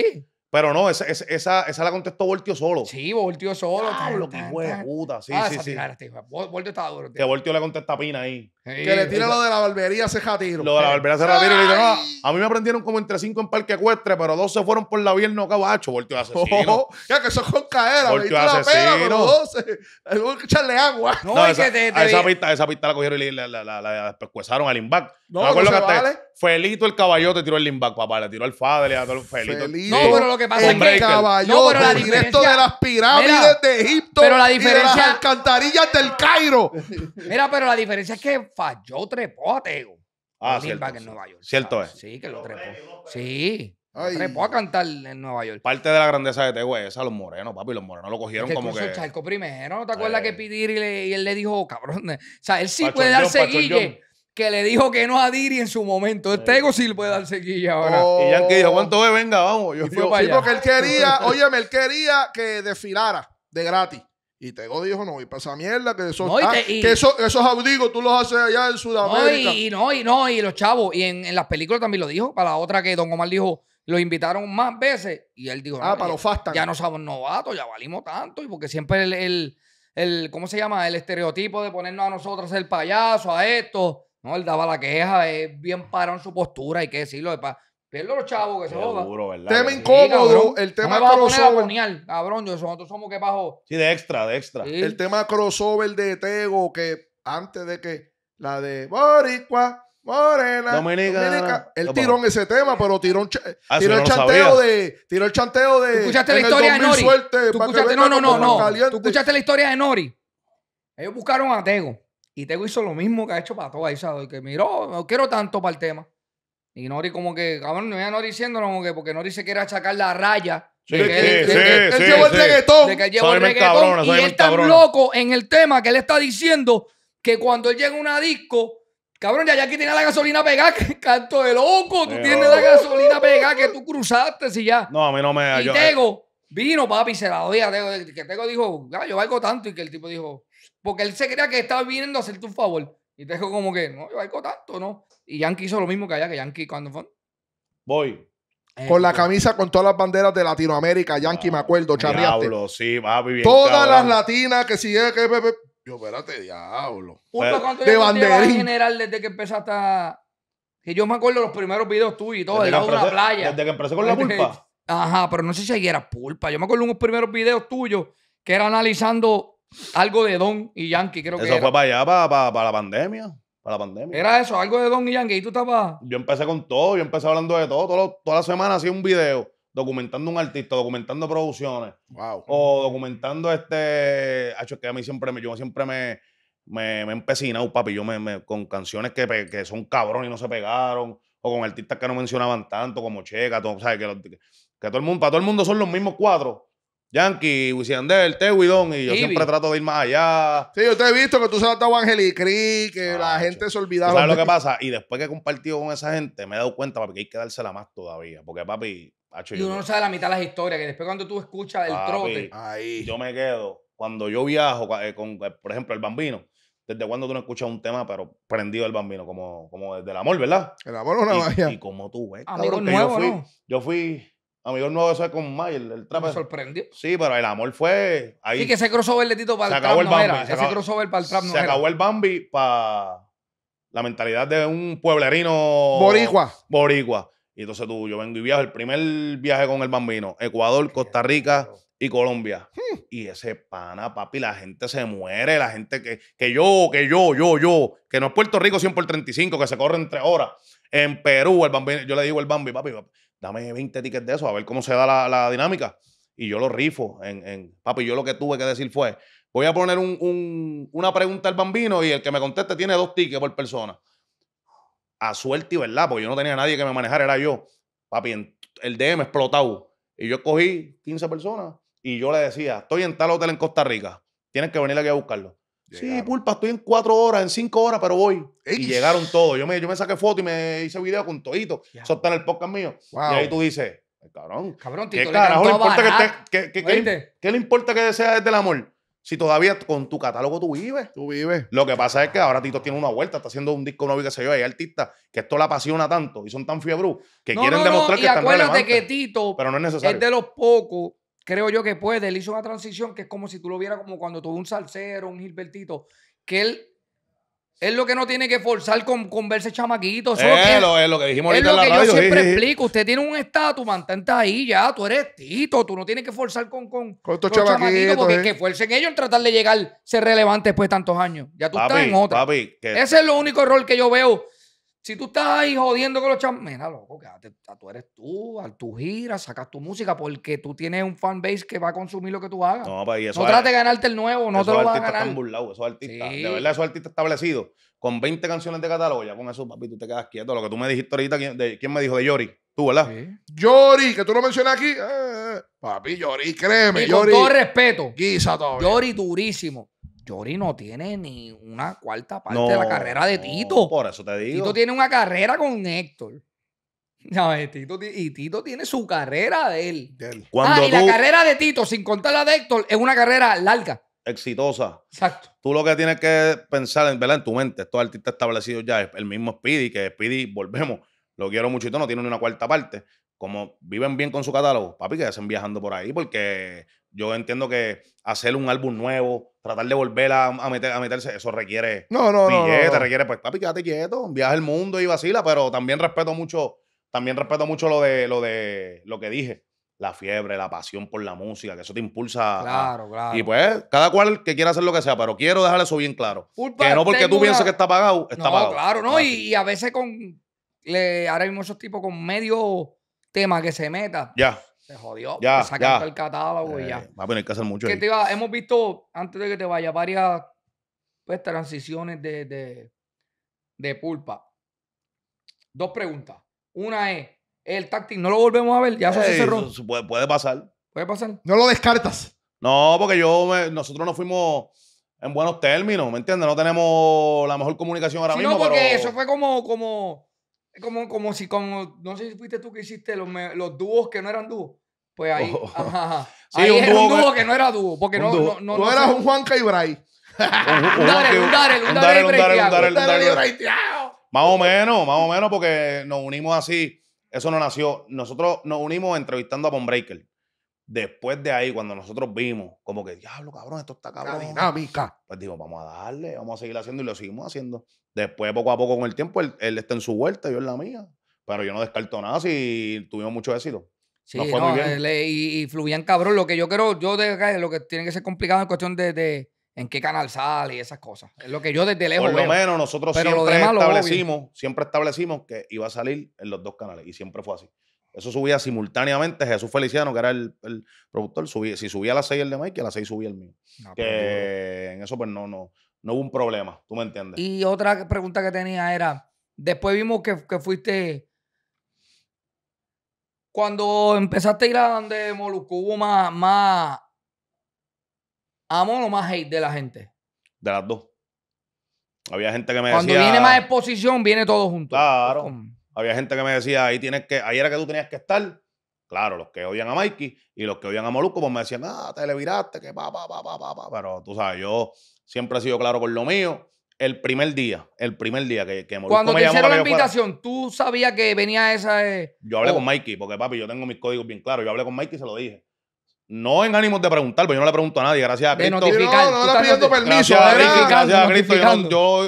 Pero no, esa, esa, esa, la contestó Voltio solo. Sí, Voltio solo. lo que fue, puta. Sí, ah, sí, sí. Este Voltio estaba duro. Que Voltio le contesta a Pina ahí que le tira lo de la barbería se Jatiro. Lo de la barbería se jatiro Y ah, a mí me aprendieron como entre cinco en Parque Ecuestre, pero dos se fueron por la vía no cabacho, volteo <laughs> oh, asesino. ya que eso es con caera, volteó asesino. echarle agua. No, esa, que A esa, pista, esa pista la cogieron y la, la, la, al limbac. No, me acuerdo no vale. Felito el caballote tiró el limbac. papá, le tiró al Fader, le todo el Felito. No, pero lo que pasa es que el caballote, no, directo de las pirámides de Egipto pero la diferencia, y de las alcantarillas del Cairo. Mira, pero la diferencia es que falló trepó a Tego. Ah, cierto. En Nueva York. Cierto es. Sí, que lo trepó. Sí. Trepó a cantar en Nueva York. Parte de la grandeza de Tego es a los morenos, papi. Los morenos lo cogieron que como que. el charco ¿No te acuerdas que eh. Pidiri y él le dijo, cabrón? O sea, él sí puede darse guille que le dijo que no a Diri en su momento. Este Tego sí. sí le puede dar sequilla ahora. Y Y Yankee dijo, ¿cuánto ve, oh. Venga, vamos. Yo, y fue porque él quería, <laughs> óyeme, él quería que desfilara de gratis. Y te dijo, no, y para esa mierda, que esos, que esos, tú los haces allá en Sudamérica. y, no, y no, y los chavos. Y en, las películas también lo dijo. Para la otra que Don Omar dijo, lo invitaron más veces. Y él dijo, ah, no, para los Ya no somos novatos, ya valimos tanto. Y porque siempre el, el, ¿cómo se llama? El estereotipo de ponernos a nosotros el payaso, a esto. No, él daba la queja, es bien en su postura, hay que decirlo el los chavos que se joda. Tema incómodo. el tema crossover. cabrón. Nosotros somos que bajo. Sí, de extra, de extra. El tema crossover de Tego, que antes de que la de Boricua, Morena, Dominica. Él tiró en ese tema, pero tiró, un ah, tiró el chanteo de. Tiró el chanteo de. escuchaste la historia de Nori. no, no, no, no. Tú escuchaste la historia de Nori. Ellos buscaron a Tego. Y Tego hizo lo mismo que ha hecho para todos. Que miró, no quiero tanto para el tema. Y Nori como que, cabrón, no voy a Nori diciéndolo como que porque Nori se quiere achacar la raya. de que, él, el reggaetón. y él está loco en el tema que él está diciendo que cuando él llega a una disco, cabrón, ya aquí tiene la gasolina pegada, que <laughs> canto de loco, tú tienes la gasolina pegada que tú cruzaste, si ya. No, a mí no me... Y eh. Tego vino, papi, se la odia. Tego, que Tego dijo, yo valgo tanto, y que el tipo dijo... Porque él se creía que estaba viniendo a hacerte un favor. Y te dijo como que, no, yo valgo tanto, ¿no? Y Yankee hizo lo mismo que allá, que Yankee cuando fue. Voy. Eh, con la camisa con todas las banderas de Latinoamérica, Yankee, me acuerdo, charriaste. Diablo, sí, va, bien Todas las latinas que si es que... Yo, espérate, diablo. Pero, de banderín. en general desde que empezaste a... Que yo me acuerdo los primeros videos tuyos y todo, desde de la playa. Desde que empecé con la pulpa. Ajá, pero no sé si ahí era pulpa. Yo me acuerdo unos primeros videos tuyos que era analizando algo de Don y Yankee, creo que. Eso fue para allá, para, la pandemia. Para la pandemia. Era eso, algo de Don y Yankee. Y tú estabas. Yo empecé con todo, yo empecé hablando de todo. todo toda la semana hacía un video documentando un artista, documentando producciones. Wow. O documentando este. Hacho, que a mí siempre me, yo siempre me, me, me empecinado, papi. Yo me, con canciones que, son cabrones y no se pegaron. O con artistas que no mencionaban tanto, como Checa, todo, ¿sabes? Que, que, todo el mundo, para todo el mundo son los mismos cuadros Yankee, Wisiander, Tewidón, y yo siempre trato de ir más allá. Sí, yo te he visto que tú se has a Angelicri, que la gente se olvidaba. ¿Sabes lo que pasa? Y después que he compartido con esa gente, me he dado cuenta, papi, que hay que dársela más todavía. Porque, papi, y uno no sabe la mitad de las historias, que después cuando tú escuchas el trote. Ahí. Yo me quedo. Cuando yo viajo, eh, con, eh, por ejemplo, el bambino, desde cuando tú no escuchas un tema, pero prendido el bambino, como, como desde el amor, ¿verdad? El amor es una Y, como tú, ves, nuevo, yo fui, yo fui Amigos nuevos, eso es con May, el, trap. Me sorprendió. Sí, pero el amor fue ahí. Y que ese crossover de Tito para el trap no Se acabó, el trap Se acabó el Bambi para la mentalidad de un pueblerino. Boricua. Boricua. Y entonces tú, yo vengo y viajo. El primer viaje con el bambino, Ecuador, Costa Rica y Colombia. Hmm. Y ese pana, papi, la gente se muere, la gente que, que yo, que yo, yo, yo, que no es Puerto Rico 100 por 35, que se corre entre horas. En Perú, el Bambi, yo le digo el bambi, papi, papi dame 20 tickets de eso, a ver cómo se da la, dinámica. Y yo lo rifo. En, Papi, yo lo que tuve que decir fue, voy a poner un, una pregunta al bambino y el que me conteste tiene dos tickets por persona. A suerte y verdad, porque yo no tenía nadie que me manejara, era yo. Papi, el DM explotado. Y yo cogí 15 personas y yo le decía, estoy en tal hotel en Costa Rica, tienes que venir aquí a buscarlo. Sí, pulpa, estoy en cuatro horas, en cinco horas, pero voy. Y llegaron todos. Yo me, yo me saqué foto y me hice video con todito. Soltan el podcast mío. Y ahí tú dices, cabrón, cabrón tito, ¿qué le importa que, te, ¿Qué le importa que deseas desde el amor? Si todavía con tu catálogo tú vives. Tú vives. Lo que pasa es que ahora Tito tiene una vuelta, está haciendo un disco nuevo que se yo. Hay artistas que esto la apasiona tanto y son tan fiebrú que quieren demostrar que y acuérdate que Tito pero no es, necesario. es de los pocos creo yo que puede. Él hizo una transición que es como si tú lo vieras como cuando tuvo un salsero, un Gilbertito, que él es lo que no tiene que forzar con, verse chamaquito. es, lo, que dijimos yo siempre explico. Usted tiene un estatus, mantente ahí ya. Tú eres tito. Tú no tienes que forzar con, con, porque que fuercen ellos en tratar de llegar, ser relevante después de tantos años. Ya tú estás en otra. Ese es lo único error que yo veo si tú estás ahí jodiendo con los chamos, mira, loco, quédate, tú eres tú, tú giras, sacas tu música, porque tú tienes un fanbase que va a consumir lo que tú hagas. No, pues, y eso no trates de ganarte el nuevo, no te lo vas a ganar. Están burlados, esos artistas, de verdad, esos artistas establecidos, con 20 canciones de catálogo, ya con eso, papi, tú te quedas quieto. Lo que tú me dijiste ahorita, ¿quién, de, ¿quién me dijo? De Yori. Tú, ¿verdad? Yori, que tú lo mencionas aquí. Eh, eh, eh. papi, Yori, créeme, y Con todo respeto. Guisa Yori durísimo. Yori no tiene ni una cuarta parte de la carrera de Tito. por eso te digo. Tito tiene una carrera con Héctor. Tito, y Tito tiene su carrera de él. ah, y la carrera de Tito, sin contar la de Héctor, es una carrera larga. Exitosa. Exacto. Tú lo que tienes que pensar en, ¿verdad? en tu mente, estos artistas establecidos ya, el mismo Speedy, que Speedy, volvemos, lo quiero mucho no tiene ni una cuarta parte. Como viven bien con su catálogo, papi, que hacen viajando por ahí, porque yo entiendo que hacer un álbum nuevo, tratar de volver a, meter, a meterse, eso requiere no, no, billete, requiere, pues, papi, quédate quieto, viaja el mundo y vacila, pero también respeto mucho, también respeto mucho lo de, lo de, lo que dije, la fiebre, la pasión por la música, que eso te impulsa. Claro, claro. Y pues, cada cual que quiera hacer lo que sea, pero quiero dejar eso bien claro. que no porque tú pienses que está pagado, está pagado. claro, no, y, a veces con, le, ahora mismo esos tipos con medio tema que se meta. Ya se jodió. Ya, sacaste el catálogo y ya. Eh, va a tener que hacer mucho. hemos visto, antes de que te vaya, varias pues, transiciones de, de, pulpa. Dos preguntas. Una es, el táctil no lo volvemos a ver, ya se cerró. puede, pasar. Puede pasar. No lo descartas. No, porque yo nosotros no fuimos en buenos términos, ¿me entiendes? No tenemos la mejor comunicación ahora mismo. No, porque eso fue como, como como, como si, como, no sé si fuiste tú que hiciste los, los dúos que no eran dúos. Pues ahí, oh. ajá, <laughs> ahí un era dúo, un dúo que no era dúo, porque no, no, no, Tú eras un Juanca y <laughs> un un un Más o menos, más o menos, porque nos unimos así. Eso no nació. Nosotros nos unimos entrevistando a Breaker. Después de ahí, cuando nosotros vimos, como que, diablo, cabrón, esto está cabrón. dinámica. Pues digo, vamos a darle, vamos a seguir haciendo y lo seguimos haciendo. Después, poco a poco, con el tiempo, él, está en su vuelta, yo en la mía. Pero yo no descarto nada si tuvimos mucho éxito. Sí, y, fluían cabrón. Lo que yo creo, yo de, lo que tiene que ser complicado en cuestión de, de en qué canal sale y esas cosas. Es lo que yo desde lejos. Por lo menos nosotros siempre establecimos, siempre establecimos que iba a salir en los dos canales y siempre fue así. Eso subía simultáneamente. Jesús Feliciano, que era el, el productor, si subía a las 6 el de Mike, a las 6 subía el mío. que en eso pues no, no, no hubo un problema, tú me entiendes. Y otra pregunta que tenía era, después vimos que, fuiste, cuando empezaste a ir a donde Molusco, ¿hubo más, más amor o más hate de la gente? De las dos. Había gente que me Cuando decía... Cuando viene más exposición, viene todo junto. Claro. Había gente que me decía, ahí tienes que, ahí era que tú tenías que estar. Claro, los que odian a Mikey y los que odian a Molusco, pues me decían, ah, te le viraste, que pa, pa, pa, pa, pa. Pero tú sabes, yo siempre he sido claro con lo mío. El primer día, el primer día que, que Molusco Cuando me te hicieron la invitación, ¿tú sabías que venía esa...? Eh, yo hablé con Mikey, porque papi, yo tengo mis códigos bien claros. Yo hablé con Mikey y se lo dije. No en ánimos de preguntar, pero pues yo no le pregunto a nadie, gracias a Cristo. notificar. No, no, no pidiendo permiso. Gracias a gracias a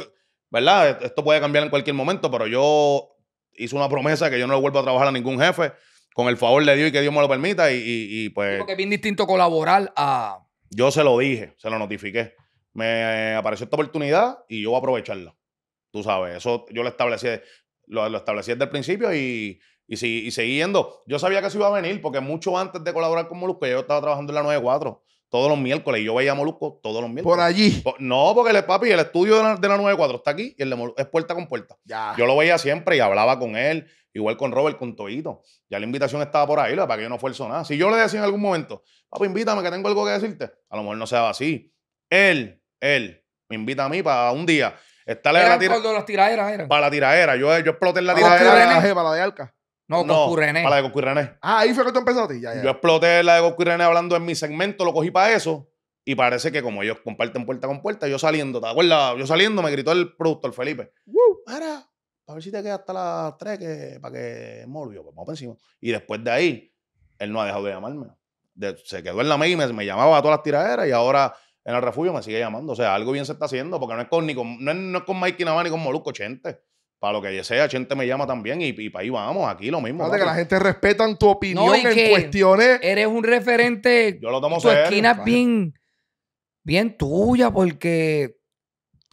¿verdad? Esto puede cambiar en cualquier momento, pero yo hizo una promesa que yo no le vuelvo a trabajar a ningún jefe, con el favor de Dios y que Dios me lo permita, y, y, pues... Porque es bien distinto colaborar a... Yo se lo dije, se lo notifiqué. Me apareció esta oportunidad y yo voy a aprovecharla. Tú sabes, eso yo lo establecí, lo, lo establecí desde el principio y, y, y seguí Yo sabía que se iba a venir porque mucho antes de colaborar con Molusco, yo estaba trabajando en la 94 todos los miércoles. Y yo veía a Molusco todos los miércoles. Por allí. No, porque el papi, el estudio de la, de la 94 está aquí y el de es puerta con puerta. Yo lo veía siempre y hablaba con él, igual con Robert, con Toito. Ya la invitación estaba por ahí, para que yo no fuerzo nada. Si yo le decía en algún momento, papi, invítame que tengo algo que decirte, a lo mejor no se así. Él, él, me invita a mí para un día. Está la tira... las Para la tiradera. Yo, yo exploté en la tiradera. Para la de Alca. No, Para la de René. Ah, ahí fue que tú empezaste. Yo exploté la de René hablando en mi segmento, lo cogí para eso. Y parece que como ellos comparten puerta con puerta, yo saliendo, ¿te acuerdas? Yo saliendo, me gritó el productor Felipe. para! a ver si te queda hasta las 3 que, para que morbio. Pues vamos encima. Y después de ahí, él no ha dejado de llamarme. se quedó en la mail, me, me llamaba a todas las tiraderas y ahora en el refugio me sigue llamando. O sea, algo bien se está haciendo porque no es con, ni con, no con con Molusco Chente. Para lo que sea, gente me llama también y, y para ahí vamos, aquí lo mismo. que la gente respeta tu opinión en cuestiones. Eres un referente. Yo lo tomo tu esquina es bien, tuya, porque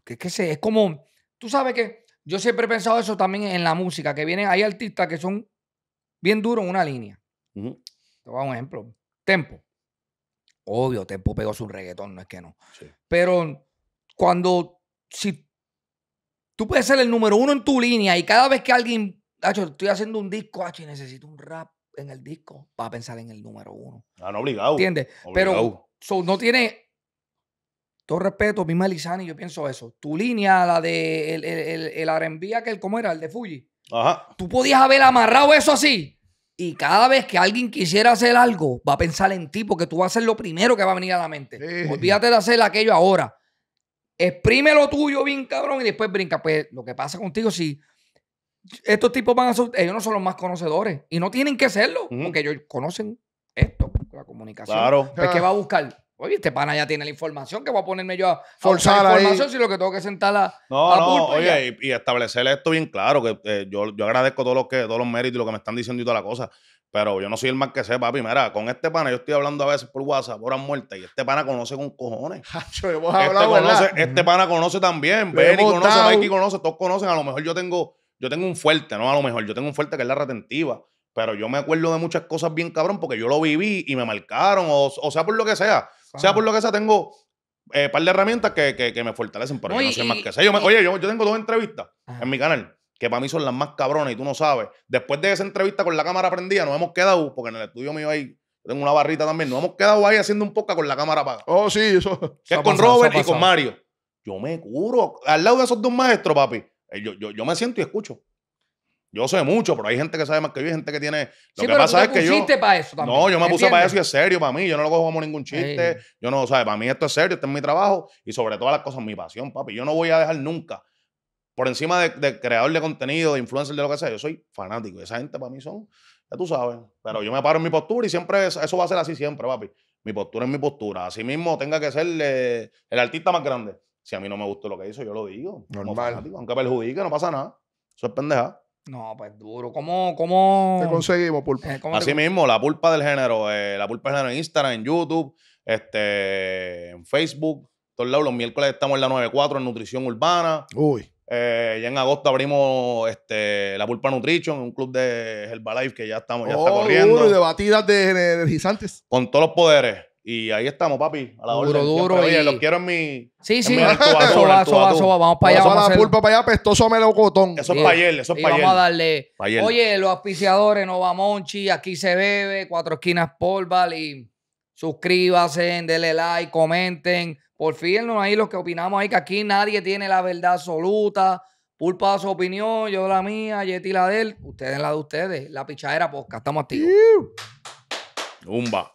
que, sé, es como. Tú sabes que yo siempre he pensado eso también en la música, que hay artistas que son bien duros en una línea. Te voy a dar un ejemplo. Tempo. Obvio, Tempo pegó su reggaetón, no es que no. Pero cuando, si Tú puedes ser el número uno en tu línea y cada vez que alguien, Hacho, estoy haciendo un disco, Hacho, ah, y necesito un rap en el disco, va a pensar en el número uno. Ah, no, obligado. ¿Entiendes? Pero no tiene, todo respeto, misma y yo pienso eso. Tu línea, la de el, el, el, que el, ¿cómo era? El de Fuji. Ajá. Tú podías haber amarrado eso así. Y cada vez que alguien quisiera hacer algo, va a pensar en ti, porque tú vas a ser lo primero que va a venir a la mente. Olvídate de hacer aquello ahora exprime lo tuyo bien cabrón y después brinca. Pues lo que pasa contigo, si estos tipos van a ellos no son los más conocedores y no tienen que serlo, porque ellos conocen esto, la comunicación. Claro. Pues, ¿Qué va a buscar? Oye, este pana ya tiene la información que voy a ponerme yo a forzar la información si lo que tengo que sentar no, a no, oye, y, establecerle establecer esto bien claro, que eh, yo, agradezco todos los, que, todos los méritos y lo que me están diciendo y toda la cosa, pero yo no soy el más que sé, papi. Mira, con este pana yo estoy hablando a veces por WhatsApp, horas muerte y este pana conoce con cojones. este, este pana conoce también, Benny conoce, Mikey conoce, todos conocen. A lo mejor yo tengo, yo tengo un fuerte, ¿no? A lo mejor yo tengo un fuerte que es la retentiva. Pero yo me acuerdo de muchas cosas bien cabrón porque yo lo viví y me marcaron, o, sea, por lo que sea. O Sea por lo que sea, tengo un eh, par de herramientas que, que, me fortalecen, pero yo no soy más que sé. oye, yo, tengo dos entrevistas en mi canal que para mí son las más cabronas y tú no sabes. Después de esa entrevista con la cámara prendida, nos hemos quedado, porque en el estudio mío hay tengo una barrita también, nos hemos quedado ahí haciendo un poca con la cámara apagada. Oh, sí, eso. es con Robert y con Mario. Yo me curo. Al lado de esos dos maestros, papi, eh, yo, yo, me siento y escucho. Yo sé mucho, pero hay gente que sabe más que yo, hay gente que tiene. Lo que pasa es que No, yo me puse para eso y es serio para mí. Yo no lo cojo como ningún chiste. Yo no, o para mí esto es serio, este es mi trabajo y sobre todas las cosas mi pasión, papi. Yo no voy a dejar nunca por encima de, creador de contenido, de influencer, de lo que sea, yo soy fanático. Esa gente para mí son, ya tú sabes. Pero yo me paro en mi postura y siempre eso, va a ser así siempre, papi. Mi postura es mi postura. Así mismo tenga que ser eh, el artista más grande. Si a mí no me gustó lo que hizo, yo lo digo. Normal. aunque perjudique, no pasa nada. Eso es pendeja. No, pues duro. ¿Cómo, cómo... te conseguimos, Pulpa? Eh, así mismo, la pulpa del género. Eh, la pulpa del género en Instagram, en YouTube, este, en Facebook. Todos lados, los miércoles estamos en la 94 en Nutrición Urbana. Uy. Eh, ya en agosto abrimos este, la Pulpa Nutrition, un club de Herbalife que ya estamos, ya está oh, corriendo. Duro, y de batidas de energizantes. Con todos los poderes. Y ahí estamos, papi. A la duro, duro. Oye, los quiero en mi. Sí, sí. soba, Vamos para allá. Vamos a la pulpa para allá, pestoso Eso es para eso es Vamos a darle. Oye, los auspiciadores, Nova Monchi, aquí se bebe, Cuatro Esquinas Polval. Y suscríbanse, denle like, comenten. Por no ahí los que opinamos ahí, que aquí nadie tiene la verdad absoluta. Pulpa su opinión, yo la mía, Yeti la de él. Ustedes la de ustedes. La pichadera posca, estamos activos. ¡Umba!